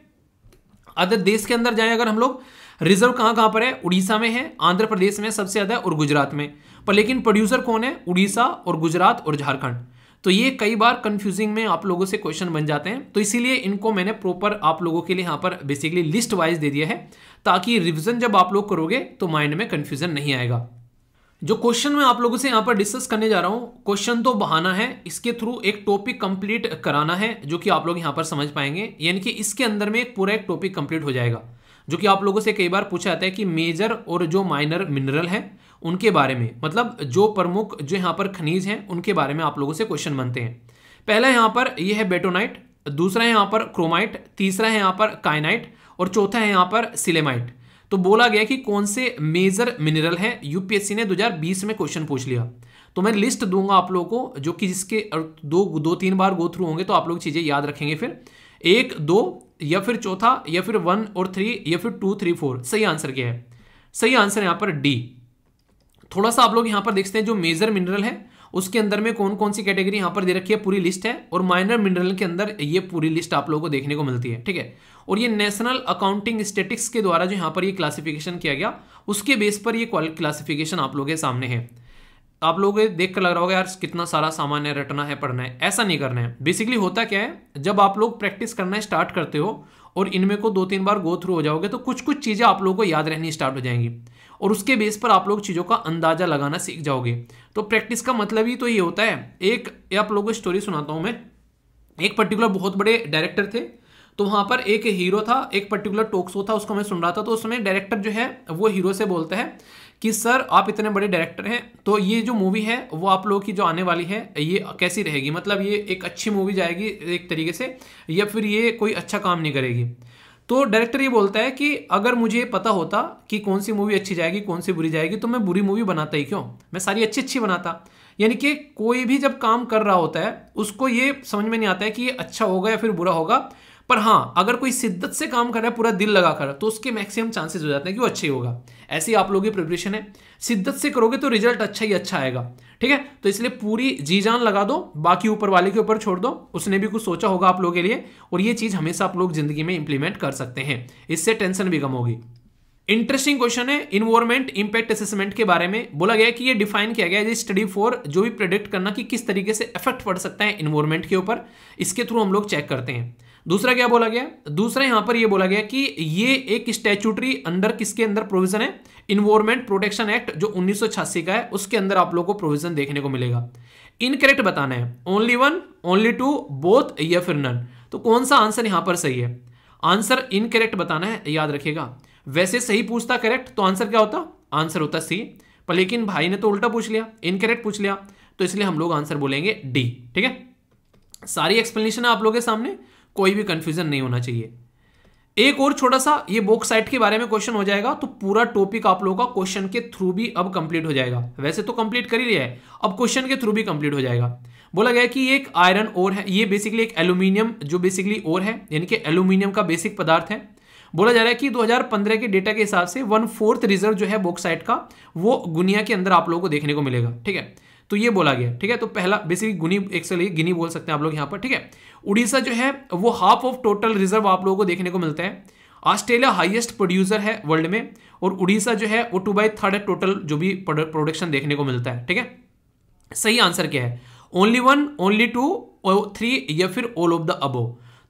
अदर देश के अंदर जाए अगर हम लोग रिजर्व कहाँ कहां पर है उड़ीसा में है आंध्र प्रदेश में सबसे ज़्यादा और गुजरात में पर लेकिन प्रोड्यूसर कौन है उड़ीसा और गुजरात और झारखंड तो ये कई बार कंफ्यूजिंग में आप लोगों से क्वेश्चन बन जाते हैं तो इसीलिए इनको मैंने प्रॉपर आप लोगों के लिए यहां पर बेसिकली लिस्ट वाइज दे दिया है ताकि रिविजन जब आप लोग करोगे तो माइंड में कंफ्यूजन नहीं आएगा जो क्वेश्चन मैं आप लोगों से यहाँ पर डिस्कस करने जा रहा हूँ क्वेश्चन तो बहाना है इसके थ्रू एक टॉपिक कंप्लीट कराना है जो कि आप लोग यहाँ पर समझ पाएंगे यानी कि इसके अंदर में एक पूरा एक टॉपिक कंप्लीट हो जाएगा जो कि आप लोगों से कई बार पूछा जाता है कि मेजर और जो माइनर मिनरल है उनके बारे में मतलब जो प्रमुख जो यहाँ पर खनिज हैं उनके बारे में आप लोगों से क्वेश्चन बनते हैं पहला यहाँ पर ये यह है बेटोनाइट दूसरा है यहाँ पर क्रोमाइट तीसरा है यहाँ पर काइनाइट और चौथा है यहाँ पर सिलेमाइट तो बोला गया कि कौन से मेजर मिनरल हैं यूपीएससी ने 2020 में क्वेश्चन पूछ लिया तो मैं लिस्ट दूंगा आप लोगों को जो कि जिसके दो दो तीन बार गो थ्रू होंगे तो आप लोग चीज़ें याद रखेंगे फिर एक दो या फिर चौथा या फिर वन और थ्री या फिर टू थ्री फोर सही आंसर क्या है सही आंसर यहाँ पर डी थोड़ा सा आप लोग यहाँ पर देखते हैं जो मेजर मिनरल है उसके अंदर में कौन कौन सी कैटेगरी यहां पर दे रखी है पूरी लिस्ट है और माइनर मिनरल के अंदर ये पूरी लिस्ट आप लोगों को देखने को मिलती है ठीक है और ये नेशनल अकाउंटिंग स्टेटिक्स के द्वारा जो यहाँ पर ये क्लासिफिकेशन किया गया उसके बेस पर ये क्लासिफिकेशन आप लोगों के सामने है आप लोगों को देख कर लग रहा होगा यार कितना सारा सामान है रटना है पढ़ना है ऐसा नहीं करना है बेसिकली होता क्या है जब आप लोग प्रैक्टिस करना स्टार्ट करते हो और इनमें को दो तीन बार गो थ्रू हो जाओगे तो कुछ कुछ चीज़ें आप लोगों को याद रहनी स्टार्ट हो जाएंगी और उसके बेस पर आप लोग चीज़ों का अंदाज़ा लगाना सीख जाओगे तो प्रैक्टिस का मतलब ही तो ये होता है एक आप लोगों को स्टोरी सुनाता हूँ मैं एक पर्टिकुलर बहुत बड़े डायरेक्टर थे तो वहाँ पर एक हीरो था एक पर्टिकुलर टोक शो था उसको मैं सुन रहा था तो उसमें डायरेक्टर जो है वो हीरो से बोलता है कि सर आप इतने बड़े डायरेक्टर हैं तो ये जो मूवी है वो आप लोगों की जो आने वाली है ये कैसी रहेगी मतलब ये एक अच्छी मूवी जाएगी एक तरीके से या फिर ये कोई अच्छा काम नहीं करेगी तो डायरेक्टर ये बोलता है कि अगर मुझे पता होता कि कौन सी मूवी अच्छी जाएगी कौन सी बुरी जाएगी तो मैं बुरी मूवी बनाता ही क्यों मैं सारी अच्छी अच्छी बनाता यानी कि कोई भी जब काम कर रहा होता है उसको ये समझ में नहीं आता है कि ये अच्छा होगा या फिर बुरा होगा पर हाँ अगर कोई शिद्दत से काम कर रहा है पूरा दिल लगा कर तो उसके मैक्सिमम चांसेस हो जाते हैं कि वो अच्छे होगा ऐसे ही आप लोगों की प्रिपरेशन है शिद्दत से करोगे तो रिजल्ट अच्छा ही अच्छा आएगा ठीक है तो इसलिए पूरी जी जान लगा दो बाकी ऊपर वाले के ऊपर छोड़ दो उसने भी कुछ सोचा होगा आप लोगों के लिए और ये चीज़ हमेशा आप लोग जिंदगी में इंप्लीमेंट कर सकते हैं इससे टेंशन भी कम होगी इंटरेस्टिंग क्वेश्चन है इन्वायरमेंट इंपैक्ट असेसमेंट के बारे में बोला गया कि ये डिफाइन किया गया है स्टडी फॉर जो भी प्रेडिक्ट करना कि किस तरीके से इफेक्ट पड़ सकता है इन्वायरमेंट के ऊपर इसके थ्रू हम लोग चेक करते हैं दूसरा क्या बोला गया दूसरा यहां पर यह बोला गया कि ये एक स्टैचूटरी अंडर किसके अंदर प्रोविजन है इन्वायरमेंट प्रोटेक्शन एक्ट जो उन्नीस का है उसके अंदर आप लोग को प्रोविजन देखने को मिलेगा इनकरेक्ट बताना है only one only two both या फिर नन तो कौन सा आंसर यहां पर सही है आंसर इनकरेक्ट बताना है याद रखिएगा वैसे सही पूछता करेक्ट तो आंसर क्या होता आंसर होता सी पर लेकिन भाई ने तो उल्टा पूछ लिया इनकरेक्ट पूछ लिया तो इसलिए हम लोग आंसर बोलेंगे डी ठीक है सारी एक्सप्लेनेशन है आप लोग के सामने कोई भी कंफ्यूजन नहीं होना चाहिए एक और छोटा सा ये साइट के बारे में क्वेश्चन हो जाएगा तो पूरा टॉपिक आप लोगों का क्वेश्चन के थ्रू भी अब कंप्लीट हो जाएगा वैसे तो कंप्लीट कर ही लिया है अब क्वेश्चन के थ्रू भी कंप्लीट हो जाएगा बोला गया कि ये एक आयरन ओर है ये बेसिकली एक एल्यूमिनियम जो बेसिकली ओर है यानी कि एल्यूमिनियम का बेसिक पदार्थ है बोला जा रहा है कि 2015 के डेटा के हिसाब से वन फोर्थ रिजर्व जो है बोक्साइट का वो गुनिया के अंदर आप लोगों को देखने को मिलेगा ठीक है तो ये बोला गया ठीक है तो पहला बेसिकली गुनी एक से लिए गिनी बोल सकते हैं आप लोग यहाँ पर ठीक है उड़ीसा जो है वो हाफ ऑफ टोटल रिजर्व आप लोगों को देखने को मिलता है ऑस्ट्रेलिया हाइएस्ट प्रोड्यूसर है वर्ल्ड में और उड़ीसा जो है वो टू बाई थर्ड है टोटल जो भी प्रोडक्शन देखने को मिलता है ठीक है सही आंसर क्या है only one only two three या फिर ऑल ऑफ द अबो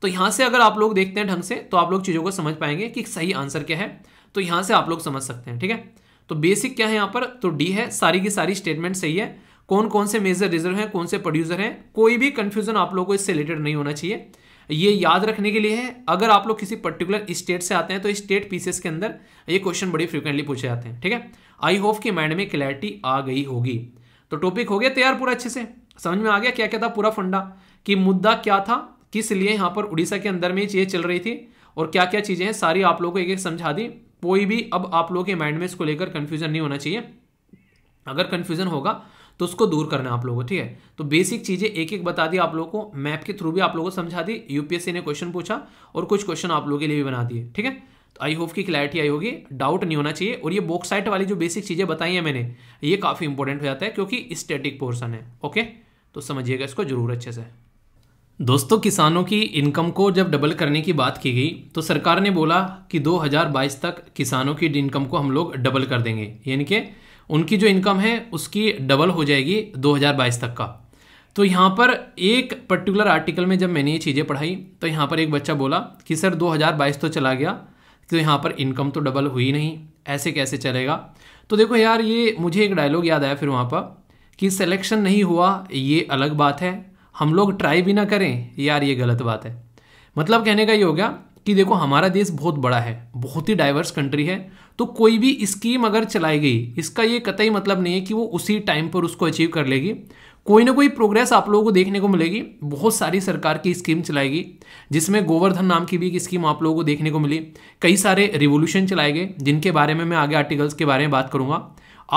तो यहाँ से अगर आप लोग देखते हैं ढंग से तो आप लोग चीज़ों को समझ पाएंगे कि सही आंसर क्या है तो यहाँ से आप लोग समझ सकते हैं ठीक है तो बेसिक क्या है यहाँ पर तो डी है सारी की सारी स्टेटमेंट सही है कौन कौन से मेजर रिजर्व हैं कौन से प्रोड्यूसर हैं कोई भी कन्फ्यूजन आप लोगों को इससे रिलेटेड नहीं होना चाहिए ये याद रखने के लिए है अगर आप लोग किसी पर्टिकुलर स्टेट से आते हैं तो स्टेट पीसेस के अंदर ये क्वेश्चन बड़ी फ्रिक्वेंटली पूछे जाते हैं ठीक है आई होप कि माइंड में क्लैरिटी आ गई होगी तो टॉपिक हो गया तैयार पूरा अच्छे से समझ में आ गया क्या क्या था पूरा फंडा कि मुद्दा क्या था किस लिए यहाँ पर उड़ीसा के अंदर में ये चीज़ें चल रही थी और क्या क्या चीज़ें हैं सारी आप लोग को एक एक समझा दी कोई भी अब आप लोगों के माइंड में इसको लेकर कन्फ्यूजन नहीं होना चाहिए अगर कन्फ्यूजन होगा तो उसको दूर करना आप लोगों को ठीक है तो बेसिक चीज़ें एक एक बता दी आप लोगों को मैप के थ्रू भी आप लोगों को समझा दी यूपीएससी ने क्वेश्चन पूछा और कुछ क्वेश्चन आप लोगों के लिए भी बना दिए ठीक है तो आई होप की क्लैरिटी आई होगी डाउट नहीं होना चाहिए और ये बोक्साइट वाली जो बेसिक चीज़ें बताई हैं मैंने ये काफ़ी इंपॉर्टेंट हो जाता है क्योंकि स्टेटिक पोर्सन है ओके तो समझिएगा इसको जरूर अच्छे से दोस्तों किसानों की इनकम को जब डबल करने की बात की गई तो सरकार ने बोला कि 2022 तक किसानों की इनकम को हम लोग डबल कर देंगे यानी कि उनकी जो इनकम है उसकी डबल हो जाएगी 2022 तक का तो यहाँ पर एक पर्टिकुलर आर्टिकल में जब मैंने ये चीज़ें पढ़ाई तो यहाँ पर एक बच्चा बोला कि सर 2022 तो चला गया तो यहाँ पर इनकम तो डबल हुई नहीं ऐसे कैसे चलेगा तो देखो यार ये मुझे एक डायलॉग याद आया फिर वहाँ पर कि सिलेक्शन नहीं हुआ ये अलग बात है हम लोग ट्राई भी ना करें यार ये गलत बात है मतलब कहने का ये हो गया कि देखो हमारा देश बहुत बड़ा है बहुत ही डाइवर्स कंट्री है तो कोई भी स्कीम अगर चलाई गई इसका ये कतई मतलब नहीं है कि वो उसी टाइम पर उसको अचीव कर लेगी कोई ना कोई प्रोग्रेस आप लोगों को देखने को मिलेगी बहुत सारी सरकार की स्कीम चलाएगी जिसमें गोवर्धन नाम की भी एक स्कीम आप लोगों को देखने को मिली कई सारे रिवोल्यूशन चलाए गए जिनके बारे में मैं आगे आर्टिकल्स के बारे में बात करूंगा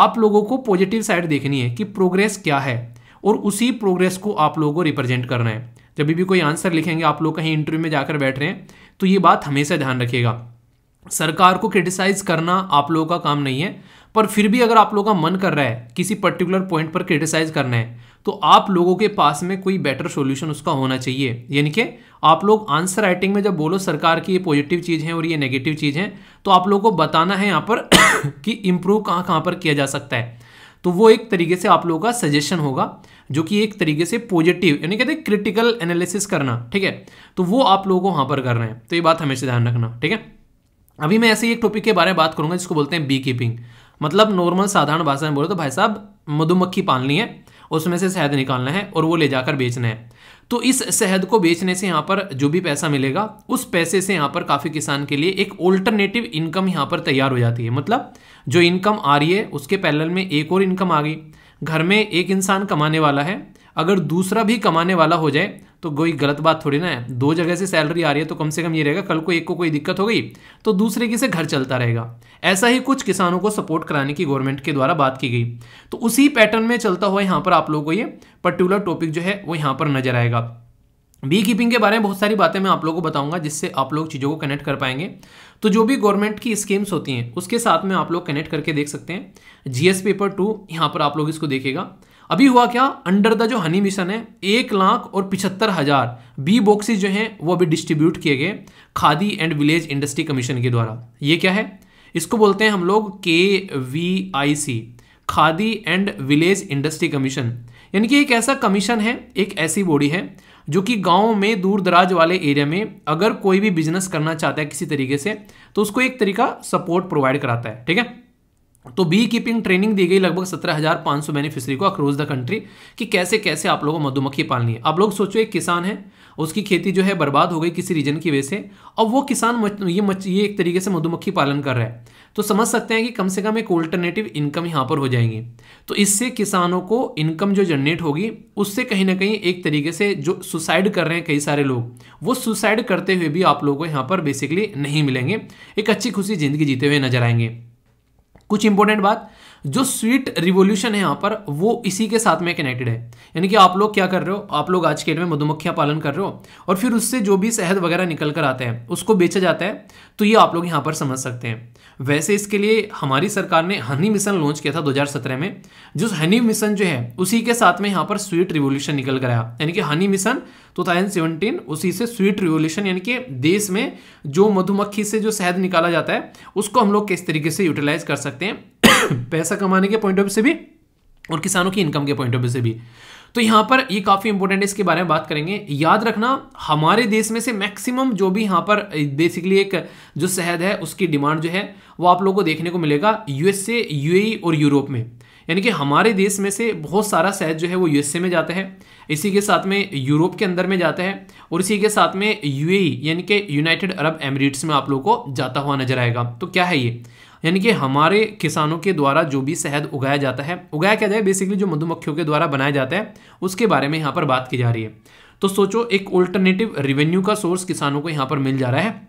आप लोगों को पॉजिटिव साइड देखनी है कि प्रोग्रेस क्या है और उसी प्रोग्रेस को आप लोगों को रिप्रेजेंट करना है जब भी कोई आंसर लिखेंगे आप लोग कहीं इंटरव्यू में जाकर बैठ रहे हैं तो ये बात हमेशा ध्यान रखिएगा सरकार को क्रिटिसाइज़ करना आप लोगों का काम नहीं है पर फिर भी अगर आप लोगों का मन कर रहा है किसी पर्टिकुलर पॉइंट पर क्रिटिसाइज़ करना है तो आप लोगों के पास में कोई बेटर सोल्यूशन उसका होना चाहिए यानी कि आप लोग आंसर राइटिंग में जब बोलो सरकार की ये पॉजिटिव चीज़ है और ये नेगेटिव चीज़ है तो आप लोगों को बताना है यहाँ पर कि इम्प्रूव कहाँ कहाँ पर किया जा सकता है तो वो एक तरीके से आप लोगों का सजेशन होगा जो कि एक तरीके से पॉजिटिव यानी कहते हैं क्रिटिकल एनालिसिस करना ठीक है तो वो आप लोगों को वहाँ पर करना है तो ये बात हमेशा ध्यान रखना ठीक है अभी मैं ऐसे ही एक टॉपिक के बारे में बात करूंगा जिसको बोलते हैं बी कीपिंग मतलब नॉर्मल साधारण भाषा में बोले तो भाई साहब मधुमक्खी पालनी है उसमें से शहद निकालना है और वो ले जाकर बेचना है तो इस शहद को बेचने से यहाँ पर जो भी पैसा मिलेगा उस पैसे से यहाँ पर काफ़ी किसान के लिए एक ऑल्टरनेटिव इनकम यहाँ पर तैयार हो जाती है मतलब जो इनकम आ रही है उसके पैल में एक और इनकम आ गई घर में एक इंसान कमाने वाला है अगर दूसरा भी कमाने वाला हो जाए तो कोई गलत बात थोड़ी ना है दो जगह से सैलरी आ रही है तो कम से कम ये रहेगा कल को एक को कोई दिक्कत हो गई तो दूसरे की से घर चलता रहेगा ऐसा ही कुछ किसानों को सपोर्ट कराने की गवर्नमेंट के द्वारा बात की गई तो उसी पैटर्न में चलता हुआ यहाँ पर आप लोगों को ये पर्टिकुलर टॉपिक जो है वो यहाँ पर नजर आएगा बी कीपिंग के बारे में बहुत सारी बातें मैं आप लोगों को बताऊंगा जिससे आप लोग चीज़ों को कनेक्ट कर पाएंगे तो जो भी गवर्नमेंट की स्कीम्स होती हैं उसके साथ में आप लोग कनेक्ट करके देख सकते हैं जीएस पेपर टू यहाँ पर आप लोग इसको देखेगा अभी हुआ क्या अंडर द जो हनी मिशन है एक लाख और पिछहत्तर हजार बी बॉक्सेस जो हैं वो अभी डिस्ट्रीब्यूट किए गए Khadi and village industry commission के द्वारा ये क्या है इसको बोलते हैं हम लोग K V I C Khadi and village industry commission यानी कि एक ऐसा कमीशन है एक ऐसी बॉडी है जो कि गाँव में दूर दराज वाले एरिया में अगर कोई भी बिजनेस करना चाहता है किसी तरीके से तो उसको एक तरीका सपोर्ट प्रोवाइड कराता है ठीक है तो बी कीपिंग ट्रेनिंग दी गई लगभग सत्रह हज़ार पाँच सौ बेनिफिशरी को अक्रॉस द कंट्री कि कैसे कैसे आप लोगों को मधुमक्खी पालनी है आप लोग सोचो एक किसान है उसकी खेती जो है बर्बाद हो गई किसी रीजन की वजह से और वो किसान मच, ये मच, ये एक तरीके से मधुमक्खी पालन कर रहा है तो समझ सकते हैं कि कम से कम एक ऑल्टरनेटिव इनकम यहाँ पर हो जाएंगी तो इससे किसानों को इनकम जो जनरेट होगी उससे कहीं ना कहीं एक तरीके से जो सुसाइड कर रहे हैं कई सारे लोग वो सुसाइड करते हुए भी आप लोगों को यहाँ पर बेसिकली नहीं मिलेंगे एक अच्छी खुशी ज़िंदगी जीते हुए नजर आएंगे कुछ इंपॉर्टेंट बात जो स्वीट रिवोल्यूशन है यहाँ पर वो इसी के साथ में कनेक्टेड है यानी कि आप लोग क्या कर रहे हो आप लोग आज के डेट में मधुमक्खियाँ पालन कर रहे हो और फिर उससे जो भी शहद वगैरह निकल कर आते हैं उसको बेचा जाता है तो ये आप लोग यहाँ पर समझ सकते हैं वैसे इसके लिए हमारी सरकार ने हनी मिशन लॉन्च किया था दो में जो हनी मिशन जो है उसी के साथ में यहाँ पर स्वीट रिवोल्यूशन निकल कर आया यानी कि हनी मिशन 2017 उसी से स्वीट रिवोल्यूशन यानी कि देश में जो मधुमक्खी से जो शहद निकाला जाता है उसको हम लोग किस तरीके से यूटिलाइज कर सकते हैं पैसा कमाने के पॉइंट ऑफ व्यू से भी और किसानों की इनकम के पॉइंट ऑफ व्यू से भी तो यहाँ पर ये काफ़ी इंपॉर्टेंट है इसके बारे में बात करेंगे याद रखना हमारे देश में से मैक्सिमम जो भी यहाँ पर बेसिकली एक जो शहद है उसकी डिमांड जो है वो आप लोगों को देखने को मिलेगा यूएसए यूएई e और यूरोप में यानी कि हमारे देश में से बहुत सारा शहद जो है वो यूएसए में जाता है इसी के साथ में यूरोप के अंदर में जाता है और इसी के साथ में यूएई e, यानी कि यूनाइटेड अरब एमिरेट्स में आप लोगों को जाता हुआ नजर आएगा तो क्या है ये यानी कि हमारे किसानों के द्वारा जो भी शहद उगाया जाता है उगाया क्या जाए बेसिकली जो मधुमक्खियों के द्वारा बनाया जाता है उसके बारे में यहाँ पर बात की जा रही है तो सोचो एक ऑल्टरनेटिव रिवेन्यू का सोर्स किसानों को यहाँ पर मिल जा रहा है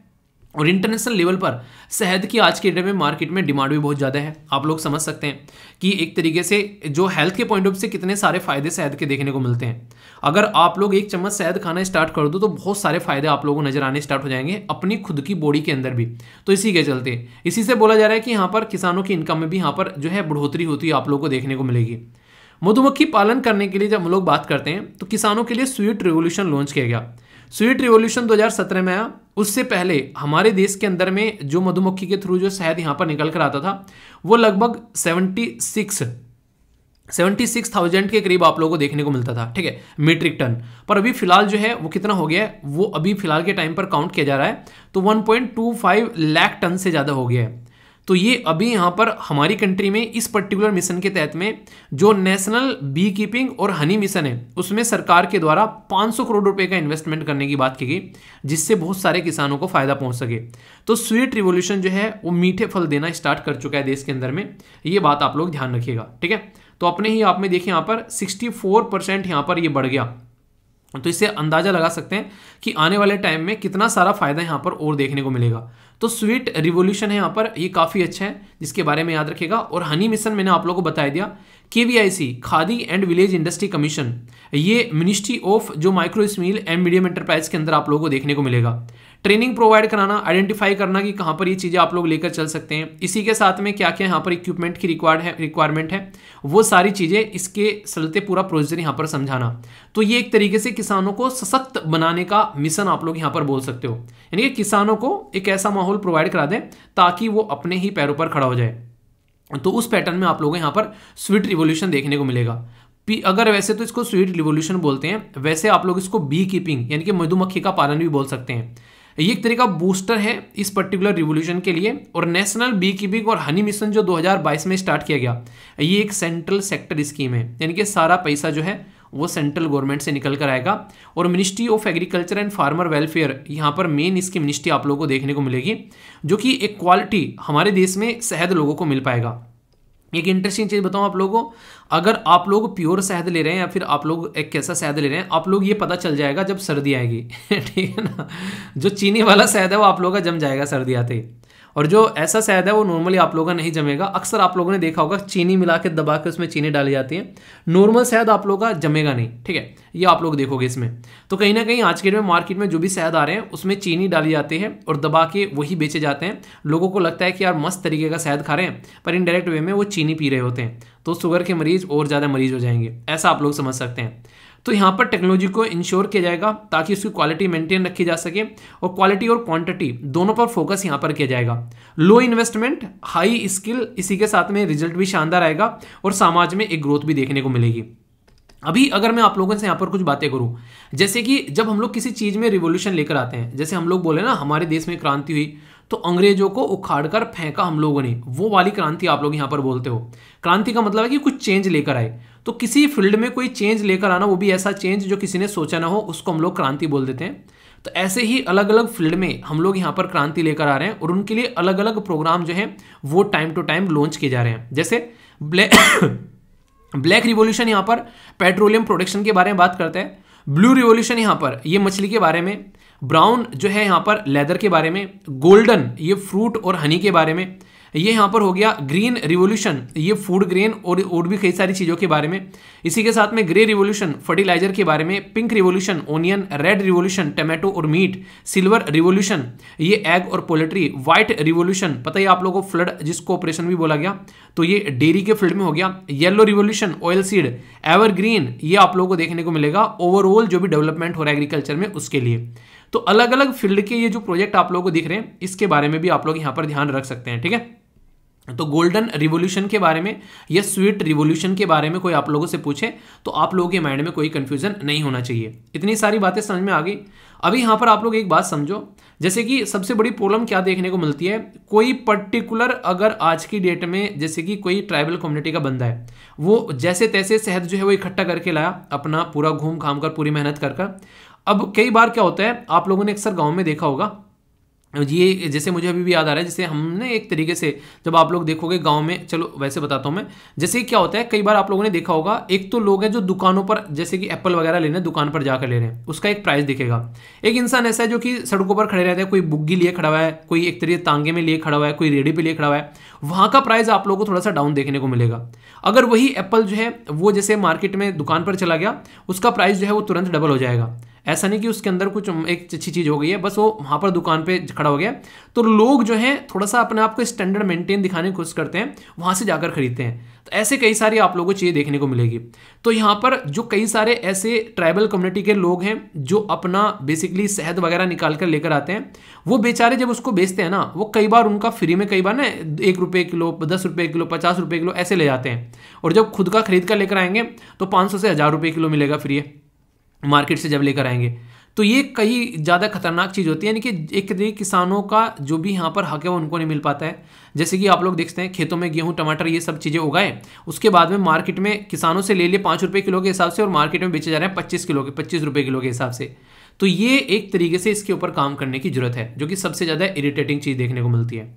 और इंटरनेशनल लेवल पर शहद की आज के डेट में मार्केट में डिमांड भी बहुत ज़्यादा है आप लोग समझ सकते हैं कि एक तरीके से जो हेल्थ के पॉइंट ऑफ से कितने सारे फायदे शहद के देखने को मिलते हैं अगर आप लोग एक चम्मच शहद खाना स्टार्ट कर दो तो बहुत सारे फायदे आप लोगों को नजर आने स्टार्ट हो जाएंगे अपनी खुद की बॉडी के अंदर भी तो इसी के चलते इसी से बोला जा रहा है कि यहाँ पर किसानों की इनकम में भी यहाँ पर जो है बढ़ोतरी होती है आप लोगों को देखने को मिलेगी मधुमक्खी पालन करने के लिए जब हम लोग बात करते हैं तो किसानों के लिए स्वीट रेवोल्यूशन लॉन्च किया गया स्वीट रिवॉल्यूशन 2017 में आया उससे पहले हमारे देश के अंदर में जो मधुमक्खी के थ्रू जो शहद यहां पर निकल कर आता था वो लगभग 76 सिक्स सेवेंटी सिक्स थाउजेंड के करीब आप लोगों को देखने को मिलता था ठीक है मीट्रिक टन पर अभी फिलहाल जो है वो कितना हो गया है वो अभी फिलहाल के टाइम पर काउंट किया जा रहा है तो one point two five lakh ton से ज़्यादा हो गया है तो ये अभी यहाँ पर हमारी कंट्री में इस पर्टिकुलर मिशन के तहत में जो नेशनल बी कीपिंग और हनी मिशन है उसमें सरकार के द्वारा 500 करोड़ रुपए का इन्वेस्टमेंट करने की बात की गई जिससे बहुत सारे किसानों को फायदा पहुंच सके तो स्वीट रिवोल्यूशन जो है वो मीठे फल देना स्टार्ट कर चुका है देश के अंदर में ये बात आप लोग ध्यान रखिएगा ठीक है तो अपने ही आप में देखिए यहाँ पर सिक्सटी फोर परसेंट यहाँ पर यह बढ़ गया तो इससे अंदाजा लगा सकते हैं कि आने वाले टाइम में कितना सारा फायदा यहाँ पर और देखने को मिलेगा तो स्वीट रिवोल्यूशन है यहाँ पर ये काफ़ी अच्छा है जिसके बारे में याद रखेगा और हनी मिशन मैंने आप लोगों को बताया दिया के Khadi and village industry commission ये मिनिस्ट्री ऑफ जो micro small and medium enterprise के अंदर आप लोगों को देखने को मिलेगा ट्रेनिंग प्रोवाइड कराना आइडेंटिफाई करना कि कहाँ पर ये चीज़ें आप लोग लेकर चल सकते हैं इसी के साथ में क्या क्या यहाँ पर इक्विपमेंट की रिक्वायर्ड है रिक्वायरमेंट है वो सारी चीज़ें इसके चलते पूरा प्रोसीजर यहाँ पर समझाना तो ये एक तरीके से किसानों को सशक्त बनाने का मिशन आप लोग यहाँ पर बोल सकते हो यानी कि किसानों को एक ऐसा माहौल प्रोवाइड करा दें ताकि वो अपने ही पैरों पर खड़ा हो जाए तो उस पैटर्न में आप लोगों को यहाँ पर स्वीट रिवोल्यूशन देखने को मिलेगा अगर वैसे तो इसको स्वीट रिवोल्यूशन बोलते हैं वैसे आप लोग इसको बी कीपिंग यानी कि मधुमक्खी का पालन भी बोल सकते हैं ये एक तरीका बूस्टर है इस पर्टिकुलर रिवोल्यूशन के लिए और नेशनल बी कीपिंग और हनी मिशन जो 2022 में स्टार्ट किया गया ये एक सेंट्रल सेक्टर स्कीम है यानी कि सारा पैसा जो है वो सेंट्रल गवर्नमेंट से निकल कर आएगा और ministry of agriculture and farmer welfare यहाँ पर मेन इसकी मिनिस्ट्री आप लोगों को देखने को मिलेगी जो कि एक क्वालिटी हमारे देश में शहद लोगों को मिल पाएगा एक इंटरेस्टिंग चीज़ बताऊं आप लोगों को अगर आप लोग प्योर शहद ले रहे हैं या फिर आप लोग एक कैसा शहद ले रहे हैं आप लोग ये पता चल जाएगा जब सर्दी आएगी ठीक है ना जो चीनी वाला शहद है वो आप लोगों का जम जाएगा सर्दी आते ही और जो ऐसा शहद है वो नॉर्मली आप लोगों का नहीं जमेगा अक्सर आप लोगों ने देखा होगा चीनी मिला के दबा के उसमें चीनी डाली जाती है नॉर्मल शहद आप लोगों का जमेगा नहीं ठीक है ये आप लोग देखोगे इसमें तो कहीं ना कहीं आज के डेट में मार्केट में जो भी शहद आ रहे हैं उसमें चीनी डाली जाती है और दबा के वही बेचे जाते हैं लोगों को लगता है कि यार मस्त तरीके का शहद खा रहे हैं पर इनडायरेक्ट वे में वो चीनी पी रहे होते हैं तो शुगर के मरीज और ज़्यादा मरीज हो जाएंगे ऐसा आप लोग समझ सकते हैं तो यहाँ पर टेक्नोलॉजी को इंश्योर किया जाएगा ताकि उसकी क्वालिटी मेंटेन रखी जा सके और क्वालिटी और क्वांटिटी दोनों पर फोकस यहाँ पर किया जाएगा लो इन्वेस्टमेंट हाई स्किल इसी के साथ में रिजल्ट भी शानदार आएगा और समाज में एक ग्रोथ भी देखने को मिलेगी अभी अगर मैं आप लोगों से यहाँ पर कुछ बातें करूँ जैसे कि जब हम लोग किसी चीज़ में रिवोल्यूशन लेकर आते हैं जैसे हम लोग बोले ना हमारे देश में क्रांति हुई तो अंग्रेजों को उखाड़ कर फेंका हम लोगों ने वो वाली क्रांति आप लोग यहां पर बोलते हो क्रांति का मतलब है कि कुछ चेंज लेकर आए तो किसी फील्ड में कोई चेंज लेकर आना वो भी ऐसा चेंज जो किसी ने सोचा ना हो उसको हम लोग क्रांति बोल देते हैं तो ऐसे ही अलग अलग फील्ड में हम लोग यहाँ पर क्रांति लेकर आ रहे हैं और उनके लिए अलग अलग प्रोग्राम जो है वो टाइम टू टाइम लॉन्च किए जा रहे हैं जैसे ब्लैक ब्लैक रिवोल्यूशन यहाँ पर पेट्रोलियम प्रोडक्शन के बारे में बात करते हैं ब्लू रिवोल्यूशन यहाँ पर ये मछली के बारे में ब्राउन जो है यहाँ पर लेदर के बारे में गोल्डन ये फ्रूट और हनी के बारे में ये यहाँ पर हो गया ग्रीन रिवोल्यूशन ये फूड ग्रेन और और भी कई सारी चीज़ों के बारे में इसी के साथ में ग्रे रिवोल्यूशन फर्टिलाइजर के बारे में pink revolution onion red revolution tomato और मीट सिल्वर रिवोल्यूशन ये एग और पोल्ट्री व्हाइट रिवोल्यूशन पता ही आप लोगों को फ्लड जिसको ऑपरेशन भी बोला गया तो ये डेयरी के फील्ड में हो गया yellow revolution oil seed evergreen ये आप लोगों को देखने को मिलेगा ओवरऑल जो भी डेवलपमेंट हो रहा है एग्रीकल्चर में उसके लिए तो अलग अलग फील्ड के ये जो प्रोजेक्ट आप लोगों को दिख रहे हैं इसके बारे में भी आप लोग यहाँ पर ध्यान रख सकते हैं ठीक है तो गोल्डन रिवोल्यूशन के बारे में या स्वीट रिवोल्यूशन के बारे में कोई आप लोगों से पूछे तो आप लोगों के माइंड में कोई कंफ्यूजन नहीं होना चाहिए इतनी सारी बातें समझ में आ गई अभी यहां पर आप लोग एक बात समझो जैसे कि सबसे बड़ी प्रॉब्लम क्या देखने को मिलती है कोई पर्टिकुलर अगर आज की डेट में जैसे कि कोई ट्राइबल कम्युनिटी का बंदा है वो जैसे तैसे शहद जो है वो इकट्ठा करके लाया अपना पूरा घूम घाम कर पूरी मेहनत कर कर अब कई बार क्या होता है आप लोगों ने अक्सर गाँव में देखा होगा ये जैसे मुझे अभी भी याद आ रहा है जैसे हमने एक तरीके से जब आप लोग देखोगे गांव में चलो वैसे बताता हूँ मैं जैसे क्या होता है कई बार आप लोगों ने देखा होगा एक तो लोग हैं जो दुकानों पर जैसे कि एप्पल वगैरह लेने दुकान पर जाकर ले रहे हैं उसका एक प्राइस दिखेगा एक इंसान ऐसा है जो कि सड़कों पर खड़े रहते हैं कोई बुग्गी लिए खड़ा हुआ है कोई एक तरीके तांगे में लिए खड़ा हुआ है कोई रेडी पे लिए खड़ा हुआ है वहाँ का प्राइस आप लोगों को थोड़ा सा डाउन देखने को मिलेगा अगर वही एप्पल जो है वो जैसे मार्केट में दुकान पर चला गया उसका प्राइस जो है वो तुरंत डबल हो जाएगा ऐसा नहीं कि उसके अंदर कुछ एक अच्छी चीज़ हो गई है बस वो वहाँ पर दुकान पे खड़ा हो गया तो लोग जो हैं थोड़ा सा अपने आप को स्टैंडर्ड मेंटेन दिखाने की कोशिश करते हैं वहाँ से जाकर खरीदते हैं तो ऐसे कई सारी आप लोगों को चीज़ें देखने को मिलेगी तो यहाँ पर जो कई सारे ऐसे ट्राइबल कम्युनिटी के लोग हैं जो अपना बेसिकली शहद वगैरह निकाल कर लेकर आते हैं वो बेचारे जब उसको बेचते हैं ना वो कई बार उनका फ्री में कई बार ना एक रुपये किलो दस रुपये किलो पचास रुपये किलो ऐसे ले जाते हैं और जब खुद का खरीद कर लेकर आएंगे तो पाँच सौ से हज़ार रुपये किलो मिलेगा फ्री है मार्केट से जब लेकर आएंगे तो ये कई ज़्यादा खतरनाक चीज़ होती है यानी कि एक दिन किसानों का जो भी यहाँ पर हक है वो उनको नहीं मिल पाता है जैसे कि आप लोग देखते हैं खेतों में गेहूँ टमाटर ये सब चीज़ें उगाए उसके बाद में मार्केट में किसानों से ले लिए पाँच रुपये किलो के हिसाब से और मार्केट में बेचे जा रहे हैं पच्चीस किलो के पच्चीस रुपये किलो के हिसाब से तो ये एक तरीके से इसके ऊपर काम करने की जरूरत है जो कि सबसे ज़्यादा इरिटेटिंग चीज़ देखने को मिलती है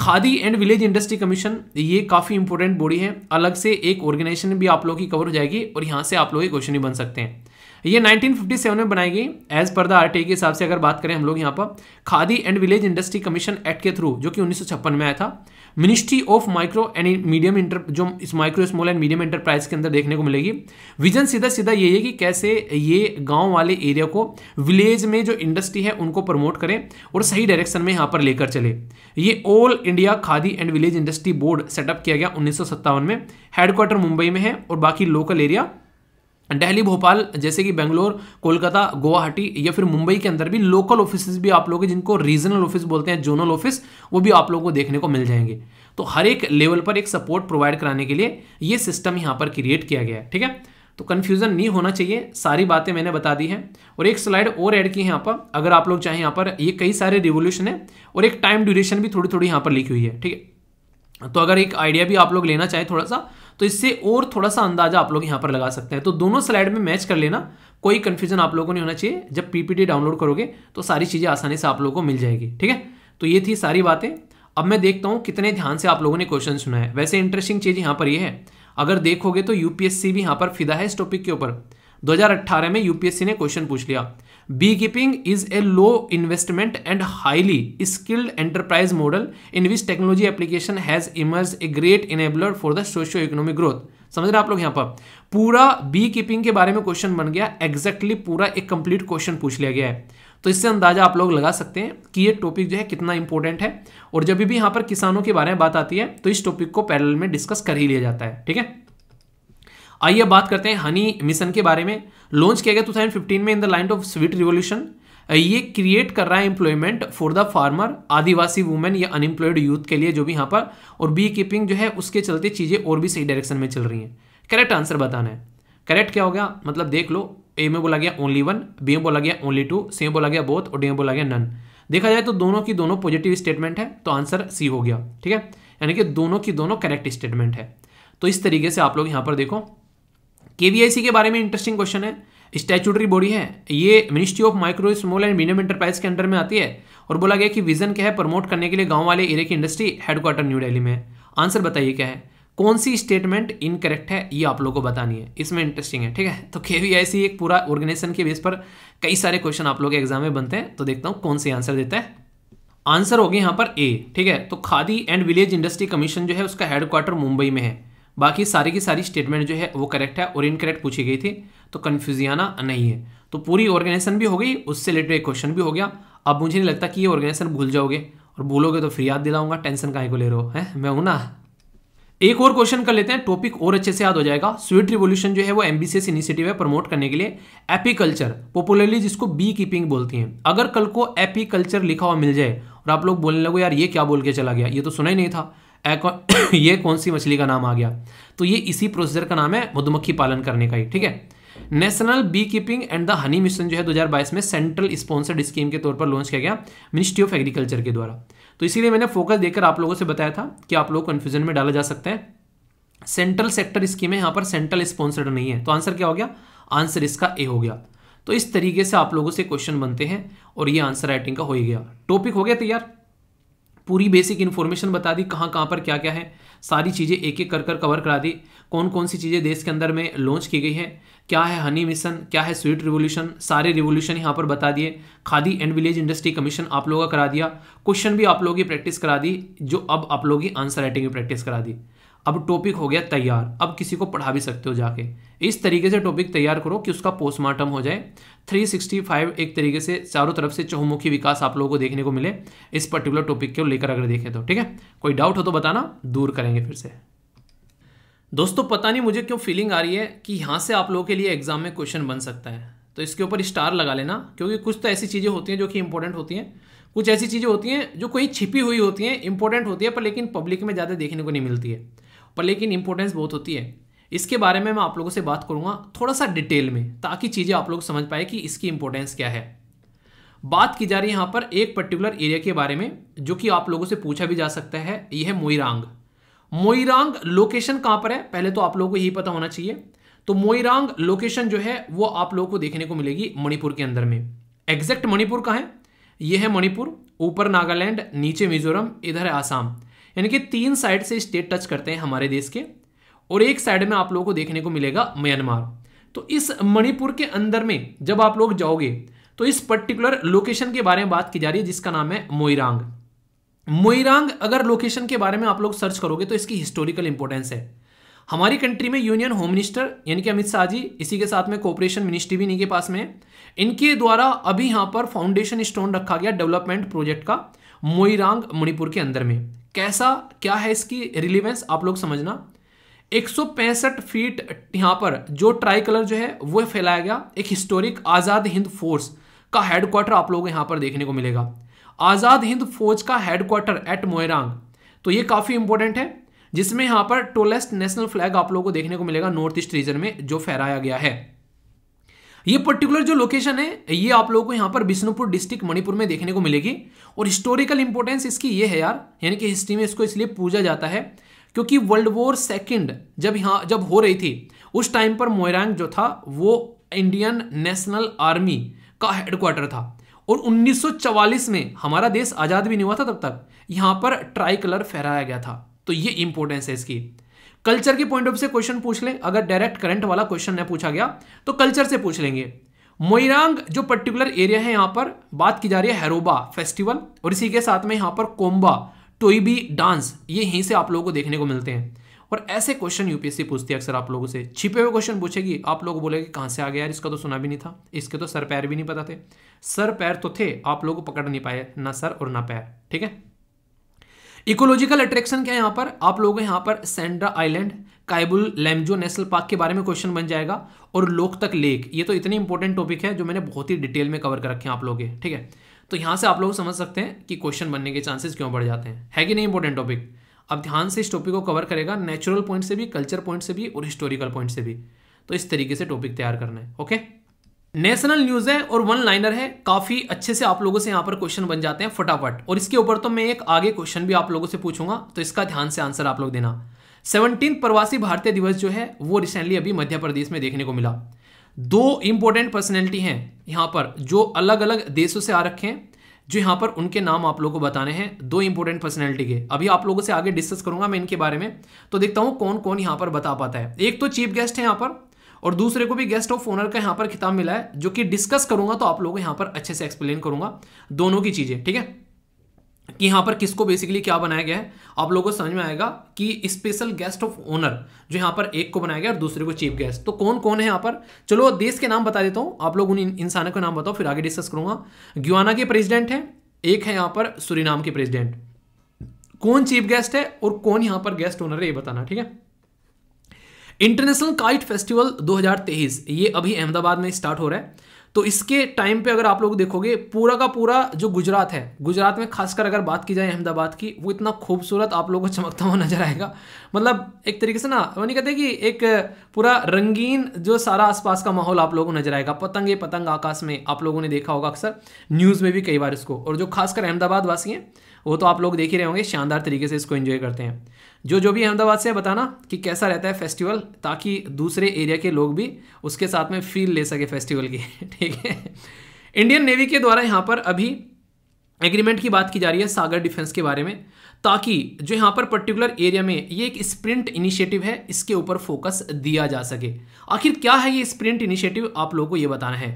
Khadi and village industry commission ये काफ़ी इंपॉर्टेंट बॉडी है अलग से एक ऑर्गेनाइजेशन भी आप लोगों की कवर हो जाएगी और यहाँ से आप लोग ये क्वेश्चन ही बन सकते हैं ये 1957 में बनाई गई एज पर द आर के हिसाब से अगर बात करें हम लोग यहाँ पर Khadi and village industry commission act के थ्रू जो कि उन्नीस में आया था ministry of micro and medium inter जो इस micro small and medium enterprise के अंदर देखने को मिलेगी विजन सीधा सीधा ये है कि कैसे ये गांव वाले एरिया को विलेज में जो इंडस्ट्री है उनको प्रमोट करें और सही डायरेक्शन में यहाँ पर लेकर चले ये all India Khadi and village industry board set up किया गया उन्नीस में हेडक्वार्टर मुंबई में है और बाकी लोकल एरिया दिल्ली भोपाल जैसे कि बेंगलोर कोलकाता गुवाहाटी या फिर मुंबई के अंदर भी लोकल ऑफिस भी आप लोग जिनको रीजनल ऑफिस बोलते हैं जोनल ऑफिस वो भी आप लोगों को देखने को मिल जाएंगे तो हर एक लेवल पर एक सपोर्ट प्रोवाइड कराने के लिए ये सिस्टम यहाँ पर क्रिएट किया गया है ठीक है तो कन्फ्यूजन नहीं होना चाहिए सारी बातें मैंने बता दी हैं और एक स्लाइड और ऐड की है यहाँ पर अगर आप लोग चाहें यहाँ पर ये कई सारे रिवोल्यूशन है और एक टाइम ड्यूरेशन भी थोड़ी थोड़ी यहाँ पर लिखी हुई है ठीक है तो अगर एक आइडिया भी आप लोग लेना चाहें थोड़ा सा तो इससे और थोड़ा सा अंदाजा आप लोग यहाँ पर लगा सकते हैं तो दोनों स्लाइड में मैच कर लेना कोई कन्फ्यूजन आप लोगों को नहीं होना चाहिए जब पीपीटी डाउनलोड करोगे तो सारी चीज़ें आसानी से आप लोगों को मिल जाएगी ठीक है तो ये थी सारी बातें अब मैं देखता हूँ कितने ध्यान से आप लोगों ने क्वेश्चन सुना है वैसे इंटरेस्टिंग चीज़ यहाँ पर ये यह है अगर देखोगे तो यूपीएससी भी यहाँ पर फिदा है इस टॉपिक के ऊपर 2018 में यूपीएससी ने क्वेश्चन पूछ लिया bee keeping is a low investment and highly skilled enterprise model in which technology application has emerge a great enabler for the socio economic growth समझ रहे आप लोग यहाँ पर पूरा बी कीपिंग के बारे में क्वेश्चन बन गया एग्जैक्टली exactly पूरा एक कंप्लीट क्वेश्चन पूछ लिया गया है तो इससे अंदाजा आप लोग लगा सकते हैं कि ये टॉपिक जो है कितना इंपॉर्टेंट है और जब भी यहाँ पर किसानों के बारे में बात आती है तो इस टॉपिक को पैरल में डिस्कस कर ही लिया जाता है ठीक है आइए बात करते हैं हनी मिशन के बारे में लॉन्च किया गया 2015 में in the line of sweet revolution ये क्रिएट कर रहा है एम्प्लॉयमेंट फॉर द फार्मर आदिवासी वुमेन या अनएम्प्लॉयड यूथ के लिए जो भी यहाँ पर और बी कीपिंग जो है उसके चलते चीज़ें और भी सही डायरेक्शन में चल रही हैं करेक्ट आंसर बताना है करेक्ट क्या हो गया मतलब देख लो ए में बोला गया ओनली वन बी में बोला गया ओनली टू सी में बोला गया बोथ और डी में बोला गया नन देखा जाए तो दोनों की दोनों पॉजिटिव स्टेटमेंट है तो आंसर सी हो गया ठीक है यानी कि दोनों की दोनों करेक्ट स्टेटमेंट है तो इस तरीके से आप लोग यहाँ पर देखो के के बारे में इंटरेस्टिंग क्वेश्चन है स्टैचूटरी बॉडी है ये ministry of micro small and medium enterprise के अंडर में आती है और बोला गया कि विजन क्या है प्रमोट करने के लिए गांव वाले एरिया की इंडस्ट्री हेडक्वार्टर न्यू दिल्ली में आंसर बताइए क्या है कौन सी स्टेटमेंट इनकरेक्ट है ये आप लोगों को बतानी है इसमें इंटरेस्टिंग है ठीक है तो के वी आई सी एक पूरा ऑर्गेनाइजेशन के बेस पर कई सारे क्वेश्चन आप लोग एग्जाम में बनते हैं तो देखता हूँ कौन सी आंसर देता है आंसर हो गया यहाँ पर ए ठीक है तो Khadi and village industry commission जो है उसका हेडक्वार्टर मुंबई में है बाकी सारी की सारी स्टेटमेंट जो है वो करेक्ट है और इनकरेक्ट पूछी गई थी तो कन्फ्यूजियाना नहीं है तो पूरी ऑर्गेनाइजेशन भी हो गई उससे रिलेटेड एक क्वेश्चन भी हो गया अब मुझे नहीं लगता कि ये ऑर्गेनाइजेशन भूल जाओगे और भूलोगे तो फिर याद दिलाऊंगा टेंशन काहे को ले रहे हो है मैं हूं ना एक और क्वेश्चन कर लेते हैं टॉपिक और अच्छे से याद हो जाएगा स्वीट रिवोल्यूशन जो है वो एमबीसीएस इनिशिएटिव है प्रमोट करने के लिए एपीकल्चर पॉपुलरली जिसको बी कीपिंग बोलती हैं अगर कल को एपीकल्चर लिखा हुआ मिल जाए और आप लोग बोलने लगो यार ये क्या बोल के चला गया ये तो सुना ही नहीं था ये कौन सी मछली का नाम आ गया तो ये इसी प्रोसीजर का नाम है मधुमक्खी पालन करने का ही ठीक है national bee keeping and the honey mission जो है 2022 में सेंट्रल स्पॉन्सर्ड स्कीम के तौर पर लॉन्च किया गया मिनिस्ट्री ऑफ एग्रीकल्चर के द्वारा तो इसीलिए मैंने फोकस देकर आप लोगों से बताया था कि आप लोग कन्फ्यूजन में डाला जा सकता है सेंट्रल सेक्टर स्कीम है यहां पर सेंट्रल स्पॉन्सर्ड नहीं है तो आंसर क्या हो गया आंसर इसका ए हो गया तो इस तरीके से आप लोगों से क्वेश्चन बनते हैं और ये आंसर राइटिंग का हो ही गया टॉपिक हो गया तैयार पूरी बेसिक इन्फॉर्मेशन बता दी कहाँ कहाँ पर क्या क्या है सारी चीज़ें एक एक कर कर कवर करा दी कौन कौन सी चीज़ें देश के अंदर में लॉन्च की गई है क्या है हनी मिशन क्या है स्वीट रिवोल्यूशन सारे रिवोल्यूशन यहाँ पर बता दिए Khadi and village industry commission आप लोगों का करा दिया क्वेश्चन भी आप लोगों की प्रैक्टिस करा दी जो अब आप लोगों की आंसर राइटिंग की प्रैक्टिस करा दी अब टॉपिक हो गया तैयार अब किसी को पढ़ा भी सकते हो जाके इस तरीके से टॉपिक तैयार करो कि उसका पोस्टमार्टम हो जाए 365 एक तरीके से चारों तरफ से चहुमुखी विकास आप लोगों को देखने को मिले इस पर्टिकुलर टॉपिक को लेकर अगर देखें तो ठीक है कोई डाउट हो तो बताना दूर करेंगे फिर से दोस्तों पता नहीं मुझे क्यों फीलिंग आ रही है कि यहाँ से आप लोगों के लिए एग्जाम में क्वेश्चन बन सकता है तो इसके ऊपर स्टार लगा लेना क्योंकि कुछ तो ऐसी चीज़ें होती हैं जो कि इंपॉर्टेंट होती हैं कुछ ऐसी चीज़ें होती हैं जो कोई छिपी हुई होती हैं इंपॉर्टेंट होती है पर लेकिन पब्लिक में ज़्यादा देखने को नहीं मिलती है पर लेकिन इंपॉर्टेंस बहुत होती है इसके बारे में मैं आप लोगों से बात करूंगा थोड़ा सा डिटेल में ताकि चीज़ें आप लोग समझ पाए कि इसकी इंपॉर्टेंस क्या है बात की जा रही है यहां पर एक पर्टिकुलर एरिया के बारे में जो कि आप लोगों से पूछा भी जा सकता है यह है मोईरांग मोईरांग लोकेशन कहां पर है पहले तो आप लोगों को यही पता होना चाहिए तो मोईरांग लोकेशन जो है वो आप लोगों को देखने को मिलेगी मणिपुर के अंदर में एग्जैक्ट मणिपुर कहां है यह है मणिपुर ऊपर नागालैंड नीचे मिजोरम इधर है आसाम यानी कि तीन साइड से स्टेट टच करते हैं हमारे देश के और एक साइड में आप लोगों को देखने को मिलेगा म्यांमार तो इस मणिपुर के अंदर में जब आप लोग जाओगे तो इस पर्टिकुलर लोकेशन के बारे में बात की जा रही है जिसका नाम है मोईरांग मोईरांग अगर लोकेशन के बारे में आप लोग सर्च करोगे तो इसकी हिस्टोरिकल इंपॉर्टेंस है हमारी कंट्री में यूनियन होम मिनिस्टर यानी कि अमित शाह जी इसी के साथ में कोऑपरेशन मिनिस्ट्री भी इनके पास में है इनके द्वारा अभी यहां पर फाउंडेशन स्टोन रखा गया डेवलपमेंट प्रोजेक्ट का मोईरांग मणिपुर के अंदर में कैसा क्या है इसकी रिलीवेंस आप लोग समझना एक फीट यहां पर जो ट्राई कलर जो है वो फैलाया गया एक हिस्टोरिक आज़ाद हिंद फोर्स का हेडक्वार्टर आप लोगों को यहाँ पर देखने को मिलेगा आज़ाद हिंद फौज का हेडक्वार्टर एट मोयरांग तो ये काफ़ी इंपॉर्टेंट है जिसमें यहां पर टोलेस्ट नेशनल फ्लैग आप लोगों को देखने को मिलेगा नॉर्थ ईस्ट रीजन में जो फहराया गया है ये पर्टिकुलर जो लोकेशन है ये आप लोगों को यहाँ पर बिष्णुपुर डिस्ट्रिक्ट मणिपुर में देखने को मिलेगी और हिस्टोरिकल इंपॉर्टेंस इसकी ये है यार यानी कि हिस्ट्री में इसको इसलिए पूजा जाता है क्योंकि वर्ल्ड वॉर सेकेंड जब यहाँ जब हो रही थी उस टाइम पर मोयरांग जो था वो इंडियन नेशनल आर्मी का हेडक्वार्टर था और 1944 में हमारा देश आज़ाद भी नहीं हुआ था तब तक यहाँ पर ट्राई कलर फहराया गया था तो ये इंपॉर्टेंस है इसकी कल्चर के पॉइंट ऑफ से क्वेश्चन पूछ लें अगर डायरेक्ट करंट वाला क्वेश्चन है पूछा गया तो कल्चर से पूछ लेंगे मोइरांग जो पर्टिकुलर एरिया है यहां पर बात की जा रही है हैरोबा फेस्टिवल और इसी के साथ में यहां पर कोम्बा टोईबी डांस ये यहीं से आप लोगों को देखने को मिलते हैं और ऐसे क्वेश्चन यूपीएससी पूछती है अक्सर आप लोगों से छिपे हुए क्वेश्चन पूछेगी आप लोग बोलेगे कहां से आ गया यार इसका तो सुना भी नहीं था इसके तो सर पैर भी नहीं पता थे सर पैर तो थे आप लोग पकड़ नहीं पाए ना सर और ना पैर ठीक है इकोलॉजिकल अट्रैक्शन क्या है यहां पर आप लोगों यहां पर Sendra island Keibul Lamjao national park के बारे में क्वेश्चन बन जाएगा और लोक तक लेक ये तो इतनी इंपॉर्टेंट टॉपिक है जो मैंने बहुत ही डिटेल में कवर कर रखे हैं आप लोग ठीक है तो यहां से आप लोग समझ सकते हैं कि क्वेश्चन बनने के चांसेस क्यों बढ़ जाते हैं है कि नहीं इंपॉर्टेंट टॉपिक अब ध्यान से इस टॉपिक को कवर करेगा नेचुरल पॉइंट से भी कल्चर पॉइंट से भी और हिस्टोरिकल पॉइंट से भी तो इस तरीके से टॉपिक तैयार करना है ओके नेशनल न्यूज है और वन लाइनर है काफी अच्छे से आप लोगों से यहां पर क्वेश्चन बन जाते हैं फटाफट और इसके ऊपर तो मैं एक आगे क्वेश्चन भी आप लोगों से पूछूंगा तो इसका ध्यान से आंसर आप लोग देना सेवनटीन प्रवासी भारतीय दिवस जो है वो रिसेंटली अभी मध्य प्रदेश में देखने को मिला दो इंपॉर्टेंट पर्सनैलिटी हैं यहां पर जो अलग अलग देशों से आ रखे हैं जो यहां पर उनके नाम आप लोगों को बताने हैं दो इंपॉर्टेंट पर्सनैलिटी के अभी आप लोगों से आगे डिस्कस करूंगा मैं इनके बारे में तो देखता हूं कौन कौन यहां पर बता पाता है एक तो चीफ गेस्ट है यहां पर और दूसरे को भी गेस्ट ऑफ ऑनर का यहां पर खिताब मिला है जो कि डिस्कस करूंगा तो आप लोगों को पर अच्छे से एक्सप्लेन करूंगा दोनों की चीज़ें ठीक है कि यहां पर किसको बेसिकली क्या बनाया गया है आप लोगों को समझ में आएगा कि स्पेशल गेस्ट ऑफ ऑनर जो यहां पर एक को बनाया गया और दूसरे को चीफ गेस्ट तो कौन कौन है यहां पर चलो देश के नाम बता देता हूं आप लोग उन इंसानों के नाम बताओ फिर आगे डिस्कस करूंगा ग्युआना के प्रेसिडेंट है एक है यहां पर सुरीनाम के प्रेसिडेंट कौन चीफ गेस्ट है और कौन यहां पर गेस्ट ऑनर है ये बताना ठीक है इंटरनेशनल काइट फेस्टिवल 2023 ये अभी अहमदाबाद में स्टार्ट हो रहा है तो इसके टाइम पे अगर आप लोग देखोगे पूरा का पूरा जो गुजरात है गुजरात में खासकर अगर बात की जाए अहमदाबाद की वो इतना खूबसूरत आप लोगों को चमकता हुआ नजर आएगा मतलब एक तरीके से ना वो नहीं कहते कि एक पूरा रंगीन जो सारा आसपास का माहौल आप लोगों को नजर आएगा पतंग पतंग आकाश में आप लोगों ने देखा होगा अक्सर न्यूज़ में भी कई बार इसको और जो खासकर अहमदाबाद वासी हैं वो तो आप लोग देख ही रहे होंगे शानदार तरीके से इसको इन्जॉय करते हैं जो जो भी अहमदाबाद से बताना कि कैसा रहता है फेस्टिवल ताकि दूसरे एरिया के लोग भी उसके साथ में फील ले सके फेस्टिवल की ठीक है इंडियन नेवी के द्वारा यहाँ पर अभी एग्रीमेंट की बात की जा रही है सागर डिफेंस के बारे में ताकि जो यहाँ पर पर्टिकुलर एरिया में ये एक स्प्रिंट इनिशिएटिव है इसके ऊपर फोकस दिया जा सके आखिर क्या है ये स्प्रिंट इनिशिएटिव आप लोगों को ये बताना है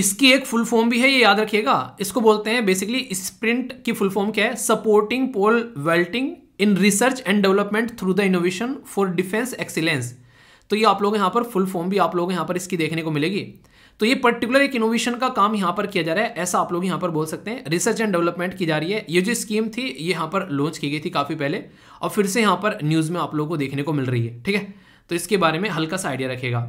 इसकी एक फुल फॉर्म भी है ये याद रखिएगा इसको बोलते हैं बेसिकली स्प्रिंट की फुल फॉर्म क्या है supporting pole vaulting in research and development through the innovation for defence excellence तो ये आप लोग यहाँ पर फुल फॉर्म भी आप लोग यहाँ पर इसकी देखने को मिलेगी तो ये पर्टिकुलर एक इनोवेशन का काम यहाँ पर किया जा रहा है ऐसा आप लोग यहाँ पर बोल सकते हैं रिसर्च एंड डेवलपमेंट की जा रही है ये जो स्कीम थी ये यहाँ पर लॉन्च की गई थी काफ़ी पहले और फिर से यहाँ पर न्यूज़ में आप लोगों को देखने को मिल रही है ठीक है तो इसके बारे में हल्का सा आइडिया रखेगा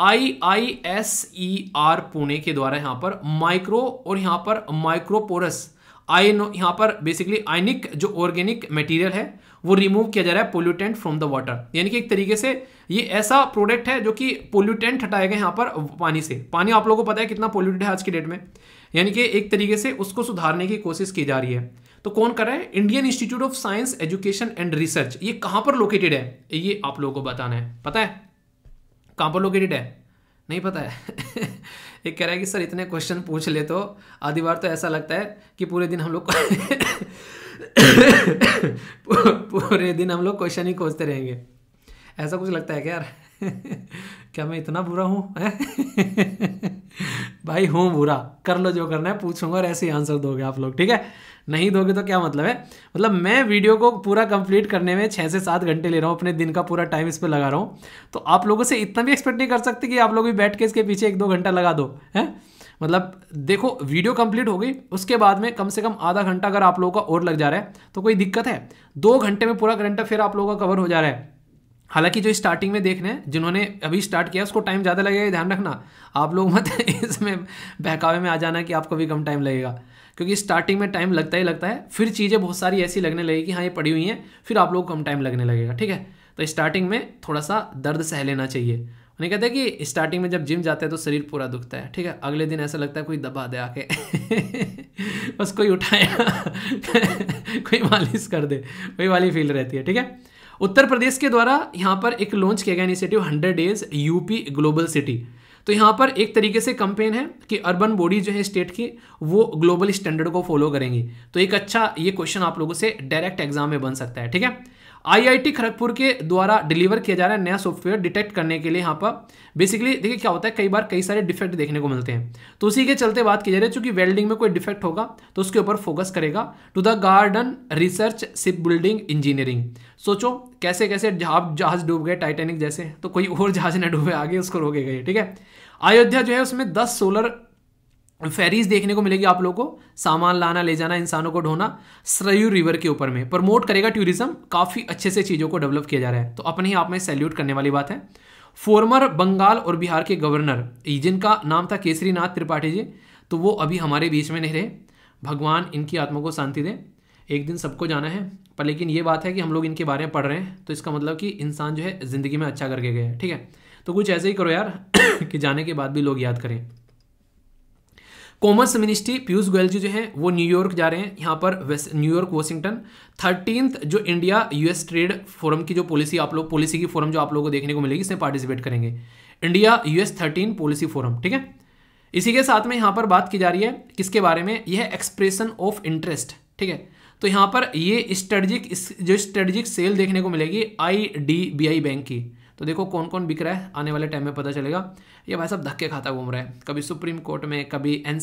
I I S E R Pune के द्वारा यहां पर माइक्रो और यहां पर माइक्रोपोरस आयनो यहां पर बेसिकली आयनिक जो ऑर्गेनिक मटेरियल है वो रिमूव किया जा रहा है पोल्यूटेंट फ्रॉम द वाटर यानी कि एक तरीके से ये ऐसा प्रोडक्ट है जो कि पोल्यूटेंट हटाया गया पर पानी से पानी आप लोगों को पता है कितना पोल्यूटेड है आज के डेट में यानी कि एक तरीके से उसको सुधारने की कोशिश की जा रही है तो कौन कर रहा है Indian institute of science education and research ये कहां पर लोकेटेड है ये आप लोगों को बताना है पता है कहाँ पर लोकेटेड है नहीं पता है एक कह रहा है कि सर इतने क्वेश्चन पूछ ले तो आधी बार तो ऐसा लगता है कि पूरे दिन हम लोग पूरे दिन हम लोग क्वेश्चन ही खोजते रहेंगे ऐसा कुछ लगता है क्या यार क्या मैं इतना बुरा हूँ भाई हूँ बुरा कर लो जो करना है पूछूंगा और ऐसे ही आंसर दोगे आप लोग ठीक है नहीं दोगे तो क्या मतलब है मतलब मैं वीडियो को पूरा कंप्लीट करने में छः से सात घंटे ले रहा हूँ अपने दिन का पूरा टाइम इस पर लगा रहा हूँ तो आप लोगों से इतना भी एक्सपेक्ट नहीं कर सकते कि आप लोग भी बैठ के इसके पीछे एक दो घंटा लगा दो है मतलब देखो वीडियो कंप्लीट हो गई उसके बाद में कम से कम आधा घंटा अगर आप लोगों का और लग जा रहा है तो कोई दिक्कत है दो घंटे में पूरा घंटा फिर आप लोगों का कवर हो जा रहा है हालांकि जो स्टार्टिंग में देख रहे हैं जिन्होंने अभी स्टार्ट किया उसको टाइम ज़्यादा लगेगा ध्यान रखना आप लोग मत इसमें बहकावे में आ जाना कि आपको भी कम टाइम लगेगा क्योंकि स्टार्टिंग में टाइम लगता ही लगता है फिर चीज़ें बहुत सारी ऐसी लगने लगेगी हाँ ये पड़ी हुई हैं फिर आप लोग कम टाइम लगने लगेगा ठीक है तो स्टार्टिंग में थोड़ा सा दर्द सह लेना चाहिए उन्हें कहते हैं कि स्टार्टिंग में जब जिम जाते हैं तो शरीर पूरा दुखता है ठीक है अगले दिन ऐसा लगता है कोई दबा दे आके बस कोई उठाया कोई मालिश कर दे वही वाली फील रहती है ठीक है उत्तर प्रदेश के द्वारा यहाँ पर एक लॉन्च किया गया initiative hundred days UP global city तो यहाँ पर एक तरीके से कंपेन है कि अर्बन बॉडी जो है स्टेट की वो ग्लोबल स्टैंडर्ड को फॉलो करेंगी तो एक अच्छा ये क्वेश्चन आप लोगों से डायरेक्ट एग्जाम में बन सकता है ठीक है आईआईटी खड़गपुर के द्वारा डिलीवर किया जा रहा है नया सॉफ्टवेयर डिटेक्ट करने के लिए यहाँ पर बेसिकली देखिए क्या होता है कई बार कई सारे डिफेक्ट देखने को मिलते हैं तो उसी के चलते बात की जा रही है चूंकि वेल्डिंग में कोई डिफेक्ट होगा तो उसके ऊपर फोकस करेगा to the garden research ship building engineering सोचो कैसे कैसे जहाज जहाज डूब गए टाइटेनिक जैसे तो कोई और जहाज ना डूबे आगे उसको रोके गए ठीक है अयोध्या जो है उसमें दस सोलर फेरीज देखने को मिलेगी आप लोगों को सामान लाना ले जाना इंसानों को ढोना सरयू रिवर के ऊपर में प्रमोट करेगा टूरिज्म काफ़ी अच्छे से चीज़ों को डेवलप किया जा रहा है तो अपने ही आप में सैल्यूट करने वाली बात है फॉर्मर बंगाल और बिहार के गवर्नर जिनका नाम था नाथ त्रिपाठी जी तो वो अभी हमारे बीच में नहीं रहे भगवान इनकी आत्मा को शांति दे एक दिन सबको जाना है पर लेकिन ये बात है कि हम लोग इनके बारे में पढ़ रहे हैं तो इसका मतलब कि इंसान जो है ज़िंदगी में अच्छा करके गए ठीक है तो कुछ ऐसे ही करो यार कि जाने के बाद भी लोग याद करें कॉमर्स मिनिस्ट्री पीयूष गोयल जी जो हैं वो न्यूयॉर्क जा रहे हैं यहाँ पर न्यूयॉर्क वॉशिंगटन थर्टींथ जो इंडिया यूएस ट्रेड फोरम की जो पॉलिसी आप लोग पॉलिसी की फोरम जो आप लोगों को देखने को मिलेगी इसमें पार्टिसिपेट करेंगे India US thirteen policy forum ठीक है इसी के साथ में यहाँ पर बात की जा रही है किसके बारे में यह एक्सप्रेशन ऑफ इंटरेस्ट ठीक है तो यहाँ पर ये स्ट्रेटजिक जो स्ट्रेटजिक सेल देखने को मिलेगी आई बैंक की तो देखो कौन कौन बिक रहा है आने वाले टाइम में पता चलेगा ये भाई साहब धक्के खाता घूम रहा है कभी सुप्रीम कोर्ट में कभी एन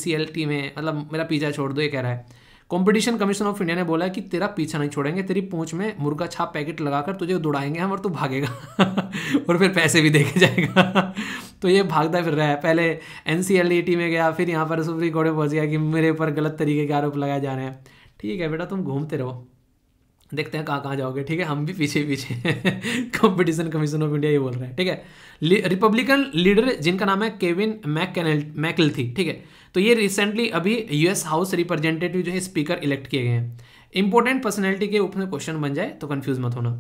में मतलब मेरा पीछा छोड़ दो ये कह रहा है कंपटीशन कमीशन ऑफ इंडिया ने बोला है कि तेरा पीछा नहीं छोड़ेंगे तेरी पूंछ में मुर्गा छाप पैकेट लगाकर तुझे दौड़ाएंगे हम और तू भागेगा और फिर पैसे भी देखे जाएगा तो ये भागता फिर रहा है पहले एन में गया फिर यहाँ पर सुप्रीम कोर्ट में पहुँच गया कि मेरे ऊपर गलत तरीके के आरोप लगाए जा रहे हैं ठीक है बेटा तुम घूमते रहो देखते हैं कहाँ कहाँ जाओगे ठीक है हम भी पीछे पीछे कंपटीशन कमीशन ऑफ इंडिया ये बोल रहे हैं ठीक है रिपब्लिकन लीडर जिनका नाम है केविन मैकल मैकल थी ठीक है तो ये रिसेंटली अभी यूएस हाउस रिप्रेजेंटेटिव जो है स्पीकर इलेक्ट किए गए हैं इंपॉर्टेंट पर्सनैलिटी के ऊपर क्वेश्चन बन जाए तो कंफ्यूज मत होना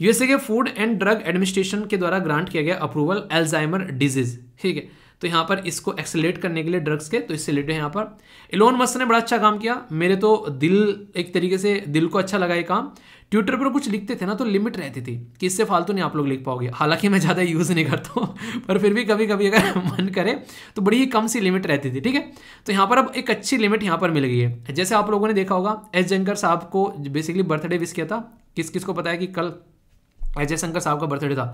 यूएसए के फूड एंड ड्रग एडमिनिस्ट्रेशन के द्वारा ग्रांट किया गया अप्रूवल एल्जाइमर डिजीज ठीक है तो यहाँ पर इसको एक्सेलेट करने के लिए ड्रग्स के तो इससे रिलेटेड यहाँ पर इलोन मस्क ने बड़ा अच्छा काम किया मेरे तो दिल एक तरीके से दिल को अच्छा लगा ये काम ट्विटर पर कुछ लिखते थे ना तो लिमिट रहती थी कि इससे फालतू नहीं आप लोग लिख पाओगे हालांकि मैं ज़्यादा यूज़ नहीं करता हूँ पर फिर भी कभी कभी अगर मन करे तो बड़ी ही कम सी लिमिट रहती थी ठीक है तो यहाँ पर अब एक अच्छी लिमिट यहाँ पर मिल गई है जैसे आप लोगों ने देखा होगा एस जंकर साहब को बेसिकली बर्थडे विश किया था किस किस को पता है कि कल अजय शंकर साहब का बर्थडे था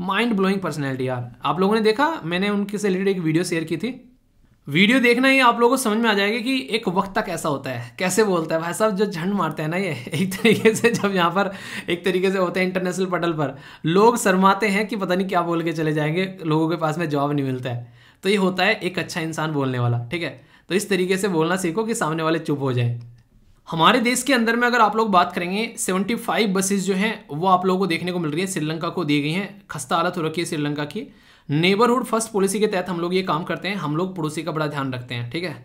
माइंड ब्लोइंग पर्सनैलिटी यार आप लोगों ने देखा मैंने उनके से रिलेटेड एक वीडियो शेयर की थी वीडियो देखना ही आप लोगों को समझ में आ जाएगा कि एक वक्त तक ऐसा होता है कैसे बोलता है भाई साहब जो झंड मारते हैं ना ये एक तरीके से जब यहाँ पर एक तरीके से होते हैं इंटरनेशनल पटल पर लोग शर्माते हैं कि पता नहीं क्या बोल के चले जाएंगे लोगों के पास में जवाब नहीं मिलता है तो ये होता है एक अच्छा इंसान बोलने वाला ठीक है तो इस तरीके से बोलना सीखो कि सामने वाले चुप हो जाए हमारे देश के अंदर में अगर आप लोग बात करेंगे 75 बसेस जो हैं वो आप लोगों को देखने को मिल रही है श्रीलंका को दी गई हैं खस्ता हालत हो रखी है श्रीलंका की नेबरहुड फर्स्ट पॉलिसी के तहत हम लोग ये काम करते हैं हम लोग पड़ोसी का बड़ा ध्यान रखते हैं ठीक है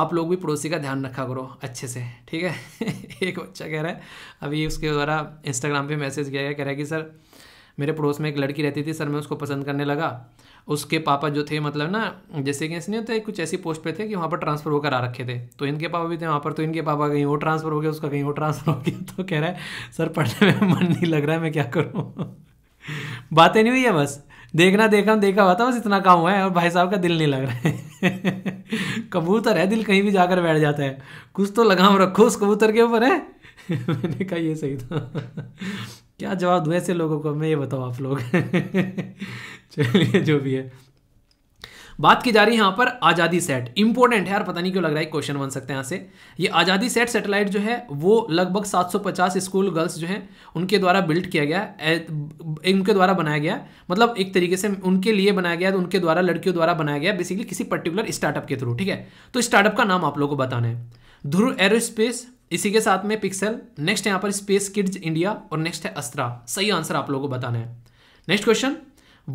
आप लोग भी पड़ोसी का ध्यान रखा करो अच्छे से ठीक है एक बच्चा कह रहा है अभी उसके द्वारा इंस्टाग्राम पर मैसेज किया गया कह रहा है कि सर मेरे पड़ोस में एक लड़की रहती थी सर मैं उसको पसंद करने लगा उसके पापा जो थे मतलब ना जैसे कि ऐसे नहीं होता कुछ ऐसी पोस्ट पे थे कि वहाँ पर ट्रांसफ़र होकर आ रखे थे तो इनके पापा भी थे वहाँ पर तो इनके पापा कहीं वो ट्रांसफ़र हो गया उसका कहीं वो ट्रांसफ़र हो गया तो कह रहा है सर पढ़ने में मन नहीं लग रहा है मैं क्या करूँ बातें नहीं हुई है बस देखना देखा देखा हुआ था बस इतना काम हुआ है और भाई साहब का दिल नहीं लग रहा है कबूतर है दिल कहीं भी जाकर बैठ जाता है कुछ तो लगाम रखो उस कबूतर के ऊपर है मैंने कहा ये सही था क्या जवाब दूँ ऐसे लोगों को मैं ये बताओ आप लोग चलिए जो भी है बात की जा रही है यहाँ पर आज़ादी सेट इंपॉर्टेंट है यार पता नहीं क्यों लग रहा है क्वेश्चन बन सकते हैं यहाँ से ये आज़ादी सेट सेटेलाइट जो है वो लगभग 750 स्कूल गर्ल्स जो हैं उनके द्वारा बिल्ड किया गया उनके द्वारा बनाया गया मतलब एक तरीके से उनके लिए बनाया गया तो उनके द्वारा लड़कियों द्वारा बनाया गया बेसिकली किसी पर्टिकुलर स्टार्टअप के थ्रू ठीक है तो स्टार्टअप का नाम आप लोग को बताना है ध्रुव एरोस्पेस इसी के साथ में पिक्सल नेक्स्ट यहाँ पर स्पेस किड्स इंडिया और नेक्स्ट है अस्त्रा सही आंसर आप लोगों को बताना है next question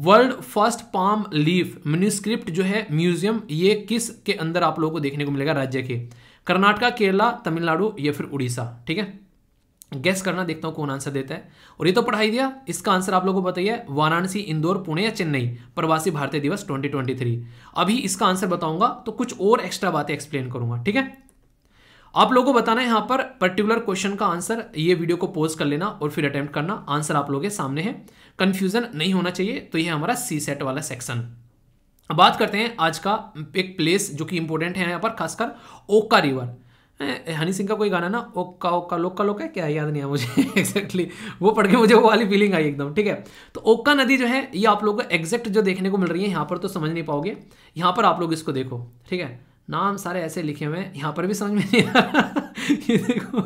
world first palm leaf manuscript जो है म्यूजियम ये किस के अंदर आप लोगों को देखने को मिलेगा राज्य के कर्नाटका केरला तमिलनाडु या फिर उड़ीसा ठीक है गैस करना देखता हूँ कौन आंसर देता है और ये तो पढ़ाई दिया इसका आंसर आप लोगों को बताइए वाराणसी इंदौर पुणे या चेन्नई प्रवासी भारतीय दिवस 2023 अभी इसका आंसर बताऊंगा तो कुछ और एक्स्ट्रा बातें एक्सप्लेन करूंगा ठीक है आप लोगों को बताना है यहाँ पर पर्टिकुलर क्वेश्चन का आंसर ये वीडियो को पोज कर लेना और फिर अटेम्प्ट करना आंसर आप लोगों के सामने है कंफ्यूजन नहीं होना चाहिए तो ये हमारा सी सेट वाला सेक्शन बात करते हैं आज का एक प्लेस जो कि इंपॉर्टेंट है यहाँ पर खासकर ओका रिवर हनी सिंह का कोई गाना ना ओका ओका लोका लोका क्या याद नहीं आया मुझे एक्जैक्टली वो पढ़ के मुझे वो वाली फीलिंग आई एकदम ठीक है तो ओक्का नदी जो है ये आप लोग को एग्जैक्ट जो देखने को मिल रही है यहाँ पर तो समझ नहीं पाओगे यहाँ पर आप लोग इसको देखो ठीक है नाम सारे ऐसे लिखे हुए हैं यहाँ पर भी समझ में नहीं आ रहा देखो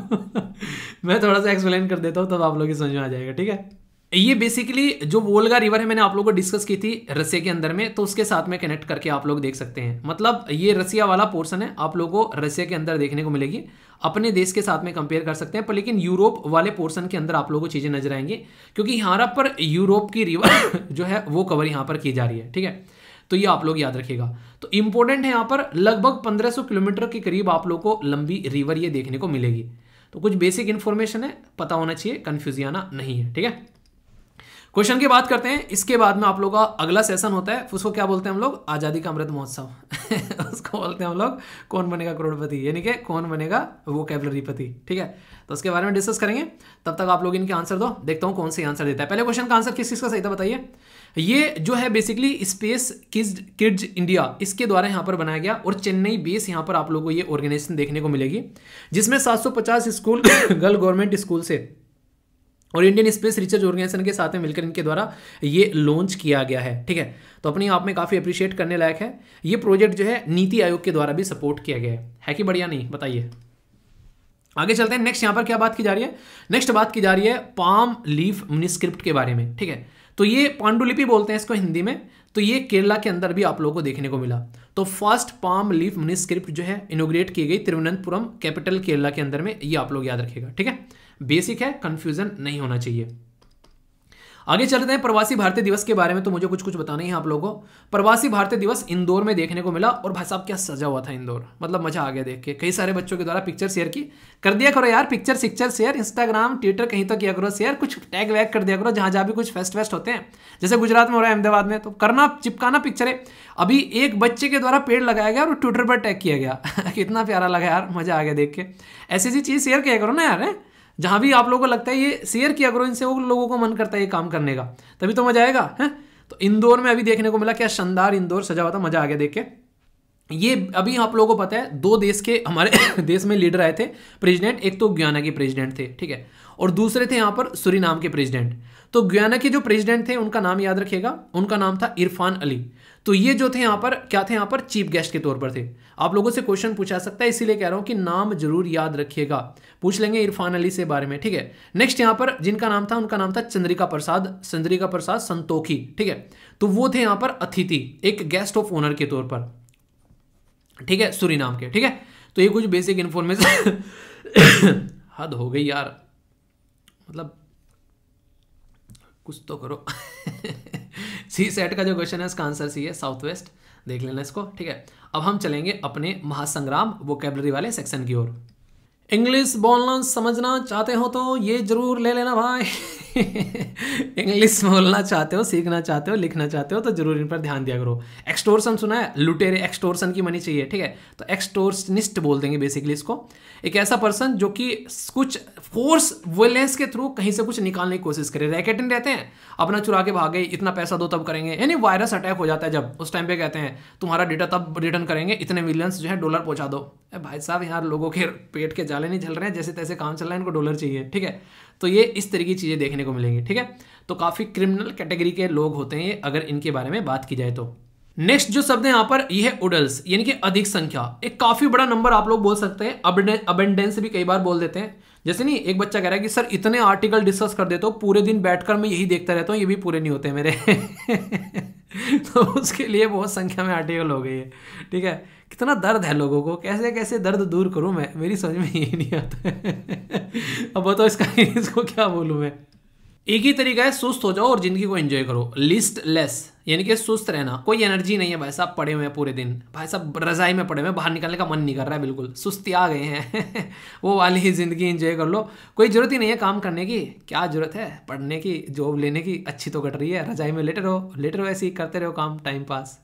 मैं थोड़ा सा एक्सप्लेन कर देता हूँ तब आप लोग की समझ में आ जाएगा ठीक है ये बेसिकली जो वोलगा रिवर है मैंने आप लोग को डिस्कस की थी रसिया के अंदर में तो उसके साथ में कनेक्ट करके आप लोग देख सकते हैं मतलब ये रसिया वाला पोर्सन है आप लोगों को रसिया के अंदर देखने को मिलेगी अपने देश के साथ में कंपेयर कर सकते हैं पर लेकिन यूरोप वाले पोर्सन के अंदर आप लोगों को चीज़ें नजर आएंगी क्योंकि यहाँ पर यूरोप की रिवर जो है वो कवर यहाँ पर की जा रही है ठीक है तो ये आप लोग याद रखिएगा तो इंपॉर्टेंट है यहाँ पर लगभग 1500 किलोमीटर के करीब आप लोग को लंबी रिवर ये देखने को मिलेगी तो कुछ बेसिक इन्फॉर्मेशन है पता होना चाहिए कन्फ्यूजियाना नहीं है ठीक है क्वेश्चन की बात करते हैं इसके बाद में आप लोग का अगला सेशन होता है उसको क्या बोलते हैं हम लोग आज़ादी का अमृत महोत्सव उसको बोलते हैं हम लोग कौन बनेगा करोड़पति यानी कि कौन बनेगा वो कैबलरीपति ठीक है तो उसके बारे में डिस्कस करेंगे तब तक आप लोग इनके आंसर दो देखता हूँ कौन से आंसर देता है पहले क्वेश्चन का आंसर किस चीज़ का सही था बताइए ये जो है basically space kids kids India इसके द्वारा यहाँ पर बनाया गया और चेन्नई बेस यहाँ पर आप लोगों को ये ऑर्गेनाइजेशन देखने को मिलेगी जिसमें 750 स्कूल गर्ल गवर्नमेंट स्कूल से और इंडियन स्पेस रिसर्च ऑर्गेनाइजेशन के साथ में मिलकर इनके द्वारा ये लॉन्च किया गया है ठीक है तो अपने आप में काफ़ी अप्रिशिएट करने लायक है ये प्रोजेक्ट जो है नीति आयोग के द्वारा भी सपोर्ट किया गया है है कि बढ़िया नहीं बताइए आगे चलते हैं नेक्स्ट यहाँ पर क्या बात की जा रही है नेक्स्ट बात की जा रही है पाम लीफ मिनिस्क्रिप्ट के बारे में ठीक है तो ये पांडुलिपि बोलते हैं इसको हिंदी में तो ये केरला के अंदर भी आप लोगों को देखने को मिला तो फर्स्ट पाम लीफ मिनिस्क्रिप्ट जो है इनोग्रेट की गई तिरुवनंतपुरम कैपिटल केरला के अंदर में ये आप लोग याद रखेगा ठीक है बेसिक है कंफ्यूजन नहीं होना चाहिए आगे चलते हैं प्रवासी भारतीय दिवस के बारे में तो मुझे कुछ कुछ बताना ही है आप लोगों को प्रवासी भारतीय दिवस इंदौर में देखने को मिला और भाई साहब क्या सजा हुआ था इंदौर मतलब मजा आ गया देख के कई सारे बच्चों के द्वारा पिक्चर शेयर की कर दिया करो यार पिक्चर सिक्चर शेयर इंस्टाग्राम ट्विटर कहीं तो किया करो शेयर कुछ टैग वैग कर दिया करो जहाँ जहाँ भी कुछ फेस्ट वेस्ट होते हैं जैसे गुजरात में हो रहा है अहमदाबाद में तो करना चिपकाना पिक्चर है अभी एक बच्चे के द्वारा पेड़ लगाया गया और ट्विटर पर टैग किया गया कितना प्यारा लगा यार मजा आ गया देख के ऐसी ऐसी चीज़ शेयर किया करो ना यार है जहां भी आप लोगों को लगता है ये शेयर किया करो इनसे वो लोगों को मन करता है ये काम करने का तभी तो मजा आएगा है तो इंदौर में अभी देखने को मिला क्या शानदार इंदौर सजा हुआ था मजा आ गया देख के ये अभी आप लोगों को पता है दो देश के हमारे देश में लीडर आए थे प्रेसिडेंट एक तो ग्याना के प्रेसिडेंट थे ठीक है और दूसरे थे यहाँ पर सुरीनाम के प्रेसिडेंट तो गुयाना के जो प्रेसिडेंट थे उनका नाम याद रखिएगा उनका नाम था इरफान अली तो ये जो थे यहां पर क्या थे यहां पर चीफ गेस्ट के तौर पर थे आप लोगों से क्वेश्चन पूछा सकता है इसीलिए कह रहा हूं कि नाम जरूर याद रखिएगा पूछ लेंगे इरफान अली से बारे में ठीक है नेक्स्ट यहां पर जिनका नाम था उनका नाम था चंद्रिका प्रसाद चंद्रिका प्रसाद संतोखी ठीक है तो वो थे यहां पर अतिथि एक गेस्ट ऑफ ऑनर के तौर पर ठीक है सूरी के ठीक है तो ये कुछ बेसिक इंफॉर्मेशन हद हो गई यार मतलब कुछ तो करो सी सेट का जो क्वेश्चन है उसका आंसर सी है साउथ वेस्ट देख लेना इसको ठीक है अब हम चलेंगे अपने महासंग्राम वोकेबलरी वाले सेक्शन की ओर इंग्लिश बोलना समझना चाहते हो तो ये जरूर ले लेना भाई इंग्लिश बोलना चाहते हो सीखना चाहते हो लिखना चाहते हो तो जरूर इन पर ध्यान दिया करो एक्सटोर्सन सुना है लुटेरे एक्सटोर्सन की मनी चाहिए ठीक है तो एक्सटोर्सनिस्ट बोल देंगे बेसिकली इसको एक ऐसा पर्सन जो कि कुछ फोर्स वेलेंस के थ्रू कहीं से कुछ निकालने की कोशिश करे रैकेटिंग रहते हैं अपना चुरा के भागे इतना पैसा दो तब करेंगे यानी वायरस अटैक हो जाता है जब उस टाइम पे कहते हैं तुम्हारा डेटा तब रिटर्न करेंगे इतने मिलियंस जो है डॉलर पहुंचा दो भाई साहब यहाँ लोगों के पेट के जाले नहीं चल रहे हैं जैसे तैसे काम चल रहा है इनको डॉलर चाहिए ठीक है तो ये इस तरह की चीज़ें देखने को मिलेंगी ठीक है तो काफ़ी क्रिमिनल कैटेगरी के लोग होते हैं ये अगर इनके बारे में बात की जाए तो नेक्स्ट जो शब्द है यहाँ पर यह है उडल्स यानी कि अधिक संख्या एक काफ़ी बड़ा नंबर आप लोग बोल सकते हैं अबेंडेंस भी कई बार बोल देते हैं जैसे नहीं एक बच्चा कह रहा है कि सर इतने आर्टिकल डिस्कस कर देते हो पूरे दिन बैठकर मैं यही देखता रहता हूँ ये भी पूरे नहीं होते मेरे तो उसके लिए बहुत संख्या में आर्टिकल हो गई है ठीक है कितना दर्द है लोगों को कैसे कैसे दर्द दूर करूँ मैं मेरी समझ में ये नहीं आता अब बताओ इसका इसको क्या बोलूँ मैं एक ही तरीका है सुस्त हो जाओ और जिंदगी को एंजॉय करो लिस्ट लेस यानी कि सुस्त रहना कोई एनर्जी नहीं है भाई साहब पड़े हुए हैं पूरे दिन भाई साहब रजाई में पड़े हुए हैं बाहर निकलने का मन नहीं कर रहा है बिल्कुल सुस्ती आ गए हैं वो वाली ही ज़िंदगी इंजॉय कर लो कोई ज़रूरत ही नहीं है काम करने की क्या ज़रूरत है पढ़ने की जॉब लेने की अच्छी तो कट रही है रजाई में लेटे रहो लेटे रहो ऐसे ही करते रहो काम टाइम पास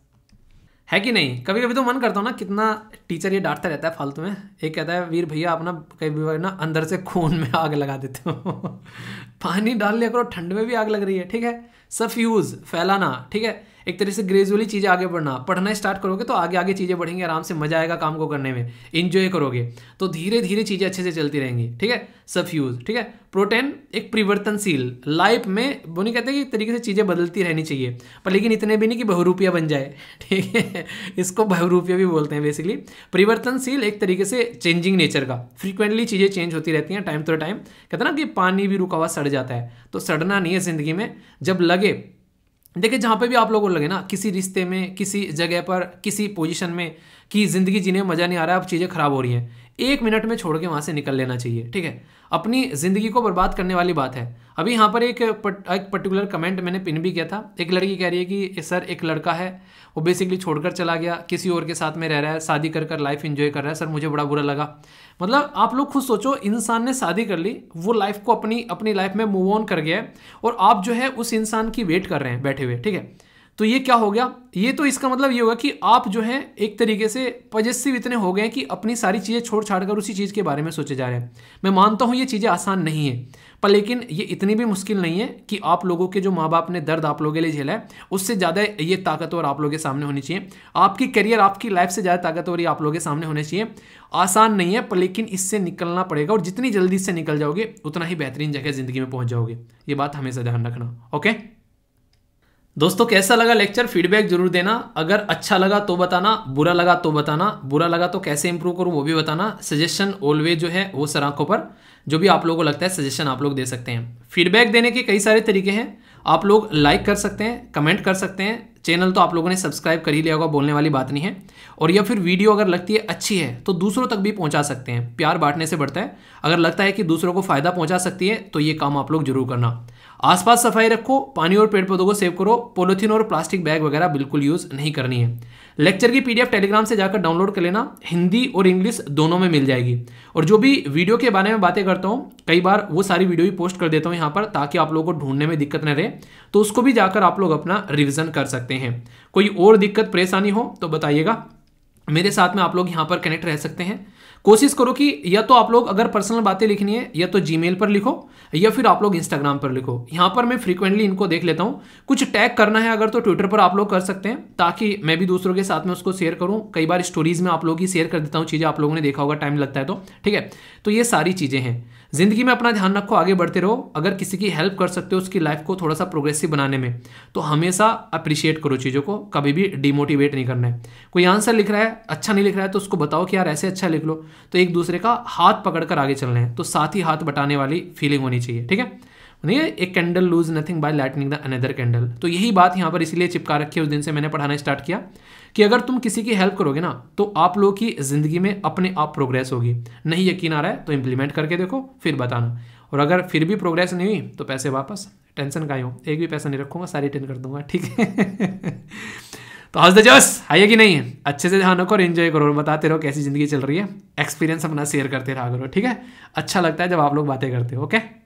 है कि नहीं कभी कभी तो मन करता हूँ ना कितना टीचर ये डांटता रहता है फालतू में एक कहता है वीर भैया अपना कई बार ना अंदर से खून में आग लगा देते हो पानी डाल लिया करो ठंड में भी आग लग रही है ठीक है सफ्यूज़ फैलाना ठीक है एक तरह से ग्रेजुअली चीज़ें आगे बढ़ना पढ़ना स्टार्ट करोगे तो आगे आगे चीज़ें बढ़ेंगी आराम से मज़ा आएगा काम को करने में इन्जॉय करोगे तो धीरे धीरे चीज़ें अच्छे से चलती रहेंगी ठीक है सफ्यूज ठीक है प्रोटेन एक परिवर्तनशील लाइफ में वो नहीं कहते कि एक तरीके से चीज़ें बदलती रहनी चाहिए पर लेकिन इतने भी नहीं कि बहुरूपिया बन जाए ठीक है इसको बहुरूपिया भी बोलते हैं बेसिकली परिवर्तनशील एक तरीके से चेंजिंग नेचर का फ्रीक्वेंटली चीज़ें चेंज होती रहती हैं टाइम टू टाइम कहते ना कि पानी भी रुका हुआ सड़ जाता है तो सड़ना नहीं है ज़िंदगी में जब लगे देखिए जहाँ पे भी आप लोगों को लगे ना किसी रिश्ते में किसी जगह पर किसी पोजीशन में कि ज़िंदगी जीने में मज़ा नहीं आ रहा है अब चीज़ें ख़राब हो रही हैं एक मिनट में छोड़ के वहां से निकल लेना चाहिए ठीक है अपनी ज़िंदगी को बर्बाद करने वाली बात है अभी यहाँ पर एक एक पर्टिकुलर कमेंट मैंने पिन भी किया था एक लड़की कह रही है कि सर एक लड़का है वो बेसिकली छोड़कर चला गया किसी और के साथ में रह रहा है शादी कर कर लाइफ इंजॉय कर रहा है सर मुझे बड़ा बुरा लगा मतलब आप लोग खुद सोचो इंसान ने शादी कर ली वो लाइफ को अपनी अपनी लाइफ में मूव ऑन कर गया है और आप जो है उस इंसान की वेट कर रहे हैं बैठे हुए ठीक है तो ये क्या हो गया ये तो इसका मतलब ये होगा कि आप जो है एक तरीके से पजेसिव इतने हो गए कि अपनी सारी चीज़ें छोड़ छाड़ कर उसी चीज़ के बारे में सोचे जा रहे हैं मैं मानता हूँ ये चीज़ें आसान नहीं है पर लेकिन ये इतनी भी मुश्किल नहीं है कि आप लोगों के जो माँ बाप ने दर्द आप लोगों के लिए झेला है उससे ज़्यादा ये ताकतवर आप लोगों के सामने होनी चाहिए आपकी करियर आपकी लाइफ से ज़्यादा ताकतवर ये आप लोगों के सामने होने चाहिए आसान नहीं है पर लेकिन इससे निकलना पड़ेगा और जितनी जल्दी इससे निकल जाओगे उतना ही बेहतरीन जगह ज़िंदगी में पहुँच जाओगे ये बात हमेशा ध्यान रखना ओके दोस्तों कैसा लगा लेक्चर फीडबैक जरूर देना अगर अच्छा लगा तो बताना बुरा लगा तो बताना बुरा लगा तो कैसे इंप्रूव करूँ वो भी बताना सजेशन ऑलवेज जो है वो सर आंखों पर जो भी आप लोगों को लगता है सजेशन आप लोग दे सकते हैं फीडबैक देने के कई सारे तरीके हैं आप लोग लाइक कर सकते हैं कमेंट कर सकते हैं चैनल तो आप लोगों ने सब्सक्राइब कर ही लिया होगा बोलने वाली बात नहीं है और या फिर वीडियो अगर लगती है अच्छी है तो दूसरों तक भी पहुंचा सकते हैं प्यार बांटने से बढ़ता है अगर लगता है कि दूसरों को फ़ायदा पहुंचा सकती है तो ये काम आप लोग जरूर करना आसपास सफाई रखो पानी और पेड़ पौधों को सेव करो पोलिथीन और प्लास्टिक बैग वगैरह बिल्कुल यूज़ नहीं करनी है लेक्चर की पीडीएफ टेलीग्राम से जाकर डाउनलोड कर लेना हिंदी और इंग्लिश दोनों में मिल जाएगी और जो भी वीडियो के बारे में बातें करता हूँ कई बार वो सारी वीडियो भी पोस्ट कर देता हूँ यहाँ पर ताकि आप लोगों को ढूंढने में दिक्कत न रहे तो उसको भी जाकर आप लोग अपना रिविज़न कर सकते हैं कोई और दिक्कत परेशानी हो तो बताइएगा मेरे साथ में आप लोग यहाँ पर कनेक्ट रह सकते हैं कोशिश करो कि या तो आप लोग अगर पर्सनल बातें लिखनी है या तो जी पर लिखो या फिर आप लोग इंस्टाग्राम पर लिखो यहाँ पर मैं फ्रीक्वेंटली इनको देख लेता हूँ कुछ टैग करना है अगर तो ट्विटर पर आप लोग कर सकते हैं ताकि मैं भी दूसरों के साथ में उसको शेयर करूँ कई बार स्टोरीज में आप लोग ही शेयर कर देता हूँ चीज़ें आप लोगों ने देखा होगा टाइम लगता है तो ठीक है तो ये सारी चीज़ें हैं ज़िंदगी में अपना ध्यान रखो आगे बढ़ते रहो अगर किसी की हेल्प कर सकते हो उसकी लाइफ को थोड़ा सा प्रोग्रेसिव बनाने में तो हमेशा अप्रिशिएट करो चीज़ों को कभी भी डिमोटिवेट नहीं करना है कोई आंसर लिख रहा है अच्छा नहीं लिख रहा है तो उसको बताओ कि यार ऐसे अच्छा लिख लो तो एक दूसरे का हाथ पकड़ कर आगे चलना है तो साथ ही हाथ बटाने वाली फीलिंग होनी चाहिए ठीक है नहीं एक candle lose nothing by lightning the another candle तो यही बात यहाँ पर इसलिए चिपका रखी है उस दिन से मैंने पढ़ाना स्टार्ट किया कि अगर तुम किसी की हेल्प करोगे ना तो आप लोगों की ज़िंदगी में अपने आप प्रोग्रेस होगी नहीं यकीन आ रहा है तो इंप्लीमेंट करके देखो फिर बताना और अगर फिर भी प्रोग्रेस नहीं हुई तो पैसे वापस टेंशन का ही हो एक भी पैसा नहीं रखूंगा सारी टेन कर दूंगा ठीक है तो हंस द आइए कि नहीं है अच्छे से ध्यान रखो और इन्जॉय करो और बताते रहो कैसी ज़िंदगी चल रही है एक्सपीरियंस अपना शेयर करते रहा करो ठीक है अच्छा लगता है जब आप लोग बातें करते हो ओके